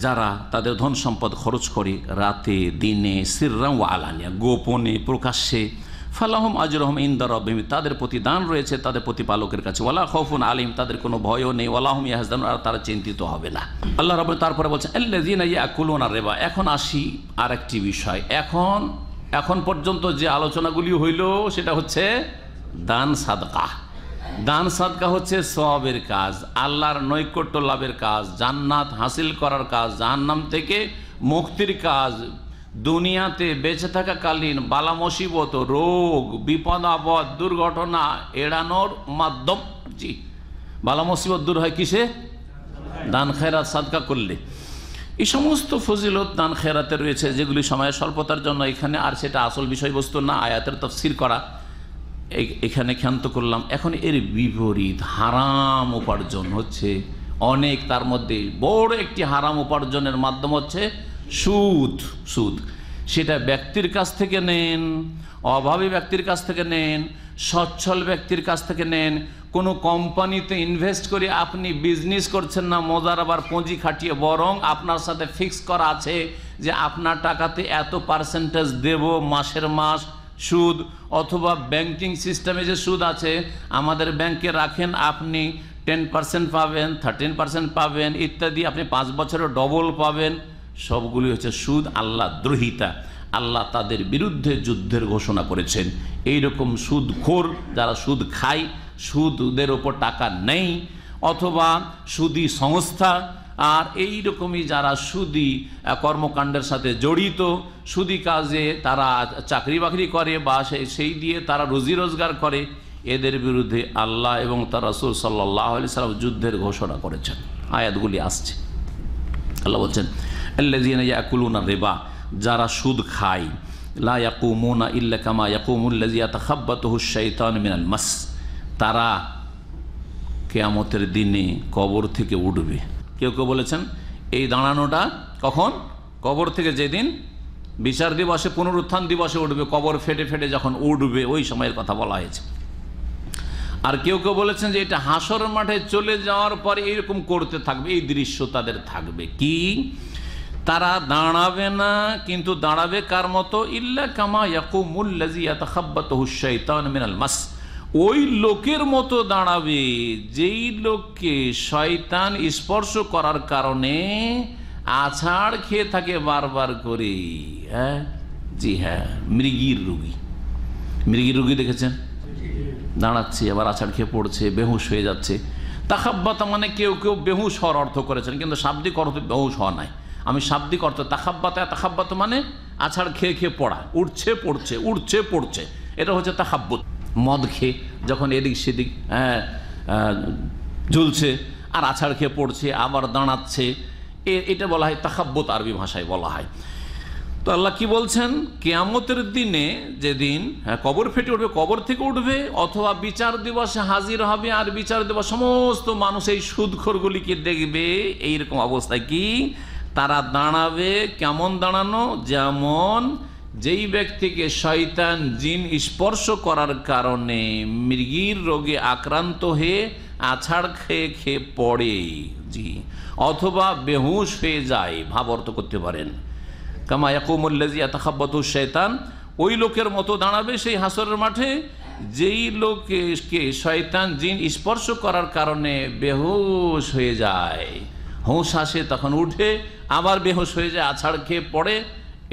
যারা তাদের ধন সম্পদ খরচ করে রাতে দিনে সিররাম ও আলানিয়া গোপনে প্রকাশ্যে ফালাহম আজরহম ইন্দার রব্বিম তাদের প্রতি দান রয়েছে তাদের প্রতিপালকের কাছে ওলা খফুন আলিম তাদের কোনো ভয়ও নেই ওলাহম ইয়াহজান আর তারা চিন্তিত হবে না আল্লাহ রব তারপরে বলছে আল্লাহ রেবা এখন আসি আর একটি বিষয় এখন এখন পর্যন্ত যে আলোচনাগুলি হইল সেটা হচ্ছে দান সাদকাহ দান সাদকা হচ্ছে সবের কাজ আল্লাহর নৈকট্য লাভের কাজ জান্নাত হাসিল করার কাজ জাহান্নাম থেকে মুক্তির কাজ দুনিয়াতে বেঁচে থাকাকালীন বালা মুসিবত রোগ বিপদ আপদ দুর্ঘটনা এড়ানোর মাধ্যম জি বালা মুসিবত দূর হয় কিসে দান খেরাত সাদকা করলে এই সমস্ত ফজিলত দান খেরাতে রয়েছে যেগুলি সময়ের স্বল্পতার জন্য এখানে আর সেটা আসল বিষয়বস্তু না আয়াতের তফসির করা এখানে ক্ষান্ত করলাম এখন এর বিপরীত হারাম উপার্জন হচ্ছে অনেক তার মধ্যে বড় একটি হারাম উপার্জনের মাধ্যম হচ্ছে সুদ সুদ সেটা ব্যক্তির কাছ থেকে নেন অভাবী ব্যক্তির কাছ থেকে নেন সচ্ছল ব্যক্তির কাছ থেকে নেন কোনো কোম্পানিতে ইনভেস্ট করে আপনি বিজনেস করছেন না মজার আবার পুঁজি খাটিয়ে বরং আপনার সাথে ফিক্স করা আছে যে আপনার টাকাতে এত পার্সেন্টেজ দেব মাসের মাস সুদ অথবা ব্যাংকিং সিস্টেমে যে সুদ আছে আমাদের ব্যাংকে রাখেন আপনি টেন পার্সেন্ট পাবেন থার্টিন পার্সেন্ট পাবেন ইত্যাদি আপনি পাঁচ বছরে ডবল পাবেন সবগুলি হচ্ছে সুদ আল্লাহ দ্রোহিতা আল্লাহ তাদের বিরুদ্ধে যুদ্ধের ঘোষণা করেছেন এই রকম সুদখোর যারা সুদ খায় সুদদের ওপর টাকা নেই অথবা সুদী সংস্থা আর এই রকমই যারা সুদি কর্মকাণ্ডের সাথে জড়িত সুদি কাজে তারা চাকরি বাকরি করে বা সেই দিয়ে তারা রুজি রোজগার করে এদের বিরুদ্ধে আল্লাহ এবং তার রাসুল সাল্লাহ আলি সাল্লাম যুদ্ধের ঘোষণা করেছেন আয়াতগুলি আসছে আল্লাহ বলছেন আল্লাহনা রেবা যারা সুদ খায় লা ইয়াকুমুনা ইল্লা মিনাল মাস তারা কেয়ামতের দিনে কবর থেকে উঠবে কেউ কেউ বলেছেন এই দাঁড়ানোটা কখন কবর থেকে যেদিন বিচার দিবসে পুনরুত্থান দিবসে উঠবে কবর ফেটে ফেটে যখন উঠবে ওই সময়ের কথা বলা হয়েছে আর কেউ কেউ বলেছেন যে এটা হাসর মাঠে চলে যাওয়ার পর এরকম করতে থাকবে এই দৃশ্য তাদের থাকবে কি তারা দাঁড়াবে না কিন্তু দাঁড়াবে কার মতো ইল্লা কামা ইয়াকুমুল্লাজি ইয়াতাখাব্বাতহু শাইতান মিনাল মাস ওই লোকের মতো দাঁড়াবে যেই লোককে শয়তান স্পর্শ করার কারণে আছাড় খেয়ে থাকে বারবার করে হ্যাঁ জি হ্যাঁ মৃগীর রুগী মৃগীর রুগী দেখেছেন দাঁড়াচ্ছে আবার আছাড় খেয়ে পড়ছে বেহুশ হয়ে যাচ্ছে তাকাব্বাতা মানে কেউ কেউ বেহুশ হওয়ার অর্থ করেছেন কিন্তু শাব্দিক অর্থ বেহুশ হওয়া নাই আমি শাব্দিক অর্থ তাকাব্বাতা তাকাব্বাত মানে আছাড় খেয়ে খেয়ে পড়া উঠছে পড়ছে উঠছে পড়ছে এটা হচ্ছে তাহাব্বত মদ খেয়ে যখন এদিক সেদিক হ্যাঁ, ঝুলছে আর আছাড় খেয়ে পড়ছে আবার দাঁড়াচ্ছে এ এটা বলা হয় তাকাব্বত আরবি ভাষায় বলা হয় তো আল্লাহ কি বলছেন কেয়ামতের দিনে যেদিন হ্যাঁ, কবর ফেটে উঠবে কবর থেকে উঠবে অথবা বিচার দিবসে হাজির হবে আর বিচার দিবস সমস্ত মানুষ এই সুদখোরগুলিকে দেখবে এইরকম অবস্থায় কি তারা দাঁড়াবে কেমন দাঁড়ানো যেমন যেই ব্যক্তিকে শয়তান জিন স্পর্শ করার কারণে মৃগীর রোগে আক্রান্ত হয়ে আছাড় খেয়ে খেয়ে পড়ে জি অথবা বেহুশ হয়ে যায় অর্থ করতে পারেন কামা ইয়াকুমুল্লাজি এতাহাব্বত শৈতান ওই লোকের মতো দাঁড়াবে সেই হাসরের মাঠে যেই লোককে শয়তান জিন স্পর্শ করার কারণে বেহুশ হয়ে যায় হোঁস আসে তখন উঠে আবার বেহুশ হয়ে যায় আছাড় খেয়ে পড়ে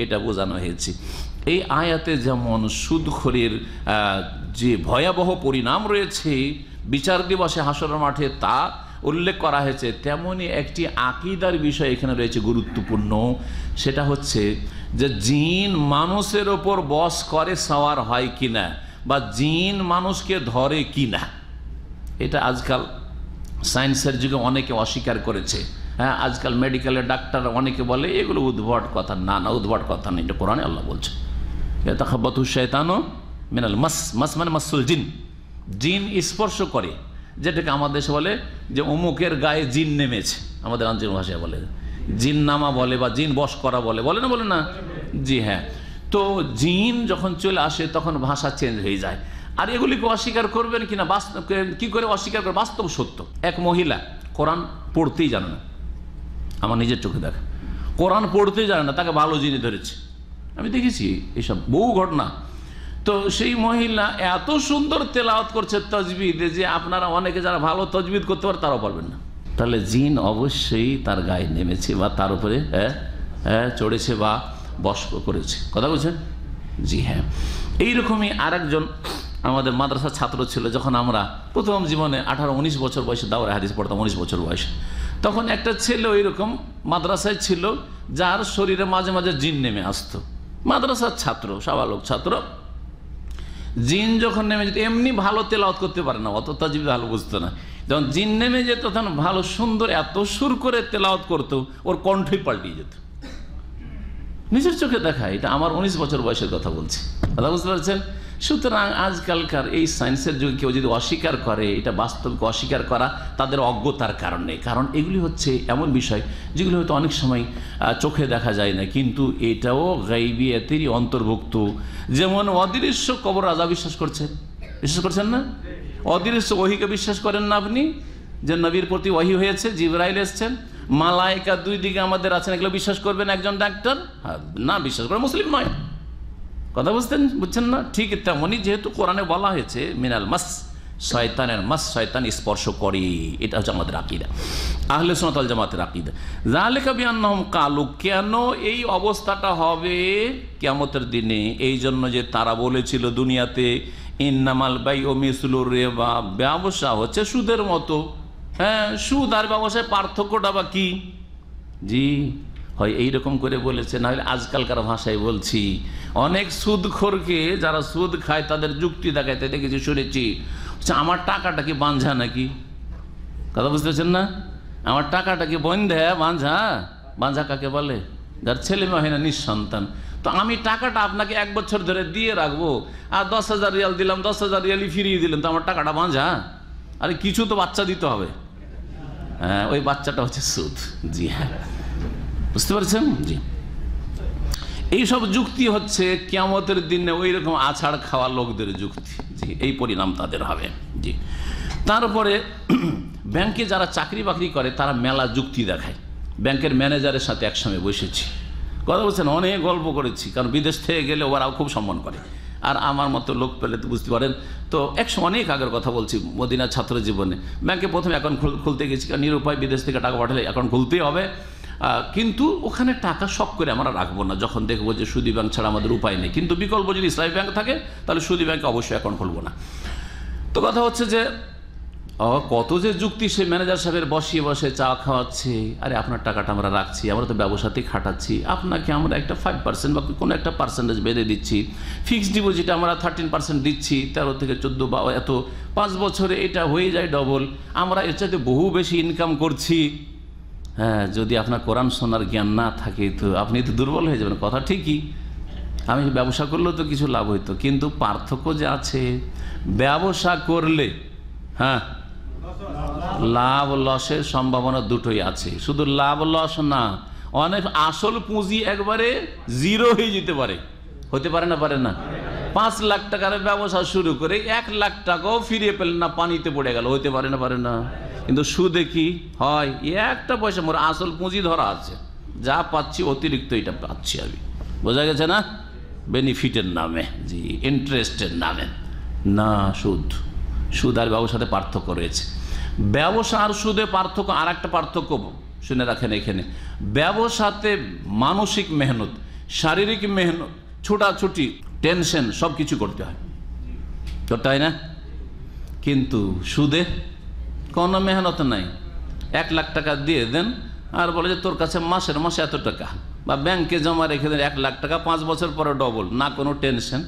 এটা বোঝানো হয়েছে এই আয়াতে যেমন সুদখোরের যে ভয়াবহ পরিণাম রয়েছে বিচার দিবসে হাসর মাঠে তা উল্লেখ করা হয়েছে তেমনই একটি আকিদার বিষয় এখানে রয়েছে গুরুত্বপূর্ণ সেটা হচ্ছে যে জিন মানুষের ওপর বস করে সাওয়ার হয় কিনা বা জিন মানুষকে ধরে কিনা এটা আজকাল সায়েন্সের যুগে অনেকে অস্বীকার করেছে হ্যাঁ আজকাল মেডিকেলে ডাক্তার অনেকে বলে এগুলো উদ্ভট কথা না না উদ্ভট কথা না এটা কোরআনে আল্লাহ বলছে এটা খাবাতু মিনাল মাস মাস মানে মাসুল জিন জিন স্পর্শ করে যেটাকে আমাদের দেশে বলে যে অমুকের গায়ে জিন নেমেছে আমাদের আঞ্চলিক ভাষায় বলে জিন নামা বলে বা জিন বস করা বলে বলে না বলে না জি হ্যাঁ তো জিন যখন চলে আসে তখন ভাষা চেঞ্জ হয়ে যায় আর এগুলিকে অস্বীকার করবেন কিনা বাস্তব কি করে অস্বীকার করে বাস্তব সত্য এক মহিলা কোরআন পড়তেই জানে না আমার নিজের চোখে দেখা কোরআন পড়তে জানে না তাকে ভালো জিনে ধরেছে আমি দেখেছি এইসব বহু ঘটনা তো সেই মহিলা এত সুন্দর তেলাওত করছে তজবিদ যে আপনারা অনেকে যারা ভালো তজবিদ করতে পারে তারাও পারবেন না তাহলে জিন অবশ্যই তার গায়ে নেমেছে বা তার উপরে হ্যাঁ হ্যাঁ চড়েছে বা বস করেছে কথা বলছেন জি হ্যাঁ এইরকমই আরেকজন আমাদের মাদ্রাসার ছাত্র ছিল যখন আমরা প্রথম জীবনে আঠারো উনিশ বছর বয়সে দাওরা হাদিস পড়তাম উনিশ বছর বয়সে তখন একটা ছেলে রকম মাদ্রাসায় ছিল যার শরীরে মাঝে মাঝে জিন নেমে আসতো মাদ্রাসার ছাত্র সাবালক ছাত্র জিন যখন নেমে যেত এমনি ভালো তেলাওত করতে পারে না অত তাজিব ভালো বুঝতো না যখন জিন নেমে যেত তখন ভালো সুন্দর এত সুর করে তেলাওত করতো ওর কণ্ঠই পাল্টিয়ে যেত নিজের চোখে দেখা এটা আমার উনিশ বছর বয়সের কথা বলছি কথা বুঝতে পারছেন সুতরাং আজকালকার এই সায়েন্সের যুগে কেউ যদি অস্বীকার করে এটা বাস্তবকে অস্বীকার করা তাদের অজ্ঞতার কারণে কারণ এগুলি হচ্ছে এমন বিষয় যেগুলি হয়তো অনেক সময় চোখে দেখা যায় না কিন্তু এটাও গাইবিয়াতেরই অন্তর্ভুক্ত যেমন অদৃশ্য কবর রাজা বিশ্বাস করছেন বিশ্বাস করছেন না অদৃশ্য ওহিকে বিশ্বাস করেন না আপনি যে নবীর প্রতি ওহি হয়েছে জিবরাইল এসছেন মালায়িকা দুই দিকে আমাদের আছেন এগুলো বিশ্বাস করবেন একজন ডাক্তার হ্যাঁ, না বিশ্বাস করে মুসলিম নয় কথা বুঝতেন বুঝছেন না ঠিক তেমনই যেহেতু কোরআনে বলা হয়েছে মিনাল মাস শয়তানের মাস শয়তান স্পর্শ করে এটা হচ্ছে আমাদের আকিদা আহলে সোনাতাল জামাতের আকিদা জাহালেকা বিয়ান্নহম কালু কেন এই অবস্থাটা হবে কেমতের দিনে এই জন্য যে তারা বলেছিল দুনিয়াতে ইন্নামাল বাই ও রে বা ব্যবসা হচ্ছে সুদের মতো হ্যাঁ সুদ আর ব্যবসায় পার্থক্যটা বা কি জি হয় এই রকম করে বলেছে না হলে আজকালকার ভাষায় বলছি অনেক সুদখোরকে যারা সুদ খায় তাদের যুক্তি দেখাইতে দেখেছি শুনেছি আমার টাকাটা কি বাঁধা নাকি কথা বুঝতে পারছেন না আমার টাকাটা কি বন্ধে বাঁধা বাঁধা কাকে বলে যার ছেলে মেয়ে হয় না নিঃসন্তান তো আমি টাকাটা আপনাকে এক বছর ধরে দিয়ে রাখবো আর দশ হাজার রিয়াল দিলাম দশ হাজার রিয়ালই ফিরিয়ে দিলেন তো আমার টাকাটা বাঁঝা আরে কিছু তো বাচ্চা দিতে হবে হ্যাঁ ওই বাচ্চাটা হচ্ছে সুদ জি হ্যাঁ বুঝতে পারছেন জি এইসব যুক্তি হচ্ছে কেমতের দিনে ওই রকম আছাড় খাওয়া লোকদের যুক্তি জি এই পরিণাম তাদের হবে জি তারপরে ব্যাংকে যারা চাকরি বাকরি করে তারা মেলা যুক্তি দেখায় ব্যাংকের ম্যানেজারের সাথে একসঙ্গে বসেছি কথা বলছেন অনেক গল্প করেছি কারণ বিদেশ থেকে গেলে ওরাও খুব সম্মান করে আর আমার মতো লোক পেলে তো বুঝতে পারেন তো একশো অনেক আগের কথা বলছি মদিনা ছাত্র জীবনে ব্যাংকে প্রথমে অ্যাকাউন্ট খুলতে গেছি কারণ নিরুপায় বিদেশ থেকে টাকা পাঠালে অ্যাকাউন্ট খুলতেই হবে কিন্তু ওখানে টাকা শখ করে আমরা রাখবো না যখন দেখবো যে সুদী ব্যাংক ছাড়া আমাদের উপায় নেই কিন্তু বিকল্প যদি ইসলামী ব্যাংক থাকে তাহলে সুদী ব্যাংকে অবশ্যই অ্যাকাউন্ট খুলবো না তো কথা হচ্ছে যে কত যে যুক্তি সে ম্যানেজার সাহেবের বসিয়ে বসে চা খাওয়াচ্ছে আরে আপনার টাকাটা আমরা রাখছি আমরা তো ব্যবসাতেই খাটাচ্ছি আপনাকে আমরা একটা ফাইভ পার্সেন্ট বা কোনো একটা পার্সেন্টেজ বেঁধে দিচ্ছি ফিক্সড ডিপোজিট আমরা থার্টিন পার্সেন্ট দিচ্ছি তেরো থেকে চোদ্দো বা এত পাঁচ বছরে এটা হয়ে যায় ডবল আমরা এর চাইতে বহু বেশি ইনকাম করছি হ্যাঁ যদি আপনার কোরআন শোনার জ্ঞান না থাকে তো আপনি তো দুর্বল হয়ে যাবেন কথা ঠিকই আমি ব্যবসা করলেও তো কিছু লাভ হইতো কিন্তু পার্থক্য যে আছে ব্যবসা করলে হ্যাঁ লাভ লসের সম্ভাবনা দুটোই আছে শুধু লাভ লস না অনেক আসল পুঁজি একবারে জিরো হয়ে যেতে পারে হতে পারে না পারে না পাঁচ লাখ টাকার ব্যবসা শুরু করে এক লাখ টাকাও ফিরিয়ে পেলেন না পানিতে পড়ে গেল হতে পারে না পারে না কিন্তু সুদে কি হয় একটা পয়সা মোর আসল পুঁজি ধরা আছে যা পাচ্ছি অতিরিক্ত এটা পাচ্ছি আমি বোঝা গেছে না বেনিফিটের নামে জি ইন্টারেস্টের নামে না সুদ সুদ আর ব্যবসাতে পার্থক্য রয়েছে ব্যবসা আর সুদে পার্থক্য আর একটা পার্থক্য শুনে রাখেন এখানে ব্যবসাতে মানসিক মেহনত শারীরিক মেহনত ছোটাছুটি টেনশন সব কিছু করতে হয় তাই না কিন্তু সুদে কোনো মেহনত নাই এক লাখ টাকা দিয়ে দেন আর বলে যে তোর কাছে মাসের মাসে এত টাকা বা ব্যাংকে জমা রেখে দেন এক লাখ টাকা পাঁচ বছর পরে ডবল না কোনো টেনশন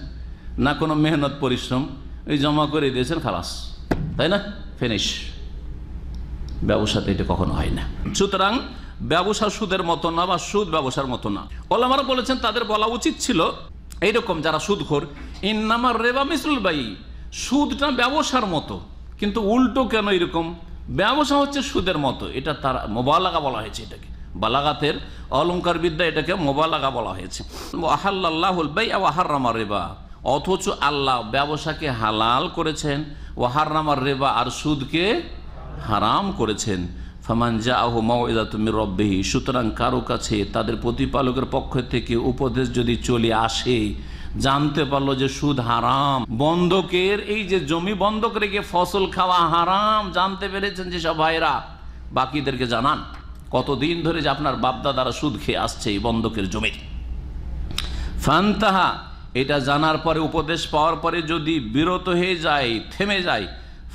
না কোনো মেহনত পরিশ্রম ওই জমা করে দিয়েছেন খালাস তাই না ফিনিশ ব্যবসাতে এটা কখনো হয় না সুতরাং ব্যবসা সুদের মতো না বা সুদ ব্যবসার মতো না ওলামারা বলেছেন তাদের বলা উচিত ছিল এইরকম যারা সুদখোর ইন্নামার রেবা মিসরুল বাই সুদটা ব্যবসার মতো কিন্তু উল্টো কেন এরকম ব্যবসা হচ্ছে সুদের মতো এটা তার মোবালাগা বলা হয়েছে এটাকে বালাগাতের অলঙ্কার বিদ্যা এটাকে মোবালাগা বলা হয়েছে আহাল্লাহুলবাইহার রেবা অথচ আল্লাহ ব্যবসাকে হালাল করেছেন ওয়াহার রেবা আর সুদকে হারাম করেছেন ফমান যা আহ মাওয়েদা তুমি রব্বেহি সুতরাং কারো কাছে তাদের প্রতিপালকের পক্ষ থেকে উপদেশ যদি চলে আসে জানতে পারলো যে সুদ হারাম বন্ধকের এই যে জমি বন্ধক রেখে ফসল খাওয়া হারাম জানতে পেরেছেন সব ভাইরা বাকিদেরকে জানান কতদিন ধরে যে আপনার বাপদাদারা সুদ খেয়ে আসছে এই বন্ধকের জমির ফান্তাহা এটা জানার পরে উপদেশ পাওয়ার পরে যদি বিরত হয়ে যায় থেমে যায়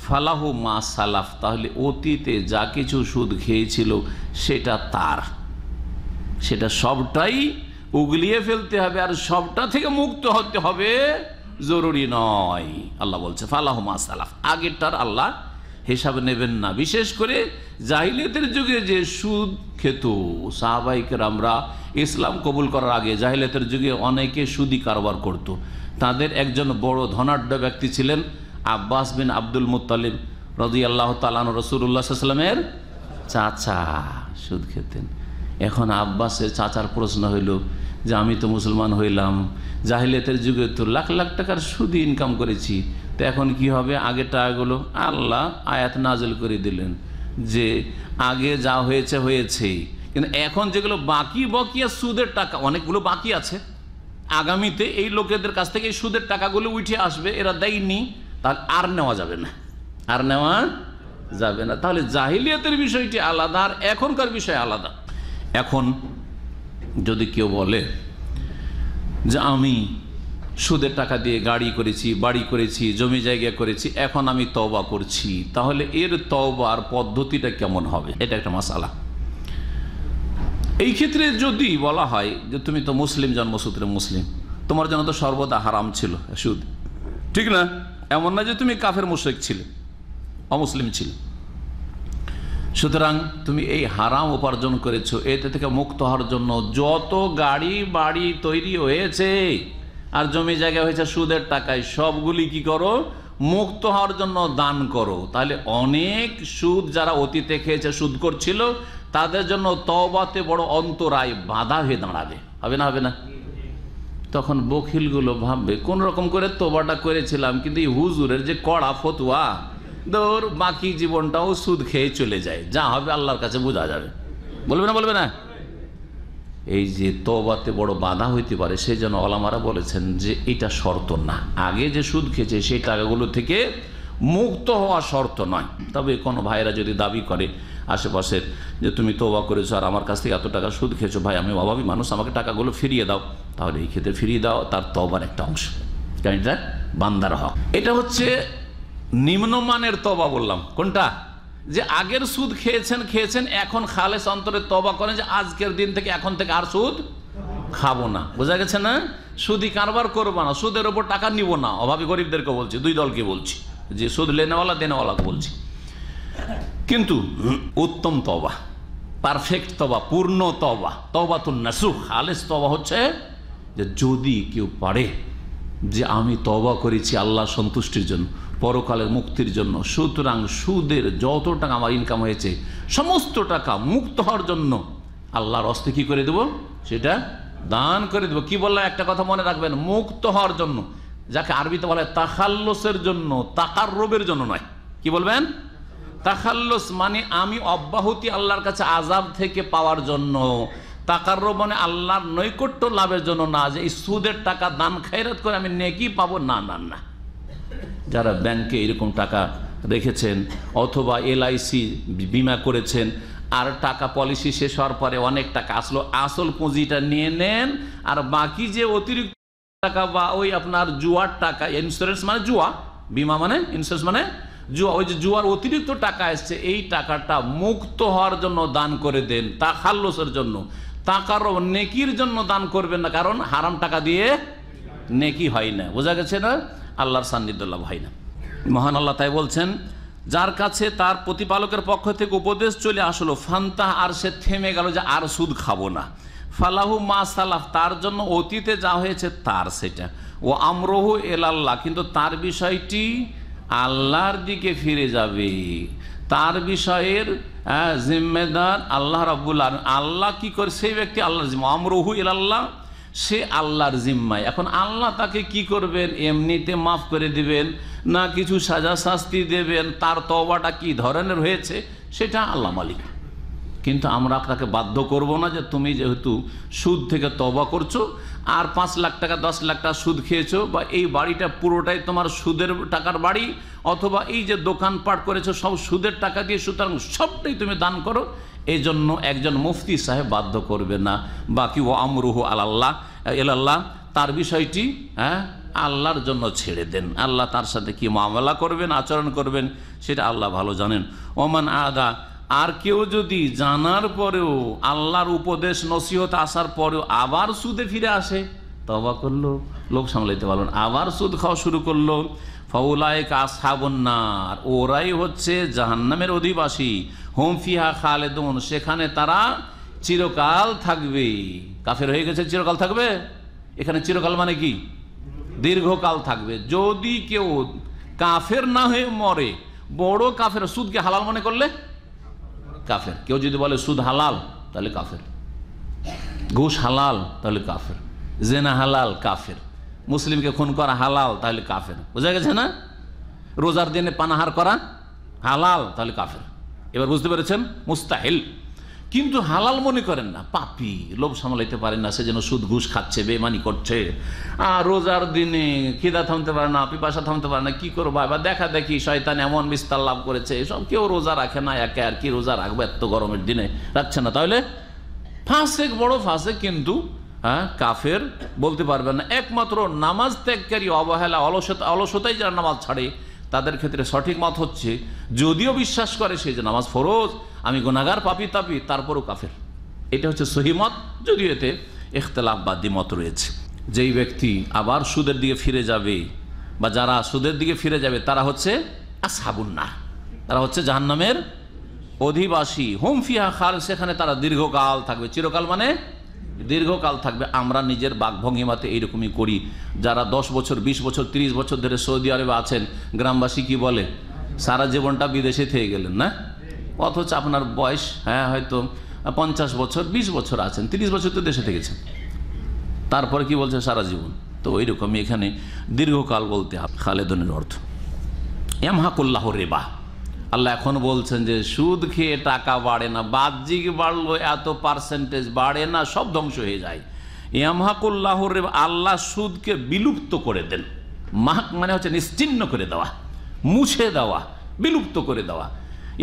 ফালাহু মা সালাফ তাহলে অতীতে যা কিছু সুদ খেয়েছিল সেটা তার সেটা সবটাই উগলিয়ে ফেলতে হবে আর সবটা থেকে মুক্ত হতে হবে জরুরি নয় আল্লাহ বলছে ফালাহ মাসালাফ আগেরটার আল্লাহ হিসাব নেবেন না বিশেষ করে জাহিলিয়াতের যুগে যে সুদ খেত সাহাবাহিকের আমরা ইসলাম কবুল করার আগে জাহিলিয়াতের যুগে অনেকে সুদি কারবার করত। তাদের একজন বড় ধনাঢ্য ব্যক্তি ছিলেন আব্বাস বিন আব্দুল মুতালিম রজি আল্লাহ তালান রসুল্লাহামের চাচা সুদ খেতেন এখন আব্বাসের চাচার প্রশ্ন হইল যে আমি তো মুসলমান হইলাম জাহিলিয়াতের যুগে তো লাখ লাখ টাকার সুদ ইনকাম করেছি তো এখন কি হবে আগে টাকাগুলো আল্লাহ আয়াত নাজল করে দিলেন যে আগে যা হয়েছে হয়েছেই কিন্তু এখন যেগুলো বাকি বকিয়া সুদের টাকা অনেকগুলো বাকি আছে আগামীতে এই লোকেদের কাছ থেকে সুদের টাকাগুলো উঠে আসবে এরা দেয়নি তাহলে আর নেওয়া যাবে না আর নেওয়া যাবে না তাহলে জাহিলিয়াতের বিষয়টি আলাদা আর এখনকার বিষয় আলাদা এখন যদি কেউ বলে যে আমি সুদের টাকা দিয়ে গাড়ি করেছি বাড়ি করেছি জমি জায়গা করেছি এখন আমি তওবা করছি তাহলে এর তওবার পদ্ধতিটা কেমন হবে এটা একটা মশালা এই ক্ষেত্রে যদি বলা হয় যে তুমি তো মুসলিম জন্মসূত্রে মুসলিম তোমার জন্য তো সর্বদা হারাম ছিল সুদ ঠিক না এমন না যে তুমি কাফের মুশেক ছিলে অমুসলিম ছিল সুতরাং তুমি এই হারাম উপার্জন করেছো এতে থেকে মুক্ত হওয়ার জন্য যত গাড়ি বাড়ি তৈরি হয়েছে আর জমি জায়গা হয়েছে সুদের টাকায় সবগুলি কি করো মুক্ত হওয়ার জন্য দান করো তাহলে অনেক সুদ যারা অতীতে খেয়েছে সুদ করছিল তাদের জন্য তবাতে বড় অন্তরায় বাধা হয়ে দাঁড়াবে হবে না হবে না তখন বখিলগুলো ভাববে কোন রকম করে তোবাটা করেছিলাম কিন্তু এই হুজুরের যে কড়া ফতুয়া দৌর বাকি জীবনটাও সুদ খেয়ে চলে যায় যা হবে আল্লাহর কাছে বোঝা যাবে বলবে না বলবে না এই যে তবাতে বড় বাধা হইতে পারে সেই জন্য অলামারা বলেছেন যে এটা শর্ত না আগে যে সুদ খেয়েছে সেই টাকাগুলো থেকে মুক্ত হওয়া শর্ত নয় তবে কোনো ভাইরা যদি দাবি করে আশেপাশের যে তুমি তোবা করেছো আর আমার কাছ থেকে এত টাকা সুদ খেয়েছো ভাই আমি অভাবী মানুষ আমাকে টাকাগুলো ফিরিয়ে দাও তাহলে এই ক্ষেত্রে ফিরিয়ে দাও তার তবার একটা অংশ কারণ এটা বান্দার হক এটা হচ্ছে নিম্নমানের তবা বললাম কোনটা যে আগের সুদ খেয়েছেন খেয়েছেন এখন খালেস অন্তরে তবা করেন যে আজকের দিন থেকে এখন থেকে আর সুদ খাবো না বোঝা গেছে না সুদি কারবার করবো না সুদের ওপর টাকা নিব না অভাবী গরিবদেরকে বলছি দুই দলকে বলছি যে সুদ লেনেওয়ালা দেনেওয়ালাকে বলছি কিন্তু উত্তম তবা পারফেক্ট তবা পূর্ণ তবা তবা তো নাসু খালেস তবা হচ্ছে যে যদি কেউ পারে যে আমি তবা করেছি আল্লাহ সন্তুষ্টির জন্য পরকালের মুক্তির জন্য সুতরাং সুদের যত টাকা আমার ইনকাম হয়েছে সমস্ত টাকা মুক্ত হওয়ার জন্য আল্লাহর অস্তে কি করে দেব সেটা দান করে দেবো কি বললাম একটা কথা মনে রাখবেন মুক্ত হওয়ার জন্য যাকে আরবিতে বলা হয় জন্য তাকার রোবের জন্য নয় কি বলবেন তাকাল্লস মানে আমি অব্যাহতি আল্লাহর কাছে আজাব থেকে পাওয়ার জন্য তাকার রোব মানে আল্লাহর নৈকট্য লাভের জন্য না যে এই সুদের টাকা দান খাইরাত করে আমি নেকি পাবো না না না যারা ব্যাংকে এরকম টাকা রেখেছেন অথবা এলআইসি বিমা করেছেন আর টাকা পলিসি শেষ হওয়ার পরে অনেক টাকা আসলো আসল পুঁজিটা নিয়ে নেন আর বাকি যে অতিরিক্ত টাকা বা ওই আপনার জুয়ার টাকা ইন্স্যুরেন্স মানে জুয়া বিমা মানে ইন্স্যুরেন্স মানে জুয়া ওই যে জুয়ার অতিরিক্ত টাকা এসছে এই টাকাটা মুক্ত হওয়ার জন্য দান করে দেন তা খাল্লসের জন্য তা কারো নেকির জন্য দান করবেন না কারণ হারাম টাকা দিয়ে নেকি হয় না বোঝা গেছে না আল্লাহর সান্নিধ্য লাভ হয় না মহান আল্লাহ তাই বলছেন যার কাছে তার প্রতিপালকের পক্ষ থেকে উপদেশ চলে আসলো ফান্তা আর সে থেমে গেল যে আর সুদ খাবো না ফালাহু মা সালাহ তার জন্য অতীতে যা হয়েছে তার সেটা ও আমরহু এলাল্লাহ কিন্তু তার বিষয়টি আল্লাহর দিকে ফিরে যাবে তার বিষয়ের জিম্মেদার আল্লাহ রাবুল আল্লাহ কি করে সেই ব্যক্তি আল্লাহ আমরহু এলাল্লাহ সে আল্লাহর জিম্মায় এখন আল্লাহ তাকে কি করবেন এমনিতে মাফ করে দিবেন না কিছু সাজা শাস্তি দেবেন তার তবাটা কি ধরনের হয়েছে সেটা আল্লাহ মালিক কিন্তু আমরা আপনাকে বাধ্য করব না যে তুমি যেহেতু সুদ থেকে তবা করছো আর পাঁচ লাখ টাকা দশ লাখ টাকা সুদ খেয়েছো বা এই বাড়িটা পুরোটাই তোমার সুদের টাকার বাড়ি অথবা এই যে দোকান পাট করেছো সব সুদের টাকা দিয়ে সুতরাং সবটাই তুমি দান করো এই জন্য একজন মুফতি সাহেব বাধ্য করবে না বাকি ও আমরুহ আল্লাহ এলাল্লাহ তার বিষয়টি হ্যাঁ আল্লাহর জন্য ছেড়ে দেন আল্লাহ তার সাথে কি মামলা করবেন আচরণ করবেন সেটা আল্লাহ ভালো জানেন ওমান আদা আর কেউ যদি জানার পরেও আল্লাহর উপদেশ নসিহত আসার পরেও আবার সুদে ফিরে আসে তবা করলো লোক সামলাইতে পারলো আবার সুদ খাওয়া শুরু করলো ফাউলায় কাসাবন্নার ওরাই হচ্ছে জাহান্নামের অধিবাসী হোম ফিহা খালেদন সেখানে তারা চিরকাল থাকবে কাফের হয়ে গেছে চিরকাল থাকবে এখানে চিরকাল মানে কি দীর্ঘকাল থাকবে যদি কেউ কাফের না হয়ে মরে বড় কাফের সুদকে হালাল মনে করলে কাফের কেউ যদি বলে সুদ হালাল তাহলে কাফের ঘুষ হালাল তাহলে কাফের জেনা হালাল কাফের মুসলিমকে খুন করা হালাল তাহলে কাফের বোঝা গেছে না রোজার দিনে পানাহার করা হালাল তাহলে কাফের এবার বুঝতে পেরেছেন মুস্তাহিল কিন্তু হালাল মনে করেন না পাপি লোভ সামলাইতে পারেন না সে যেন সুদ ঘুষ খাচ্ছে বেমানি করছে আর রোজার দিনে খিদা থামতে পারে না পিপাসা থামতে পারে না কি করবো এবার দেখা দেখি শয়তান এমন বিস্তার লাভ করেছে সব কেউ রোজা রাখে না একে আর কি রোজা রাখবে এত গরমের দিনে রাখছে না তাহলে ফাঁসেক বড় ফাঁসে কিন্তু হ্যাঁ কাফের বলতে পারবেন না একমাত্র নামাজ ত্যাগকারী অবহেলা অলসতা অলসতাই যারা নামাজ ছাড়ে তাদের ক্ষেত্রে সঠিক মত হচ্ছে যদিও বিশ্বাস করে সেই যে নামাজ ফরজ আমি গোনাগার পাপি তাপি তারপরও কাফের এটা হচ্ছে সহিমত যদিও এতে এখতলাফ বা মত রয়েছে যেই ব্যক্তি আবার সুদের দিকে ফিরে যাবে বা যারা সুদের দিকে ফিরে যাবে তারা হচ্ছে আসাবুন্না তারা হচ্ছে জাহান্নামের অধিবাসী হোম ফিহা খাল সেখানে তারা দীর্ঘকাল থাকবে চিরকাল মানে দীর্ঘকাল থাকবে আমরা নিজের বাঘভঙ্গিমাতে এইরকমই করি যারা দশ বছর ২০ বছর ৩০ বছর ধরে সৌদি আরবে আছেন গ্রামবাসী কি বলে সারা জীবনটা বিদেশে থেকে গেলেন না অথচ আপনার বয়স হ্যাঁ হয়তো পঞ্চাশ বছর ২০ বছর আছেন ৩০ বছর তো দেশে থেকেছেন তারপরে কি বলছে সারা জীবন তো ওই রকমই এখানে দীর্ঘকাল বলতে খালেদনের অর্থ রে রেবা আল্লাহ এখন বলছেন যে সুদ খেয়ে টাকা বাড়ে না বাহ্যিক বাড়লো এত পার্সেন্টেজ বাড়ে না সব ধ্বংস হয়ে যায় হাকুল্লাহ রেবা আল্লাহ সুদকে বিলুপ্ত করে দেন মাহ মানে হচ্ছে নিশ্চিন্ন করে দেওয়া মুছে দেওয়া বিলুপ্ত করে দেওয়া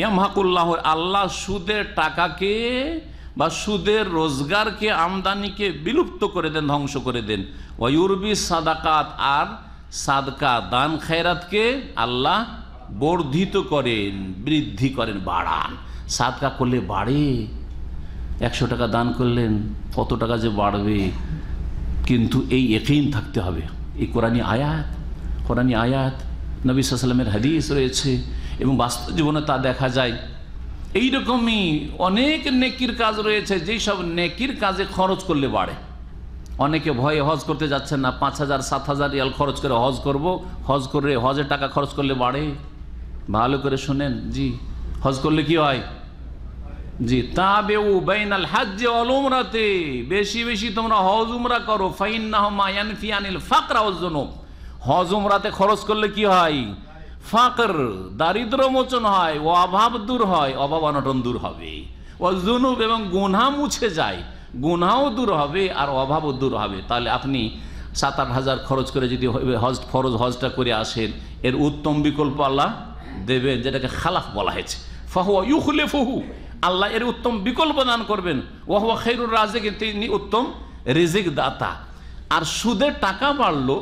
ইয়ামহাকুল্লাহ আল্লাহ সুদের টাকাকে বা সুদের রোজগারকে আমদানিকে বিলুপ্ত করে দেন ধ্বংস করে দেন ওয়ুরবি সাদাকাত আর সাদকা দান খায়রাতকে আল্লাহ বর্ধিত করেন বৃদ্ধি করেন বাড়ান সাদকা করলে বাড়ে একশো টাকা দান করলেন কত টাকা যে বাড়বে কিন্তু এই একই থাকতে হবে এই কোরআনী আয়াত কোরআনী আয়াত নবী সাল্লামের হাদিস রয়েছে এবং বাস্তব জীবনে তা দেখা যায় এই রকমই অনেক নেকির কাজ রয়েছে যেই সব নেকির কাজে খরচ করলে বাড়ে অনেকে ভয়ে হজ করতে যাচ্ছেন না পাঁচ হাজার সাত হাজার রিয়াল খরচ করে হজ করব হজ করে হজে টাকা খরচ করলে বাড়ে ভালো করে শোনেন জি হজ করলে কি হয় জি তা বেউ বাইনাল হাজ্জে অলমরাতে বেশি বেশি তোমরা হজ উমরা করো ফাইন না হমায়ান ফিয়ানিল ফাকরা হজ জনক হজ উমরাতে খরচ করলে কি হয় ফাঁকর দারিদ্র মোচন হয় ও অভাব দূর হয় অভাব অনটন দূর হবে ও জুনুব এবং গুনহা মুছে যায় গুনহাও দূর হবে আর অভাবও দূর হবে তাহলে আপনি সাত আট হাজার খরচ করে যদি হজ ফরজ হজটা করে আসেন এর উত্তম বিকল্প আল্লাহ দেবেন যেটাকে খালাফ বলা হয়েছে ফাহুয়া ইউখলে ফহু আল্লাহ এর উত্তম বিকল্প দান করবেন ওহুয়া খেরুর রাজে তিনি উত্তম রিজিক দাতা আর সুদের টাকা বাড়লো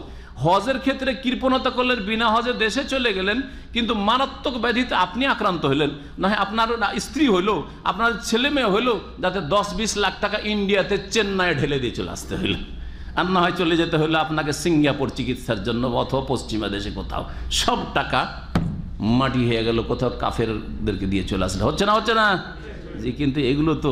হজের ক্ষেত্রে কৃপণতা করলেন বিনা হজে দেশে চলে গেলেন কিন্তু মারাত্মক ব্যাধিতে আপনি আক্রান্ত হলেন নয় আপনার স্ত্রী হলো আপনার ছেলে মেয়ে হলো যাতে দশ বিশ লাখ টাকা ইন্ডিয়াতে চেন্নাইয়ে ঢেলে দিয়ে চলে আসতে হইল আর না হয় চলে যেতে হলো আপনাকে সিঙ্গাপুর চিকিৎসার জন্য অথবা পশ্চিমা দেশে কোথাও সব টাকা মাটি হয়ে গেল কোথাও কাফেরদেরকে দিয়ে চলে আসলে হচ্ছে না হচ্ছে না যে কিন্তু এগুলো তো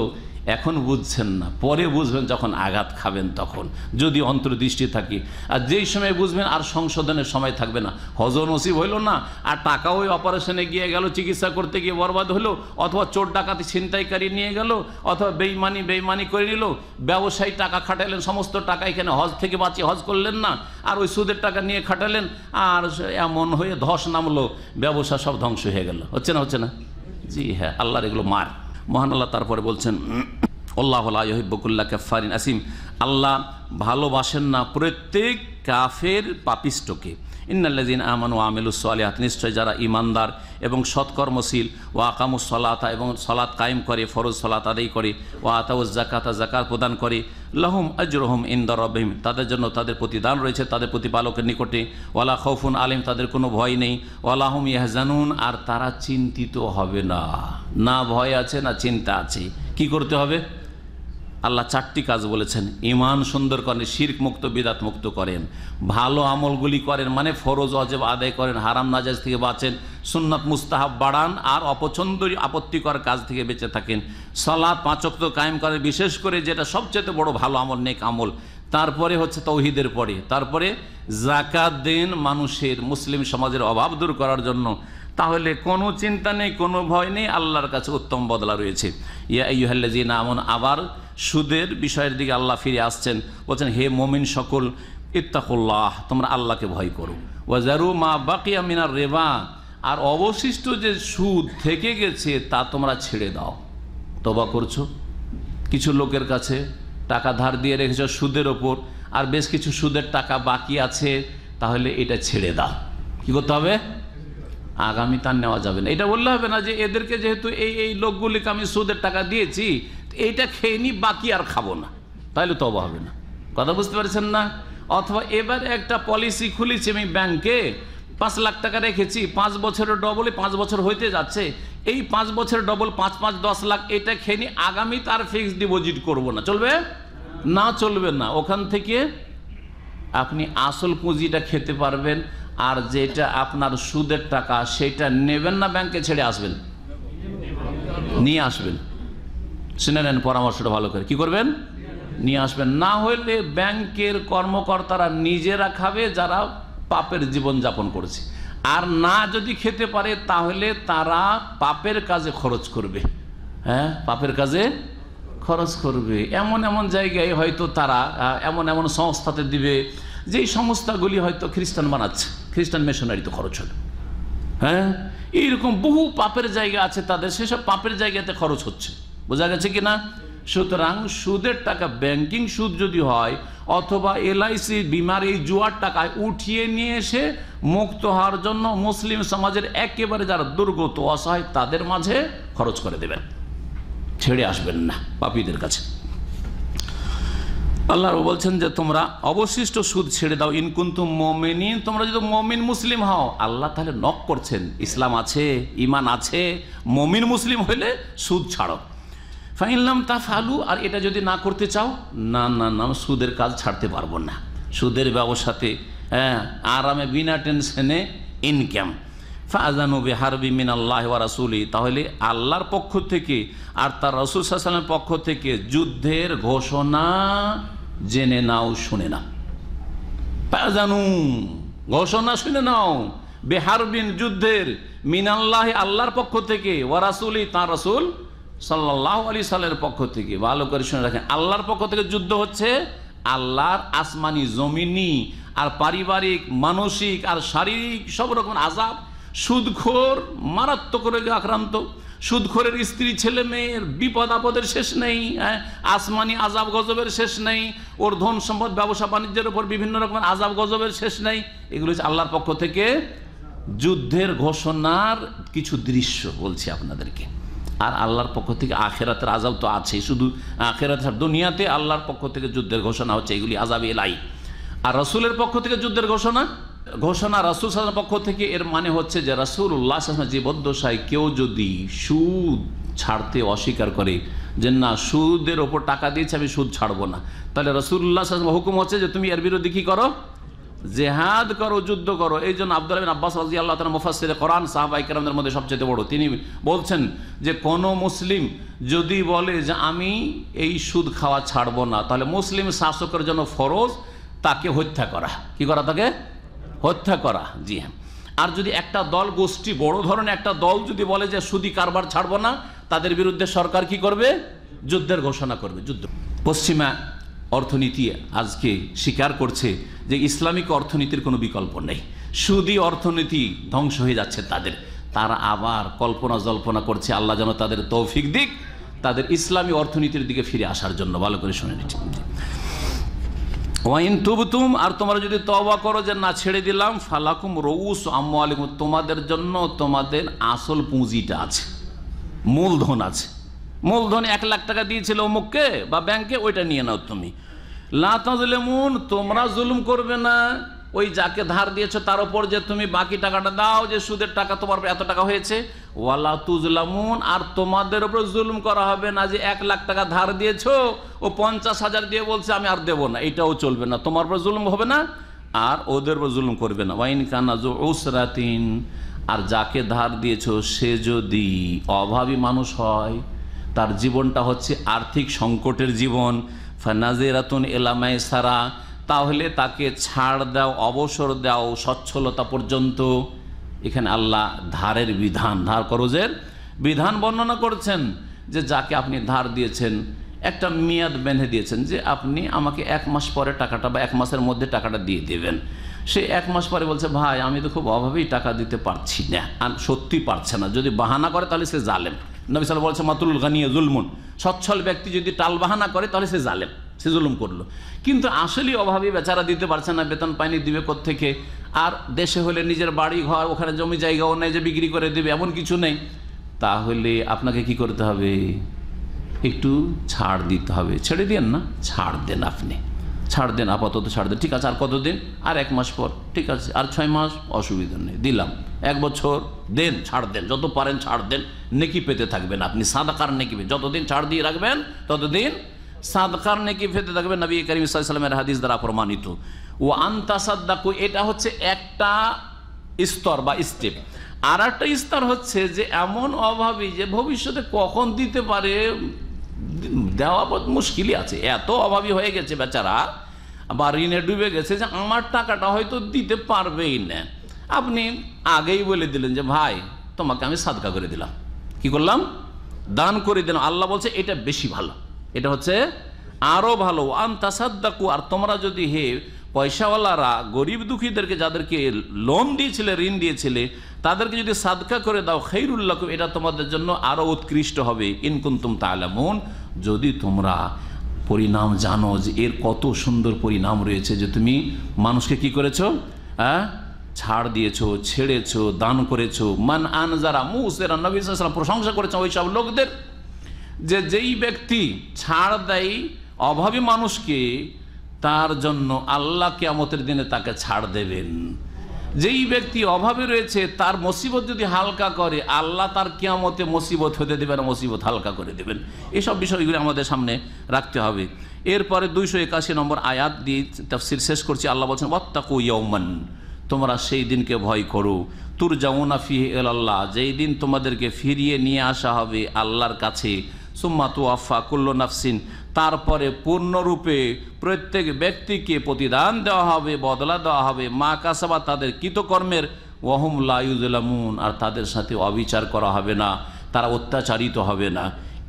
এখন বুঝছেন না পরে বুঝবেন যখন আঘাত খাবেন তখন যদি অন্তর্দৃষ্টি থাকি আর যেই সময় বুঝবেন আর সংশোধনের সময় থাকবে না হজর নসিব হইল না আর টাকা ওই অপারেশনে গিয়ে গেল চিকিৎসা করতে গিয়ে বরবাদ হলো অথবা চোর ডাকাতি ছিনতাইকারী নিয়ে গেল অথবা বেইমানি বেইমানি করে নিল ব্যবসায়ী টাকা খাটালেন সমস্ত টাকা এখানে হজ থেকে বাঁচিয়ে হজ করলেন না আর ওই সুদের টাকা নিয়ে খাটালেন আর এমন হয়ে ধস নামলো ব্যবসা সব ধ্বংস হয়ে গেল হচ্ছে না হচ্ছে না জি হ্যাঁ আল্লাহর এগুলো মার মহান আল্লাহ তারপরে বলছেন আল্লাহ আহিবুল্লাহ কাফারিন আসিম আল্লাহ ভালোবাসেন না প্রত্যেক কাফের পাপিষ্টকে ইন্নাল্লাজিন আমান ও আমিলুসলাহাত নিশ্চয় যারা ইমানদার এবং সৎকর্মশীল ও সলাতা এবং সলাত কায়েম করে ফরজ সলাত আদায় করে ও আতাউজ জাকাতা জাকাত প্রদান করে লহম আজরহম ইন্দর রবহিম তাদের জন্য তাদের প্রতিদান রয়েছে তাদের প্রতিপালকের নিকটে ওয়ালা খৌফুন আলিম তাদের কোনো ভয় নেই ওয়ালাহম ইহজানুন আর তারা চিন্তিত হবে না না ভয় আছে না চিন্তা আছে কি করতে হবে আল্লাহ চারটি কাজ বলেছেন ইমান সুন্দর করেন শির্ক মুক্ত বিদাত মুক্ত করেন ভালো আমলগুলি করেন মানে ফরজ অজেব আদায় করেন হারাম নাজাজ থেকে বাঁচেন সুন্নাত মুস্তাহাব বাড়ান আর অপছন্দরী আপত্তিকর কাজ থেকে বেঁচে থাকেন সলাদ পাঁচক্ত কায়েম করেন বিশেষ করে যেটা সবচেয়ে বড় ভালো আমল নেক আমল তারপরে হচ্ছে তৌহিদের পরে তারপরে জাকাত দেন মানুষের মুসলিম সমাজের অভাব দূর করার জন্য তাহলে কোনো চিন্তা নেই কোনো ভয় নেই আল্লাহর কাছে উত্তম বদলা রয়েছে ইয়া জি আমন আবার সুদের বিষয়ের দিকে আল্লাহ ফিরে আসছেন বলছেন হে মমিন সকল ইত্তাকুল্লাহ তোমরা আল্লাহকে ভয় করো ওয়াজারু মা বাকিয়া মিনার রেবা আর অবশিষ্ট যে সুদ থেকে গেছে তা তোমরা ছেড়ে দাও তবা করছো কিছু লোকের কাছে টাকা ধার দিয়ে রেখেছ সুদের ওপর আর বেশ কিছু সুদের টাকা বাকি আছে তাহলে এটা ছেড়ে দাও কী করতে হবে আগামী তার নেওয়া যাবে না এটা বললে হবে না যে এদেরকে যেহেতু এই এই লোকগুলিকে আমি সুদের টাকা দিয়েছি এইটা খেয়ে নি বাকি আর খাবো না তাহলে তবা হবে না কথা বুঝতে পারছেন না অথবা এবার একটা পলিসি খুলেছি আমি ব্যাংকে পাঁচ লাখ টাকা রেখেছি পাঁচ বছরের ডবলে পাঁচ বছর হইতে যাচ্ছে এই পাঁচ বছরের ডবল পাঁচ পাঁচ দশ লাখ এটা খেয়ে নি আগামী তার ফিক্সড ডিপোজিট করব না চলবে না চলবে না ওখান থেকে আপনি আসল পুঁজিটা খেতে পারবেন আর যেটা আপনার সুদের টাকা সেটা নেবেন না ব্যাংকে ছেড়ে আসবেন নিয়ে আসবেন শুনে নেন পরামর্শটা ভালো করে কি করবেন নিয়ে আসবেন না হইলে ব্যাংকের কর্মকর্তারা নিজেরা খাবে যারা পাপের জীবন যাপন করছে আর না যদি খেতে পারে তাহলে তারা পাপের কাজে খরচ করবে হ্যাঁ পাপের কাজে খরচ করবে এমন এমন জায়গায় হয়তো তারা এমন এমন সংস্থাতে দিবে যেই সংস্থাগুলি হয়তো খ্রিস্টান বানাচ্ছে খ্রিস্টান মিশনারি তো খরচ হলো হ্যাঁ এইরকম বহু পাপের জায়গা আছে তাদের সেসব পাপের জায়গাতে খরচ হচ্ছে বোঝা গেছে কি না সুতরাং সুদের টাকা ব্যাংকিং সুদ যদি হয় অথবা এলআইসি বিমার এই জুয়ার টাকায় উঠিয়ে নিয়ে এসে মুক্ত হওয়ার জন্য মুসলিম সমাজের একেবারে যারা দুর্গত অসহায় তাদের মাঝে খরচ করে দেবেন ছেড়ে আসবেন না পাপীদের কাছে আল্লাহ বলছেন যে তোমরা অবশিষ্ট সুদ ছেড়ে দাও ইনকুন্তু মমিন তোমরা যদি মমিন মুসলিম হও আল্লাহ তাহলে নক করছেন ইসলাম আছে ইমান আছে মমিন মুসলিম হইলে সুদ ছাড়ো ফাইনলাম তা ফালু আর এটা যদি না করতে চাও না না না সুদের কাজ ছাড়তে পারবো না সুদের ব্যবসাতে হ্যাঁ আরামে বিনা টেনশনে ইনকাম ফাজানুবি হারবি মিন আল্লাহ রাসুলি তাহলে আল্লাহর পক্ষ থেকে আর তার রসুল সাল্লামের পক্ষ থেকে যুদ্ধের ঘোষণা জেনে নাও শুনে না জানু ঘোষণা শুনে নাও বেহার বিন যুদ্ধের মিনাল্লাহ আল্লাহর পক্ষ থেকে ওয়ারাসুলি তাঁর রাসুল সাল্লাহ আলী সাল্লের পক্ষ থেকে ভালো করে শুনে রাখেন আল্লাহর পক্ষ থেকে যুদ্ধ হচ্ছে আল্লাহর আসমানি জমিনি আর পারিবারিক মানসিক আর শারীরিক সব রকম আজাব সুদখোর মারাত্মক রোগে আক্রান্ত সুদখোরের স্ত্রী ছেলে মেয়ের বিপদ আপদের শেষ নেই হ্যাঁ? আসমানি আজাব গজবের শেষ নেই ওর ধন সম্পদ ব্যবসা বাণিজ্যের উপর বিভিন্ন রকমের আজাব গজবের শেষ নেই এগুলো হচ্ছে আল্লাহর পক্ষ থেকে যুদ্ধের ঘোষণার কিছু দৃশ্য বলছি আপনাদেরকে আর আল্লাহর পক্ষ থেকে আখেরাতের আজাব তো আছে শুধু আখেরাত দুনিয়াতে আল্লাহর পক্ষ থেকে যুদ্ধের ঘোষণা হচ্ছে এগুলি আজাব এলাই আর রসুলের পক্ষ থেকে যুদ্ধের ঘোষণা ঘোষণা রাসুল সালামের পক্ষ থেকে এর মানে হচ্ছে যে রাসুল উল্লাহ সালামের জীবদ্দশায় কেউ যদি সুদ ছাড়তে অস্বীকার করে যে না সুদের ওপর টাকা দিয়েছে আমি সুদ ছাড়বো না তাহলে রসুল্লাহ হুকুম হচ্ছে যে তুমি এর বিরুদ্ধে কী করো জেহাদ করো যুদ্ধ করো এই জন্য আবদুল্লাহিন আব্বাস রাজি আল্লাহ তালা মুফাসির কোরআন সাহাবাইকার মধ্যে সবচেয়ে বড় তিনি বলছেন যে কোনো মুসলিম যদি বলে যে আমি এই সুদ খাওয়া ছাড়বো না তাহলে মুসলিম শাসকের জন্য ফরজ তাকে হত্যা করা কি করা তাকে হত্যা করা জি হ্যাঁ আর যদি একটা দল গোষ্ঠী বড় ধরনের একটা দল যদি বলে যে সুদি কারবার ছাড়বো না তাদের বিরুদ্ধে সরকার কি করবে যুদ্ধের ঘোষণা করবে যুদ্ধ পশ্চিমা অর্থনীতি আজকে স্বীকার করছে যে ইসলামিক অর্থনীতির কোনো বিকল্প নেই সুদি অর্থনীতি ধ্বংস হয়ে যাচ্ছে তাদের তারা আবার কল্পনা জল্পনা করছে আল্লাহ যেন তাদের তৌফিক দিক তাদের ইসলামী অর্থনীতির দিকে ফিরে আসার জন্য ভালো করে শুনে নিচ্ছি ওয়াইন তুবতুম আর তোমরা যদি তবা করো যে না ছেড়ে দিলাম ফালাকুম রৌস আম্মালিকুম তোমাদের জন্য তোমাদের আসল পুঁজিটা আছে মূলধন আছে মূলধন এক লাখ টাকা দিয়েছিল অমুককে বা ব্যাংকে ওইটা নিয়ে নাও তুমি লাতাজলেমুন তোমরা জুলুম করবে না ওই যাকে ধার দিয়েছ তার উপর যে তুমি বাকি টাকাটা দাও যে সুদের টাকা তোমার এত টাকা হয়েছে ওয়ালা তুজলামুন আর তোমাদের উপর জুলুম করা হবে না যে এক লাখ টাকা ধার দিয়েছ ও পঞ্চাশ হাজার দিয়ে বলছে আমি আর দেবো না এটাও চলবে না তোমার উপর জুলুম হবে না আর ওদের উপর জুলুম করবে না ওয়াইন কানাজু ওসরাতিন আর যাকে ধার দিয়েছ সে যদি অভাবী মানুষ হয় তার জীবনটা হচ্ছে আর্থিক সংকটের জীবন ফানাজিরাতুন এলামায় সারা তাহলে তাকে ছাড় দাও অবসর দাও সচ্ছলতা পর্যন্ত এখানে আল্লাহ ধারের বিধান ধার করজের বিধান বর্ণনা করছেন যে যাকে আপনি ধার দিয়েছেন একটা মেয়াদ বেঁধে দিয়েছেন যে আপনি আমাকে এক মাস পরে টাকাটা বা এক মাসের মধ্যে টাকাটা দিয়ে দেবেন সে এক মাস পরে বলছে ভাই আমি তো খুব অভাবেই টাকা দিতে পারছি না আর সত্যি পারছে না যদি বাহানা করে তাহলে সে জালেম নবিসাল বলছে মাতুল গানিয়া জুলমুন সচ্ছল ব্যক্তি যদি টাল বাহানা করে তাহলে সে জালেম সে জুলুম করলো কিন্তু আসলেই অভাবী বেচারা দিতে পারছে না বেতন পায়নি দিবে থেকে আর দেশে হলে নিজের বাড়ি ঘর ওখানে জমি জায়গাও নেই যে বিক্রি করে দেবে এমন কিছু নেই তাহলে আপনাকে কি করতে হবে একটু ছাড় দিতে হবে ছেড়ে দিন না ছাড় দেন আপনি ছাড় দেন আপাতত ছাড় দেন ঠিক আছে আর কতদিন আর এক মাস পর ঠিক আছে আর ছয় মাস অসুবিধা নেই দিলাম এক বছর দেন ছাড় দেন যত পারেন ছাড় দেন নেকি পেতে থাকবেন আপনি সাদা কার নেকি যতদিন ছাড় দিয়ে রাখবেন ততদিন সাদকার নেকি ফেতে থাকবে নবী করিম ইসলামের হাদিস দ্বারা প্রমাণিত ও আন্তা এটা হচ্ছে একটা স্তর বা স্টেপ আর একটা স্তর হচ্ছে যে এমন অভাবী যে ভবিষ্যতে কখন দিতে পারে দেওয়া মুশকিলই আছে এত অভাবী হয়ে গেছে বেচারা বা ঋণে ডুবে গেছে যে আমার টাকাটা হয়তো দিতে পারবেই না আপনি আগেই বলে দিলেন যে ভাই তোমাকে আমি সাদকা করে দিলাম কি করলাম দান করে দিলাম আল্লাহ বলছে এটা বেশি ভালো এটা হচ্ছে আরও ভালো আন তাসাদু আর তোমরা যদি হে পয়সাওয়ালারা গরিব দুঃখীদেরকে যাদেরকে লোন দিয়েছিলে ঋণ দিয়েছিলে তাদেরকে যদি সাদকা করে দাও খৈরুল্লাহু এটা তোমাদের জন্য আরও উৎকৃষ্ট হবে ইনকুন্তুম তালামুন যদি তোমরা পরিণাম জানো যে এর কত সুন্দর পরিণাম রয়েছে যে তুমি মানুষকে কি করেছো হ্যাঁ ছাড় দিয়েছো ছেড়েছো দান করেছো মান যারা মুসেরা নবী সাল্লাম প্রশংসা করেছো ওইসব লোকদের যে যেই ব্যক্তি ছাড় দেয় অভাবী মানুষকে তার জন্য আল্লাহ কেয়ামতের দিনে তাকে ছাড় দেবেন যেই ব্যক্তি অভাবে রয়েছে তার মুসিবত যদি হালকা করে আল্লাহ তার কেয়ামতে মুসিবত হতে দেবেন মুসিবত হালকা করে দেবেন এসব বিষয়গুলি আমাদের সামনে রাখতে হবে এরপরে দুইশো একাশি নম্বর আয়াত দিয়ে তাফসির শেষ করছি আল্লাহ বলছেন অত্তাকু ইয়মান তোমরা সেই দিনকে ভয় করো তুর জামুনা ফি এল আল্লাহ যেই দিন তোমাদেরকে ফিরিয়ে নিয়ে আসা হবে আল্লাহর কাছে সুম্মা তুয়াফা নাফসিন তারপরে পূর্ণরূপে প্রত্যেক ব্যক্তিকে প্রতিদান দেওয়া হবে বদলা দেওয়া হবে মা কাসাবা তাদের কৃতকর্মের ওহম লাইউজলামুন আর তাদের সাথে অবিচার করা হবে না তারা অত্যাচারিত হবে না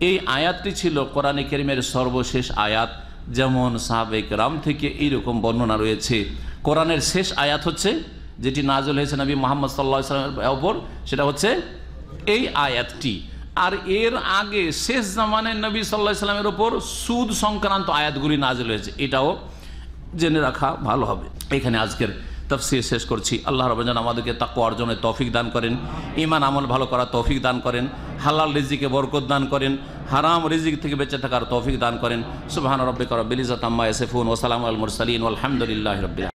এই আয়াতটি ছিল কোরআনে কেরিমের সর্বশেষ আয়াত যেমন সাহাবেক রাম থেকে এইরকম বর্ণনা রয়েছে কোরআনের শেষ আয়াত হচ্ছে যেটি নাজল হয়েছে নবী মোহাম্মদ সাল্লা সাল্লামের ওপর সেটা হচ্ছে এই আয়াতটি আর এর আগে শেষ জামানের নবী সাল্লা সাল্লামের ওপর সুদ সংক্রান্ত আয়াতগুলি নাজল হয়েছে এটাও জেনে রাখা ভালো হবে এখানে আজকের তফসির শেষ করছি আল্লাহ রবজান আমাদেরকে তাকু অর্জনে তৌফিক দান করেন ইমান আমল ভালো করা তৌফিক দান করেন হালাল রিজিকে বরকত দান করেন হারাম রিজিক থেকে বেঁচে থাকার তৌফিক দান করেন সুবাহান রব্বিক রব্বিল ইজাত আম্মা এসেফুন ওসালাম আলমুর সালিন আলহামদুলিল্লাহ রব্বিল